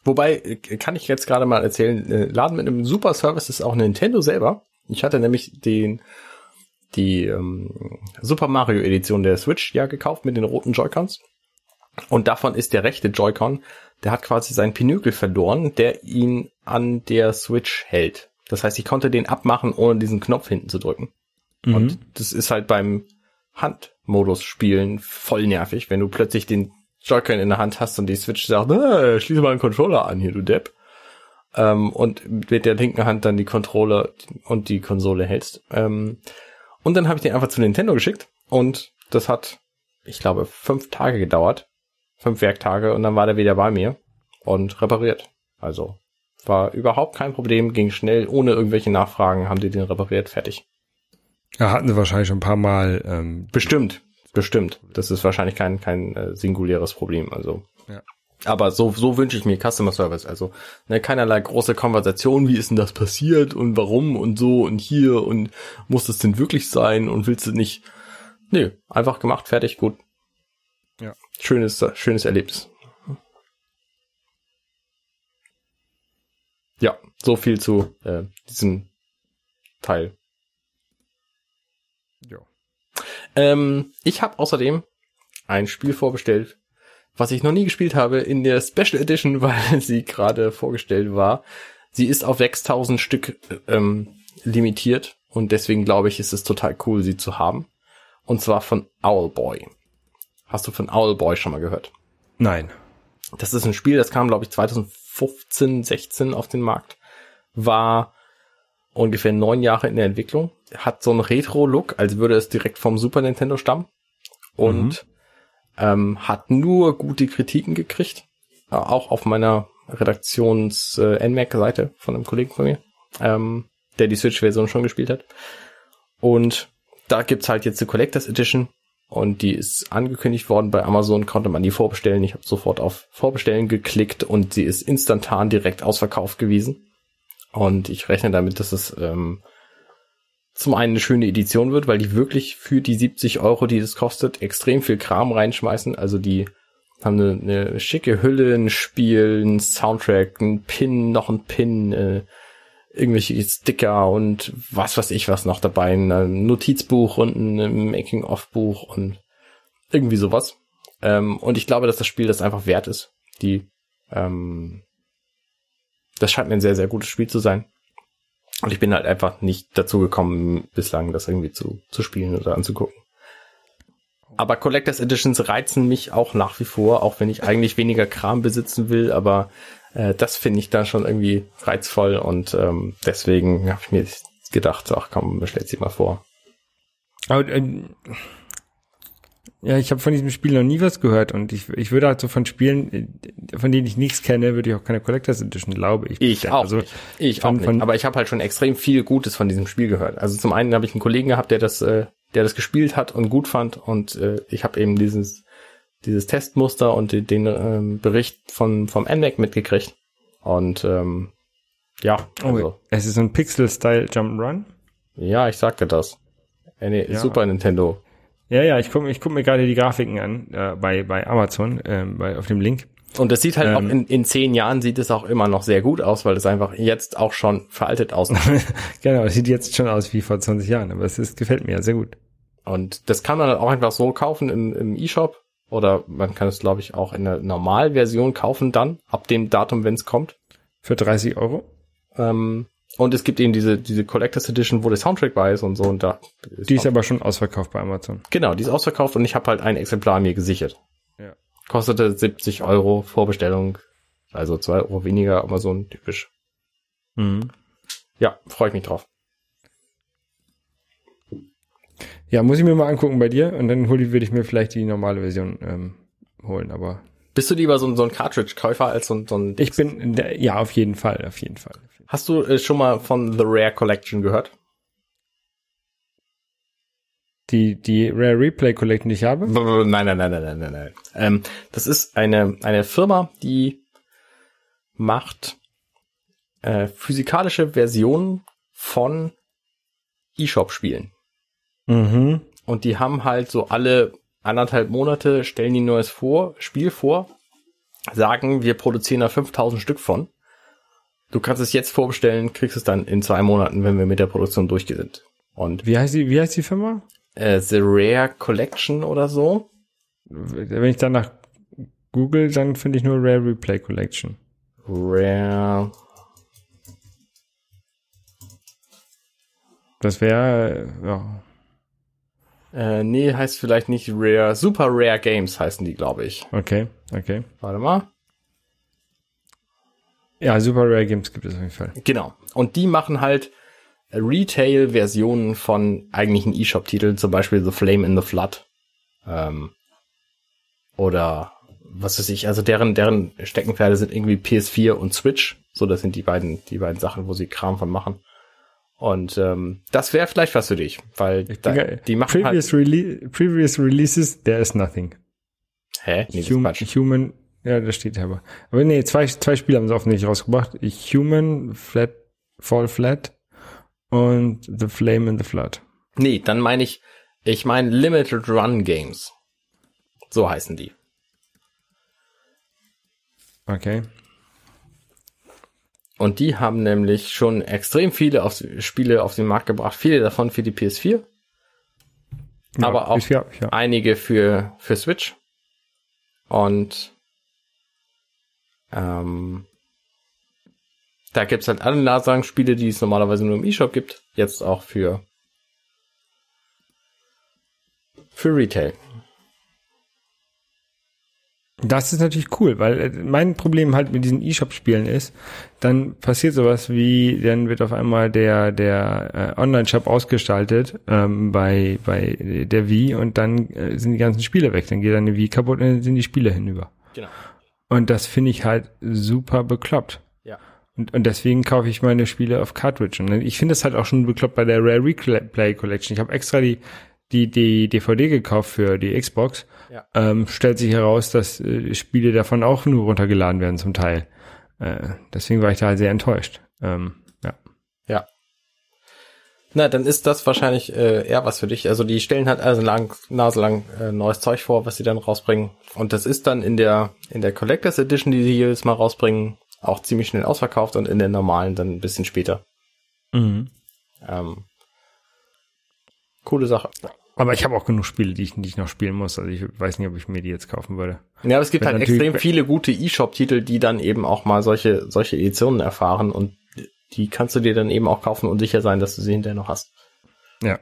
Wobei, äh, kann ich jetzt gerade mal erzählen, äh, Laden mit einem super Service ist auch Nintendo selber. Ich hatte nämlich den die ähm, Super Mario Edition der Switch ja gekauft mit den roten Joy-Cons. Und davon ist der rechte Joy-Con, der hat quasi seinen Pinökel verloren, der ihn an der Switch hält. Das heißt, ich konnte den abmachen, ohne diesen Knopf hinten zu drücken. Mhm. Und das ist halt beim Handmodus spielen voll nervig, wenn du plötzlich den Joy-Con in der Hand hast und die Switch sagt, äh, schließe mal den Controller an hier, du Depp. Ähm, und mit der linken Hand dann die Controller und die Konsole hältst. Ähm, und dann habe ich den einfach zu Nintendo geschickt und das hat, ich glaube, fünf Tage gedauert. Fünf Werktage und dann war der wieder bei mir und repariert. Also war überhaupt kein Problem, ging schnell, ohne irgendwelche Nachfragen haben die den repariert, fertig. Ja, hatten sie wahrscheinlich schon ein paar Mal. Ähm, bestimmt, bestimmt. Das ist wahrscheinlich kein, kein äh, singuläres Problem. Also. Ja. Aber so, so wünsche ich mir Customer Service. Also ne, keinerlei große Konversation, wie ist denn das passiert und warum und so und hier und muss das denn wirklich sein und willst du nicht. Nö, einfach gemacht, fertig, gut. Ja. Schönes, schönes Erlebnis. Ja, so viel zu äh, diesem Teil. Ja. Ähm, ich habe außerdem ein Spiel vorbestellt, was ich noch nie gespielt habe in der Special Edition, *laughs* weil sie gerade vorgestellt war. Sie ist auf 6000 Stück ähm, limitiert und deswegen glaube ich, ist es total cool, sie zu haben. Und zwar von Owlboy. Hast du von Owlboy schon mal gehört? Nein. Das ist ein Spiel, das kam, glaube ich, 2004 15, 16 auf den Markt, war ungefähr neun Jahre in der Entwicklung, hat so einen Retro-Look, als würde es direkt vom Super Nintendo stammen und mhm. ähm, hat nur gute Kritiken gekriegt, auch auf meiner Redaktions-NMAC-Seite äh, von einem Kollegen von mir, ähm, der die Switch-Version schon gespielt hat. Und da gibt's halt jetzt die Collectors Edition, und die ist angekündigt worden bei Amazon, konnte man die vorbestellen. Ich habe sofort auf Vorbestellen geklickt und sie ist instantan direkt ausverkauft gewesen. Und ich rechne damit, dass es ähm, zum einen eine schöne Edition wird, weil die wirklich für die 70 Euro, die das kostet, extrem viel Kram reinschmeißen. Also die haben eine, eine schicke Hülle, ein Spiel, ein Soundtrack, ein Pin, noch ein Pin, äh, irgendwelche Sticker und was weiß ich was noch dabei, ein äh, Notizbuch und ein Making-of-Buch und irgendwie sowas. Ähm, und ich glaube, dass das Spiel das einfach wert ist. Die, ähm, das scheint mir ein sehr, sehr gutes Spiel zu sein. Und ich bin halt einfach nicht dazu gekommen, bislang das irgendwie zu, zu spielen oder anzugucken. Aber Collectors Editions reizen mich auch nach wie vor, auch wenn ich eigentlich weniger Kram besitzen will, aber äh, das finde ich da schon irgendwie reizvoll und ähm, deswegen habe ich mir gedacht, ach komm, stellt sie mal vor. Aber, äh, ja, ich habe von diesem Spiel noch nie was gehört und ich, ich würde halt so von Spielen, äh, von denen ich nichts kenne, würde ich auch keine Collectors Edition, glaube ich. Ich auch also nicht. Ich von, auch nicht. Aber ich habe halt schon extrem viel Gutes von diesem Spiel gehört. Also zum einen habe ich einen Kollegen gehabt, der das, äh, der das gespielt hat und gut fand und äh, ich habe eben dieses dieses Testmuster und den, den ähm, Bericht von, vom NMAC e mitgekriegt. Und ähm, ja, oh, also. Oh, es ist ein Pixel-Style Jump'n'Run? Ja, ich sagte das. Äh, ja. Super Nintendo. Ja, ja, ich gucke ich guck mir gerade die Grafiken an äh, bei, bei Amazon, äh, bei, auf dem Link. Und es sieht halt ähm, auch in, in zehn Jahren sieht es auch immer noch sehr gut aus, weil es einfach jetzt auch schon veraltet aussieht. *laughs* genau, es sieht jetzt schon aus wie vor 20 Jahren, aber es ist, gefällt mir ja sehr gut. Und das kann man halt auch einfach so kaufen im, im E-Shop oder man kann es, glaube ich, auch in der Normalversion kaufen dann, ab dem Datum, wenn es kommt. Für 30 Euro. Ähm, und es gibt eben diese, diese Collectors Edition, wo der Soundtrack bei ist und so und da. Ist die ist aber schon ausverkauft bei Amazon. Genau, die ist ausverkauft und ich habe halt ein Exemplar mir gesichert. Ja. Kostete 70 Euro Vorbestellung, also 2 Euro weniger, aber so ein typisch. Mhm. Ja, freue ich mich drauf. Ja, muss ich mir mal angucken bei dir und dann hol, würde ich mir vielleicht die normale Version ähm, holen, aber. Bist du lieber so ein, so ein Cartridge-Käufer als so ein, so ein Dix? Ich bin, ja, auf jeden Fall, auf jeden Fall. Hast du äh, schon mal von The Rare Collection gehört? Die, die Rare Replay Collection, die ich habe? Nein, nein, nein, nein, nein, nein, nein. Ähm, das ist eine, eine Firma, die macht äh, physikalische Versionen von e shop spielen Mhm. Und die haben halt so alle anderthalb Monate stellen die ein neues vor, Spiel vor, sagen, wir produzieren da 5000 Stück von. Du kannst es jetzt vorbestellen, kriegst es dann in zwei Monaten, wenn wir mit der Produktion durch sind. Und wie heißt die, wie heißt die Firma? Äh, The Rare Collection oder so. Wenn ich danach google, dann finde ich nur Rare Replay Collection. Rare. Das wäre, ja. Äh, nee, heißt vielleicht nicht Rare. Super Rare Games heißen die, glaube ich. Okay, okay. Warte mal. Ja, Super Rare Games gibt es auf jeden Fall. Genau. Und die machen halt Retail-Versionen von eigentlichen E-Shop-Titeln, zum Beispiel The Flame in the Flood. Ähm, oder was weiß ich, also deren, deren Steckenpferde sind irgendwie PS4 und Switch. So, das sind die beiden, die beiden Sachen, wo sie Kram von machen. Und ähm, das wäre vielleicht was für dich, weil da, die machen halt previous, halt Rele previous Releases, there is nothing. Hä? Nee, das Human, Human, ja, da steht aber. Aber nee, zwei, zwei Spiele haben sie offensichtlich rausgebracht. Human, Flat, Fall Flat und The Flame in the Flood. Nee, dann meine ich, ich meine Limited Run Games. So heißen die. Okay. Und die haben nämlich schon extrem viele auf, Spiele auf den Markt gebracht, viele davon für die PS4. Ja, aber auch ja, ja. einige für, für Switch. Und ähm, da gibt's halt alle Nasang-Spiele, die es normalerweise nur im E-Shop gibt, jetzt auch für, für Retail. Das ist natürlich cool, weil äh, mein Problem halt mit diesen E-Shop-Spielen ist, dann passiert sowas wie, dann wird auf einmal der der äh, Online-Shop ausgestaltet ähm, bei bei der Wii und dann äh, sind die ganzen Spiele weg, dann geht dann die Wii kaputt und dann sind die Spiele hinüber. Genau. Und das finde ich halt super bekloppt. Ja. Und, und deswegen kaufe ich meine Spiele auf Cartridge. Und ich finde das halt auch schon bekloppt bei der Rare Replay Collection. Ich habe extra die die die DVD gekauft für die Xbox ja. Ähm, stellt sich heraus, dass äh, Spiele davon auch nur runtergeladen werden zum Teil. Äh, deswegen war ich da halt sehr enttäuscht. Ähm, ja. Ja. Na, dann ist das wahrscheinlich äh, eher was für dich. Also die stellen halt also lang, naselang äh, neues Zeug vor, was sie dann rausbringen. Und das ist dann in der in der Collectors Edition, die sie jedes Mal rausbringen, auch ziemlich schnell ausverkauft und in der normalen dann ein bisschen später. Mhm. Ähm, coole Sache. Aber ich habe auch genug Spiele, die ich, die ich noch spielen muss. Also ich weiß nicht, ob ich mir die jetzt kaufen würde. Ja, aber es gibt Wenn halt extrem viele gute E-Shop-Titel, die dann eben auch mal solche, solche Editionen erfahren und die kannst du dir dann eben auch kaufen und sicher sein, dass du sie hinterher noch hast. Ja.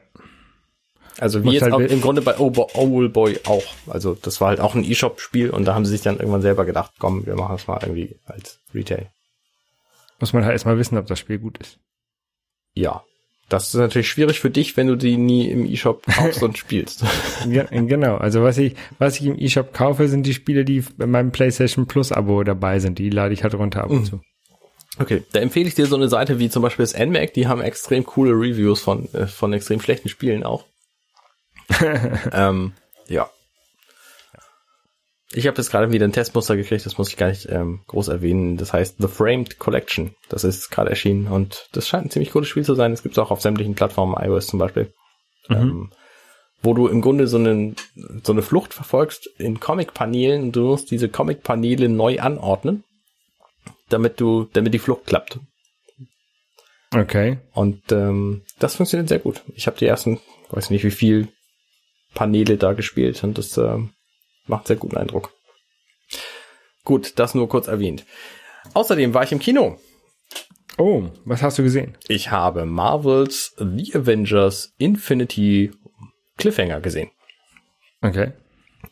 Also wie jetzt halt auch im Grunde bei Boy auch. Also das war halt auch ein E-Shop-Spiel und da haben sie sich dann irgendwann selber gedacht, komm, wir machen es mal irgendwie als Retail. Muss man halt erstmal wissen, ob das Spiel gut ist. Ja, das ist natürlich schwierig für dich, wenn du die nie im E-Shop kaufst und spielst. *laughs* genau. Also was ich, was ich im E-Shop kaufe, sind die Spiele, die in meinem PlayStation Plus Abo dabei sind. Die lade ich halt runter ab und mhm. zu. Okay, da empfehle ich dir so eine Seite wie zum Beispiel das NMAC, die haben extrem coole Reviews von, äh, von extrem schlechten Spielen auch. *laughs* ähm, ja, ich habe jetzt gerade wieder ein Testmuster gekriegt, das muss ich gar nicht ähm, groß erwähnen. Das heißt The Framed Collection. Das ist gerade erschienen und das scheint ein ziemlich cooles Spiel zu sein. Es gibt es auch auf sämtlichen Plattformen, iOS zum Beispiel. Mhm. Ähm, wo du im Grunde so, einen, so eine Flucht verfolgst in Comic-Paneelen. Du musst diese Comic-Paneele neu anordnen, damit du, damit die Flucht klappt. Okay. Und ähm, das funktioniert sehr gut. Ich habe die ersten, weiß nicht wie viel Paneele da gespielt und das ähm, macht sehr guten Eindruck. Gut, das nur kurz erwähnt. Außerdem war ich im Kino. Oh, was hast du gesehen? Ich habe Marvels The Avengers Infinity Cliffhanger gesehen. Okay.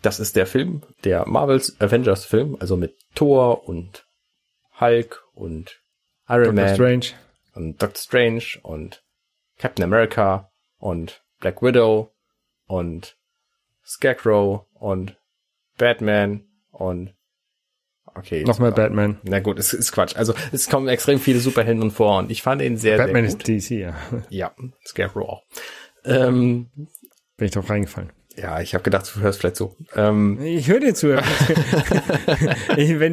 Das ist der Film, der Marvels Avengers Film, also mit Thor und Hulk und Iron Doctor Man Strange. und Doctor Strange und Captain America und Black Widow und Scarecrow und Batman und Okay. Nochmal war, Batman. Na gut, es ist Quatsch. Also es kommen extrem viele Superhelden vor und ich fand ihn sehr, Batman sehr gut. Batman ist DC, ja. Ja, Scarecrow auch. Ähm, Bin ich drauf reingefallen. Ja, ich habe gedacht, du hörst vielleicht zu. Ähm, ich höre dir zu. *laughs* wenn,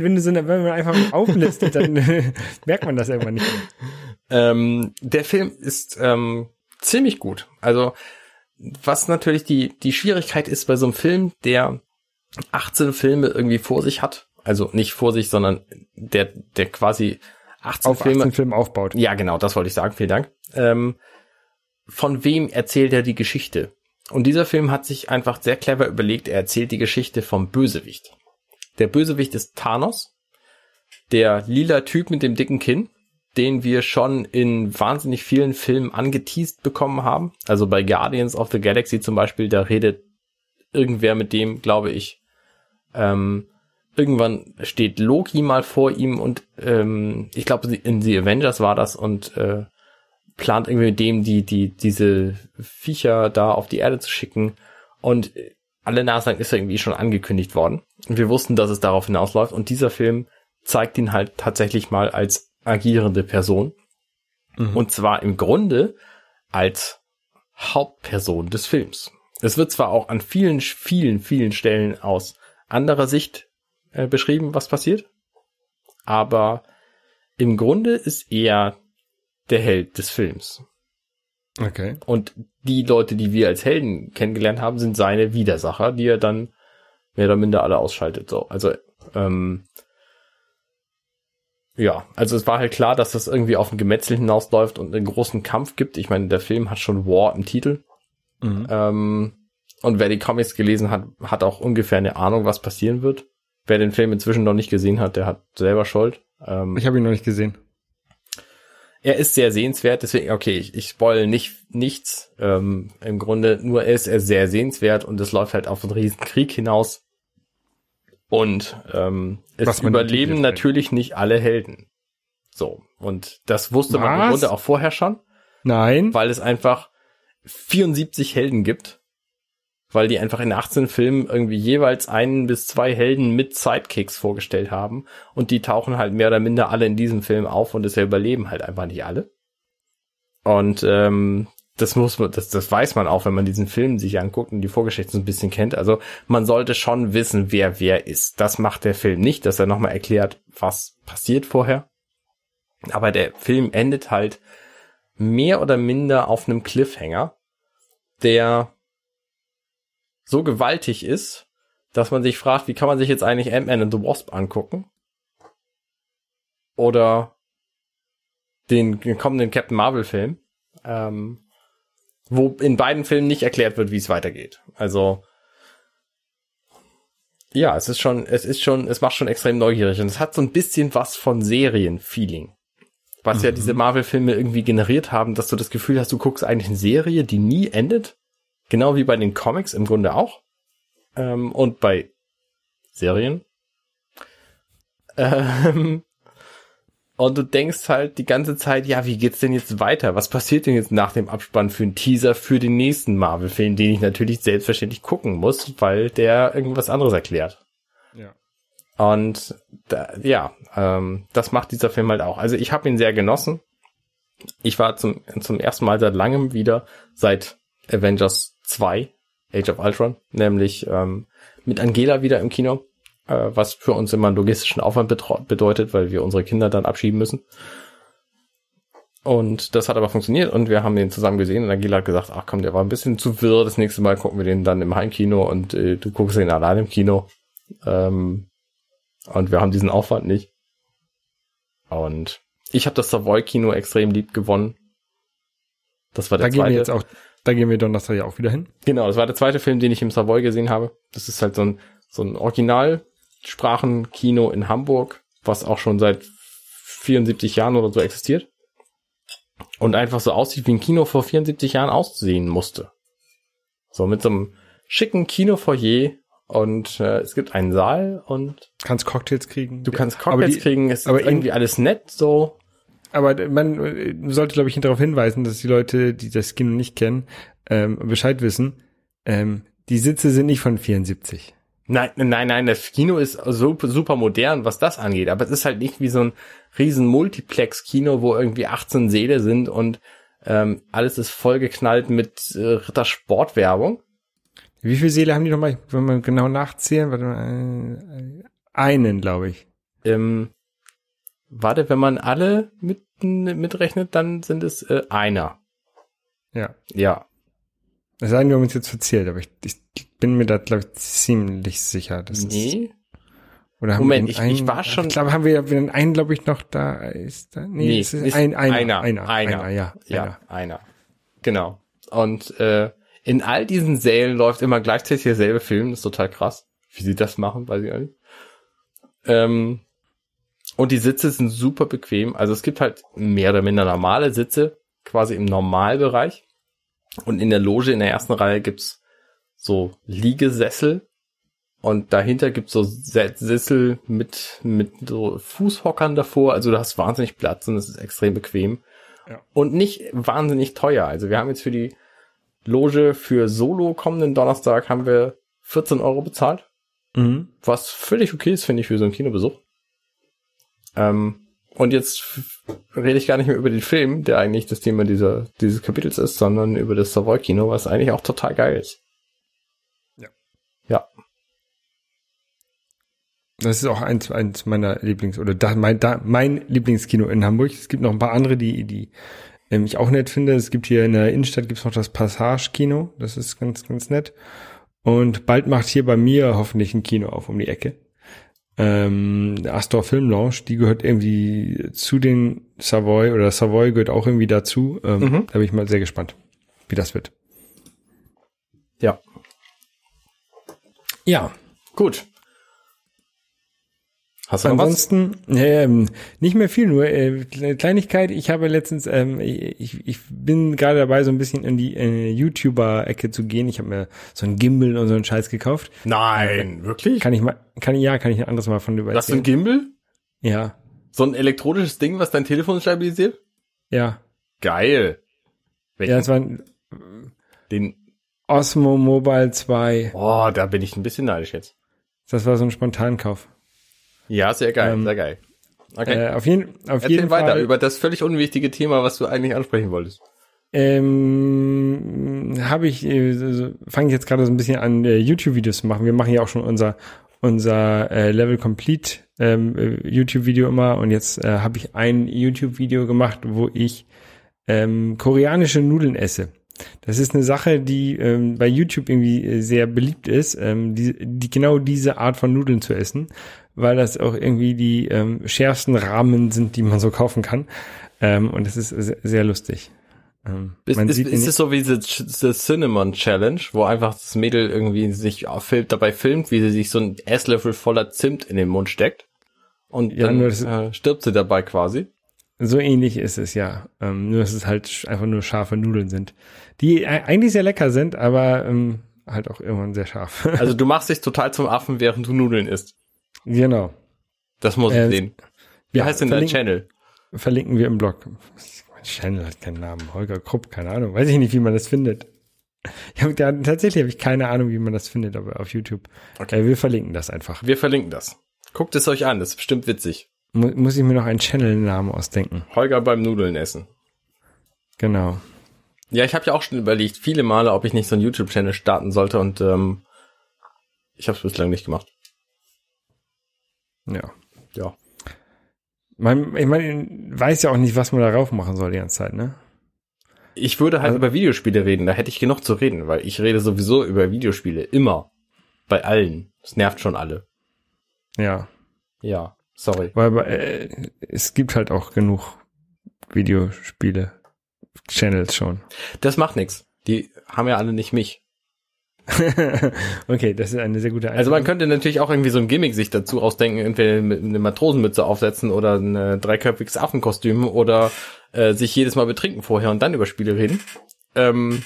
wenn, du so, wenn man einfach auflistet, dann *laughs* merkt man das irgendwann nicht. mehr. Ähm, der Film ist ähm, ziemlich gut. Also was natürlich die, die Schwierigkeit ist bei so einem Film, der 18 Filme irgendwie vor sich hat. Also nicht vor sich, sondern der, der quasi 18 auf Filme. 18 Filme aufbaut. Ja, genau, das wollte ich sagen. Vielen Dank. Ähm, von wem erzählt er die Geschichte? Und dieser Film hat sich einfach sehr clever überlegt, er erzählt die Geschichte vom Bösewicht. Der Bösewicht ist Thanos, der lila Typ mit dem dicken Kinn, den wir schon in wahnsinnig vielen Filmen angeteased bekommen haben. Also bei Guardians of the Galaxy zum Beispiel, da redet irgendwer mit dem, glaube ich, ähm, irgendwann steht Loki mal vor ihm und ähm, ich glaube in The Avengers war das und äh, plant irgendwie mit dem die die diese Viecher da auf die Erde zu schicken und alle Nasen ist irgendwie schon angekündigt worden und wir wussten, dass es darauf hinausläuft und dieser Film zeigt ihn halt tatsächlich mal als agierende Person mhm. und zwar im Grunde als Hauptperson des Films. Es wird zwar auch an vielen vielen vielen Stellen aus anderer Sicht äh, beschrieben, was passiert. Aber im Grunde ist er der Held des Films. Okay. Und die Leute, die wir als Helden kennengelernt haben, sind seine Widersacher, die er dann mehr oder minder alle ausschaltet. So, also ähm, ja, also es war halt klar, dass das irgendwie auf ein Gemetzel hinausläuft und einen großen Kampf gibt. Ich meine, der Film hat schon War im Titel. Mhm. Ähm, und wer die Comics gelesen hat, hat auch ungefähr eine Ahnung, was passieren wird. Wer den Film inzwischen noch nicht gesehen hat, der hat selber Schuld. Ähm, ich habe ihn noch nicht gesehen. Er ist sehr sehenswert, deswegen, okay, ich, ich spoil nicht, nichts. Ähm, Im Grunde nur ist er sehr sehenswert und es läuft halt auf einen riesen Krieg hinaus. Und ähm, es überleben natürlich nicht alle Helden. So, und das wusste was? man im Grunde auch vorher schon. Nein. Weil es einfach 74 Helden gibt weil die einfach in 18 Filmen irgendwie jeweils einen bis zwei Helden mit Sidekicks vorgestellt haben und die tauchen halt mehr oder minder alle in diesem Film auf und deshalb überleben halt einfach nicht alle. Und ähm, das muss man, das, das weiß man auch, wenn man diesen Film sich anguckt und die Vorgeschichten so ein bisschen kennt. Also man sollte schon wissen, wer wer ist. Das macht der Film nicht, dass er nochmal erklärt, was passiert vorher. Aber der Film endet halt mehr oder minder auf einem Cliffhanger, der so gewaltig ist, dass man sich fragt, wie kann man sich jetzt eigentlich Ant-Man and the Wasp angucken? Oder den, kommenden Captain Marvel Film, ähm, wo in beiden Filmen nicht erklärt wird, wie es weitergeht. Also, ja, es ist schon, es ist schon, es macht schon extrem neugierig und es hat so ein bisschen was von Serienfeeling. Was mhm. ja diese Marvel-Filme irgendwie generiert haben, dass du das Gefühl hast, du guckst eigentlich eine Serie, die nie endet Genau wie bei den Comics im Grunde auch. Ähm, und bei Serien. Ähm, und du denkst halt die ganze Zeit, ja, wie geht's denn jetzt weiter? Was passiert denn jetzt nach dem Abspann für einen Teaser für den nächsten Marvel-Film, den ich natürlich selbstverständlich gucken muss, weil der irgendwas anderes erklärt. Ja. Und da, ja, ähm, das macht dieser Film halt auch. Also ich habe ihn sehr genossen. Ich war zum, zum ersten Mal seit langem wieder, seit Avengers 2, Age of Ultron, nämlich ähm, mit Angela wieder im Kino, äh, was für uns immer einen logistischen Aufwand bedeutet, weil wir unsere Kinder dann abschieben müssen. Und das hat aber funktioniert und wir haben den zusammen gesehen und Angela hat gesagt, ach komm, der war ein bisschen zu wirr, das nächste Mal gucken wir den dann im Heimkino und äh, du guckst ihn allein im Kino. Ähm, und wir haben diesen Aufwand nicht. Und ich habe das Savoy-Kino extrem lieb gewonnen. Das war der da zweite. Gehen wir jetzt auch, da gehen wir Donnerstag ja auch wieder hin. Genau, das war der zweite Film, den ich im Savoy gesehen habe. Das ist halt so ein, so ein Originalsprachenkino in Hamburg, was auch schon seit 74 Jahren oder so existiert. Und einfach so aussieht, wie ein Kino vor 74 Jahren aussehen musste. So mit so einem schicken Kinofoyer und äh, es gibt einen Saal und kannst Cocktails kriegen. Du kannst Cocktails die, kriegen, es ist irgendwie alles nett so aber man sollte, glaube ich, darauf hinweisen, dass die Leute, die das Kino nicht kennen, ähm, Bescheid wissen. Ähm, die Sitze sind nicht von 74. Nein, nein, nein, das Kino ist so super modern, was das angeht. Aber es ist halt nicht wie so ein riesen Multiplex-Kino, wo irgendwie 18 Seele sind und ähm, alles ist vollgeknallt mit äh, Rittersportwerbung. Wie viele Seele haben die nochmal? Wenn man genau nachzählen, warte mal, äh, einen, glaube ich. Ähm, warte, wenn man alle mit, mitrechnet, dann sind es äh, einer. Ja. Ja. Es sei denn, wir haben uns jetzt verzählt, aber ich, ich bin mir da, glaube ich, ziemlich sicher. Dass nee. Oder haben Moment, wir ich, einen, ich war schon. Ich glaube, haben wir den einen, glaube ich, noch da. Ist da nee, nee ist ein, einer, einer, einer, einer, einer, ja, ja, einer. einer. Genau. Und äh, in all diesen Sälen läuft immer gleichzeitig derselbe Film. Das ist total krass. Wie sie das machen, weiß ich auch nicht. Ähm, und die Sitze sind super bequem. Also es gibt halt mehr oder minder normale Sitze, quasi im Normalbereich. Und in der Loge in der ersten Reihe gibt's so Liegesessel. Und dahinter gibt's so Sessel mit, mit so Fußhockern davor. Also du hast wahnsinnig Platz und es ist extrem bequem. Ja. Und nicht wahnsinnig teuer. Also wir haben jetzt für die Loge für Solo kommenden Donnerstag haben wir 14 Euro bezahlt. Mhm. Was völlig okay ist, finde ich, für so einen Kinobesuch. Ähm, und jetzt rede ich gar nicht mehr über den Film, der eigentlich das Thema dieser, dieses Kapitels ist, sondern über das Savoy-Kino, was eigentlich auch total geil ist. Ja. Ja. Das ist auch eins, eins meiner Lieblings- oder da, mein, da, mein Lieblingskino in Hamburg. Es gibt noch ein paar andere, die, die ähm, ich auch nett finde. Es gibt hier in der Innenstadt gibt's noch das Passage-Kino. Das ist ganz, ganz nett. Und bald macht hier bei mir hoffentlich ein Kino auf um die Ecke ähm, Astor Film Lounge, die gehört irgendwie zu den Savoy oder Savoy gehört auch irgendwie dazu. Ähm, mhm. Da bin ich mal sehr gespannt, wie das wird. Ja. Ja. Gut. Hast du Ansonsten ähm, nicht mehr viel, nur äh, Kleinigkeit. Ich habe letztens, ähm, ich, ich bin gerade dabei, so ein bisschen in die äh, YouTuber-Ecke zu gehen. Ich habe mir so ein Gimbal und so einen Scheiß gekauft. Nein, äh, wirklich? Kann ich mal, kann ich, ja, kann ich ein anderes Mal von dir erzählen. Hast du ein Gimbal? Ja. So ein elektronisches Ding, was dein Telefon stabilisiert? Ja. Geil. Welchen? Ja, das war ein, den Osmo Mobile 2. Oh, da bin ich ein bisschen neidisch jetzt. Das war so ein Spontankauf. Ja, sehr geil, ähm, sehr geil. Okay. Äh, auf jeden, auf Erzähl jeden weiter Fall. über das völlig unwichtige Thema, was du eigentlich ansprechen wolltest. Ähm, habe ich, also fange ich jetzt gerade so ein bisschen an, äh, YouTube-Videos zu machen. Wir machen ja auch schon unser unser äh, Level Complete ähm, äh, YouTube-Video immer und jetzt äh, habe ich ein YouTube-Video gemacht, wo ich ähm, koreanische Nudeln esse. Das ist eine Sache, die ähm, bei YouTube irgendwie äh, sehr beliebt ist, ähm, die, die genau diese Art von Nudeln zu essen, weil das auch irgendwie die ähm, schärfsten Rahmen sind, die man so kaufen kann. Ähm, und es ist sehr lustig. Ähm, ist ist, ist es so wie The, The Cinnamon Challenge, wo einfach das Mädel irgendwie sich film, dabei filmt, wie sie sich so ein Esslöffel voller Zimt in den Mund steckt und ja, dann das, äh, stirbt sie dabei quasi? So ähnlich ist es ja. Ähm, nur dass es halt einfach nur scharfe Nudeln sind, die eigentlich sehr lecker sind, aber ähm, halt auch irgendwann sehr scharf. *laughs* Also du machst dich total zum Affen, während du Nudeln isst. Genau. Das muss ich äh, sehen. Wie ja, heißt denn dein Channel? Verlinken wir im Blog. Mein Channel hat keinen Namen. Holger Krupp, keine Ahnung. Weiß ich nicht, wie man das findet. Ich tatsächlich habe ich keine Ahnung, wie man das findet, aber auf YouTube. Okay. Äh, wir verlinken das einfach. Wir verlinken das. Guckt es euch an, das ist bestimmt witzig. Mu muss ich mir noch einen Channel-Namen ausdenken. Holger beim Nudeln essen. Genau. Ja, ich habe ja auch schon überlegt, viele Male, ob ich nicht so einen YouTube-Channel starten sollte und ähm, ich habe es bislang nicht gemacht. Ja. Ja. Man, ich meine, weiß ja auch nicht, was man darauf machen soll die ganze Zeit, ne? Ich würde halt also, über Videospiele reden, da hätte ich genug zu reden, weil ich rede sowieso über Videospiele, immer. Bei allen. Es nervt schon alle. Ja. Ja, sorry. Weil äh, es gibt halt auch genug Videospiele, Channels schon. Das macht nichts. Die haben ja alle nicht mich. *laughs* okay, das ist eine sehr gute Einstellung. Also man könnte natürlich auch irgendwie so ein Gimmick sich dazu ausdenken, entweder eine Matrosenmütze aufsetzen oder ein dreiköpfiges Affenkostüm oder äh, sich jedes Mal betrinken vorher und dann über Spiele reden. Ähm,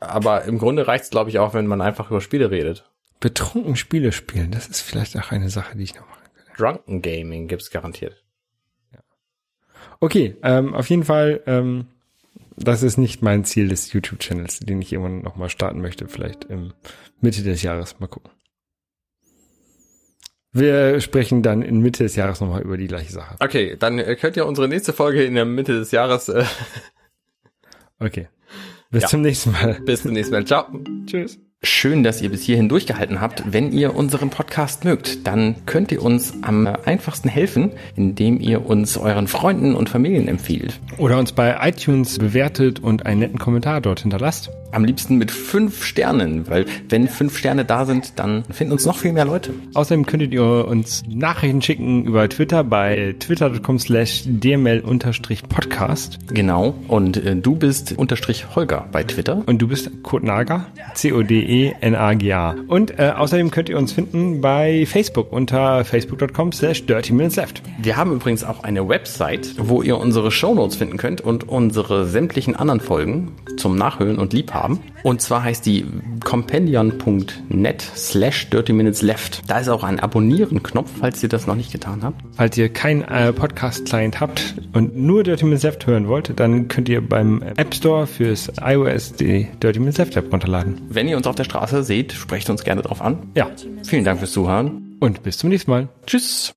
aber im Grunde reicht's, glaube ich, auch, wenn man einfach über Spiele redet. Betrunken Spiele spielen, das ist vielleicht auch eine Sache, die ich noch machen könnte. Drunken Gaming gibt's garantiert. Okay, ähm, auf jeden Fall ähm, das ist nicht mein Ziel des YouTube-Channels, den ich irgendwann nochmal starten möchte, vielleicht im Mitte des Jahres. Mal gucken. Wir sprechen dann in Mitte des Jahres nochmal über die gleiche Sache. Okay, dann äh, könnt ihr unsere nächste Folge in der Mitte des Jahres. Äh okay. Bis ja. zum nächsten Mal. Bis zum nächsten Mal. Ciao. Tschüss. Schön, dass ihr bis hierhin durchgehalten habt. Wenn ihr unseren Podcast mögt, dann könnt ihr uns am einfachsten helfen, indem ihr uns euren Freunden und Familien empfiehlt. Oder uns bei iTunes bewertet und einen netten Kommentar dort hinterlasst am liebsten mit fünf Sternen, weil wenn fünf Sterne da sind, dann finden uns noch viel mehr Leute. Außerdem könntet ihr uns Nachrichten schicken über Twitter bei twitter.com slash dml-podcast. Genau. Und äh, du bist unterstrich Holger bei Twitter. Und du bist Kurt Nager, C-O-D-E-N-A-G-A. Und äh, außerdem könnt ihr uns finden bei Facebook unter facebook.com slash dirty minutes left. Wir haben übrigens auch eine Website, wo ihr unsere Shownotes finden könnt und unsere sämtlichen anderen Folgen zum Nachhören und Liebhaben haben. Und zwar heißt die compendion.net slash 30 minutes left. Da ist auch ein Abonnieren-Knopf, falls ihr das noch nicht getan habt. Falls ihr keinen äh, Podcast-Client habt und nur Dirty Minutes Left hören wollt, dann könnt ihr beim App Store fürs iOS die Dirty Minutes Left App runterladen. Wenn ihr uns auf der Straße seht, sprecht uns gerne drauf an. Ja. Vielen Dank fürs Zuhören. Und bis zum nächsten Mal. Tschüss.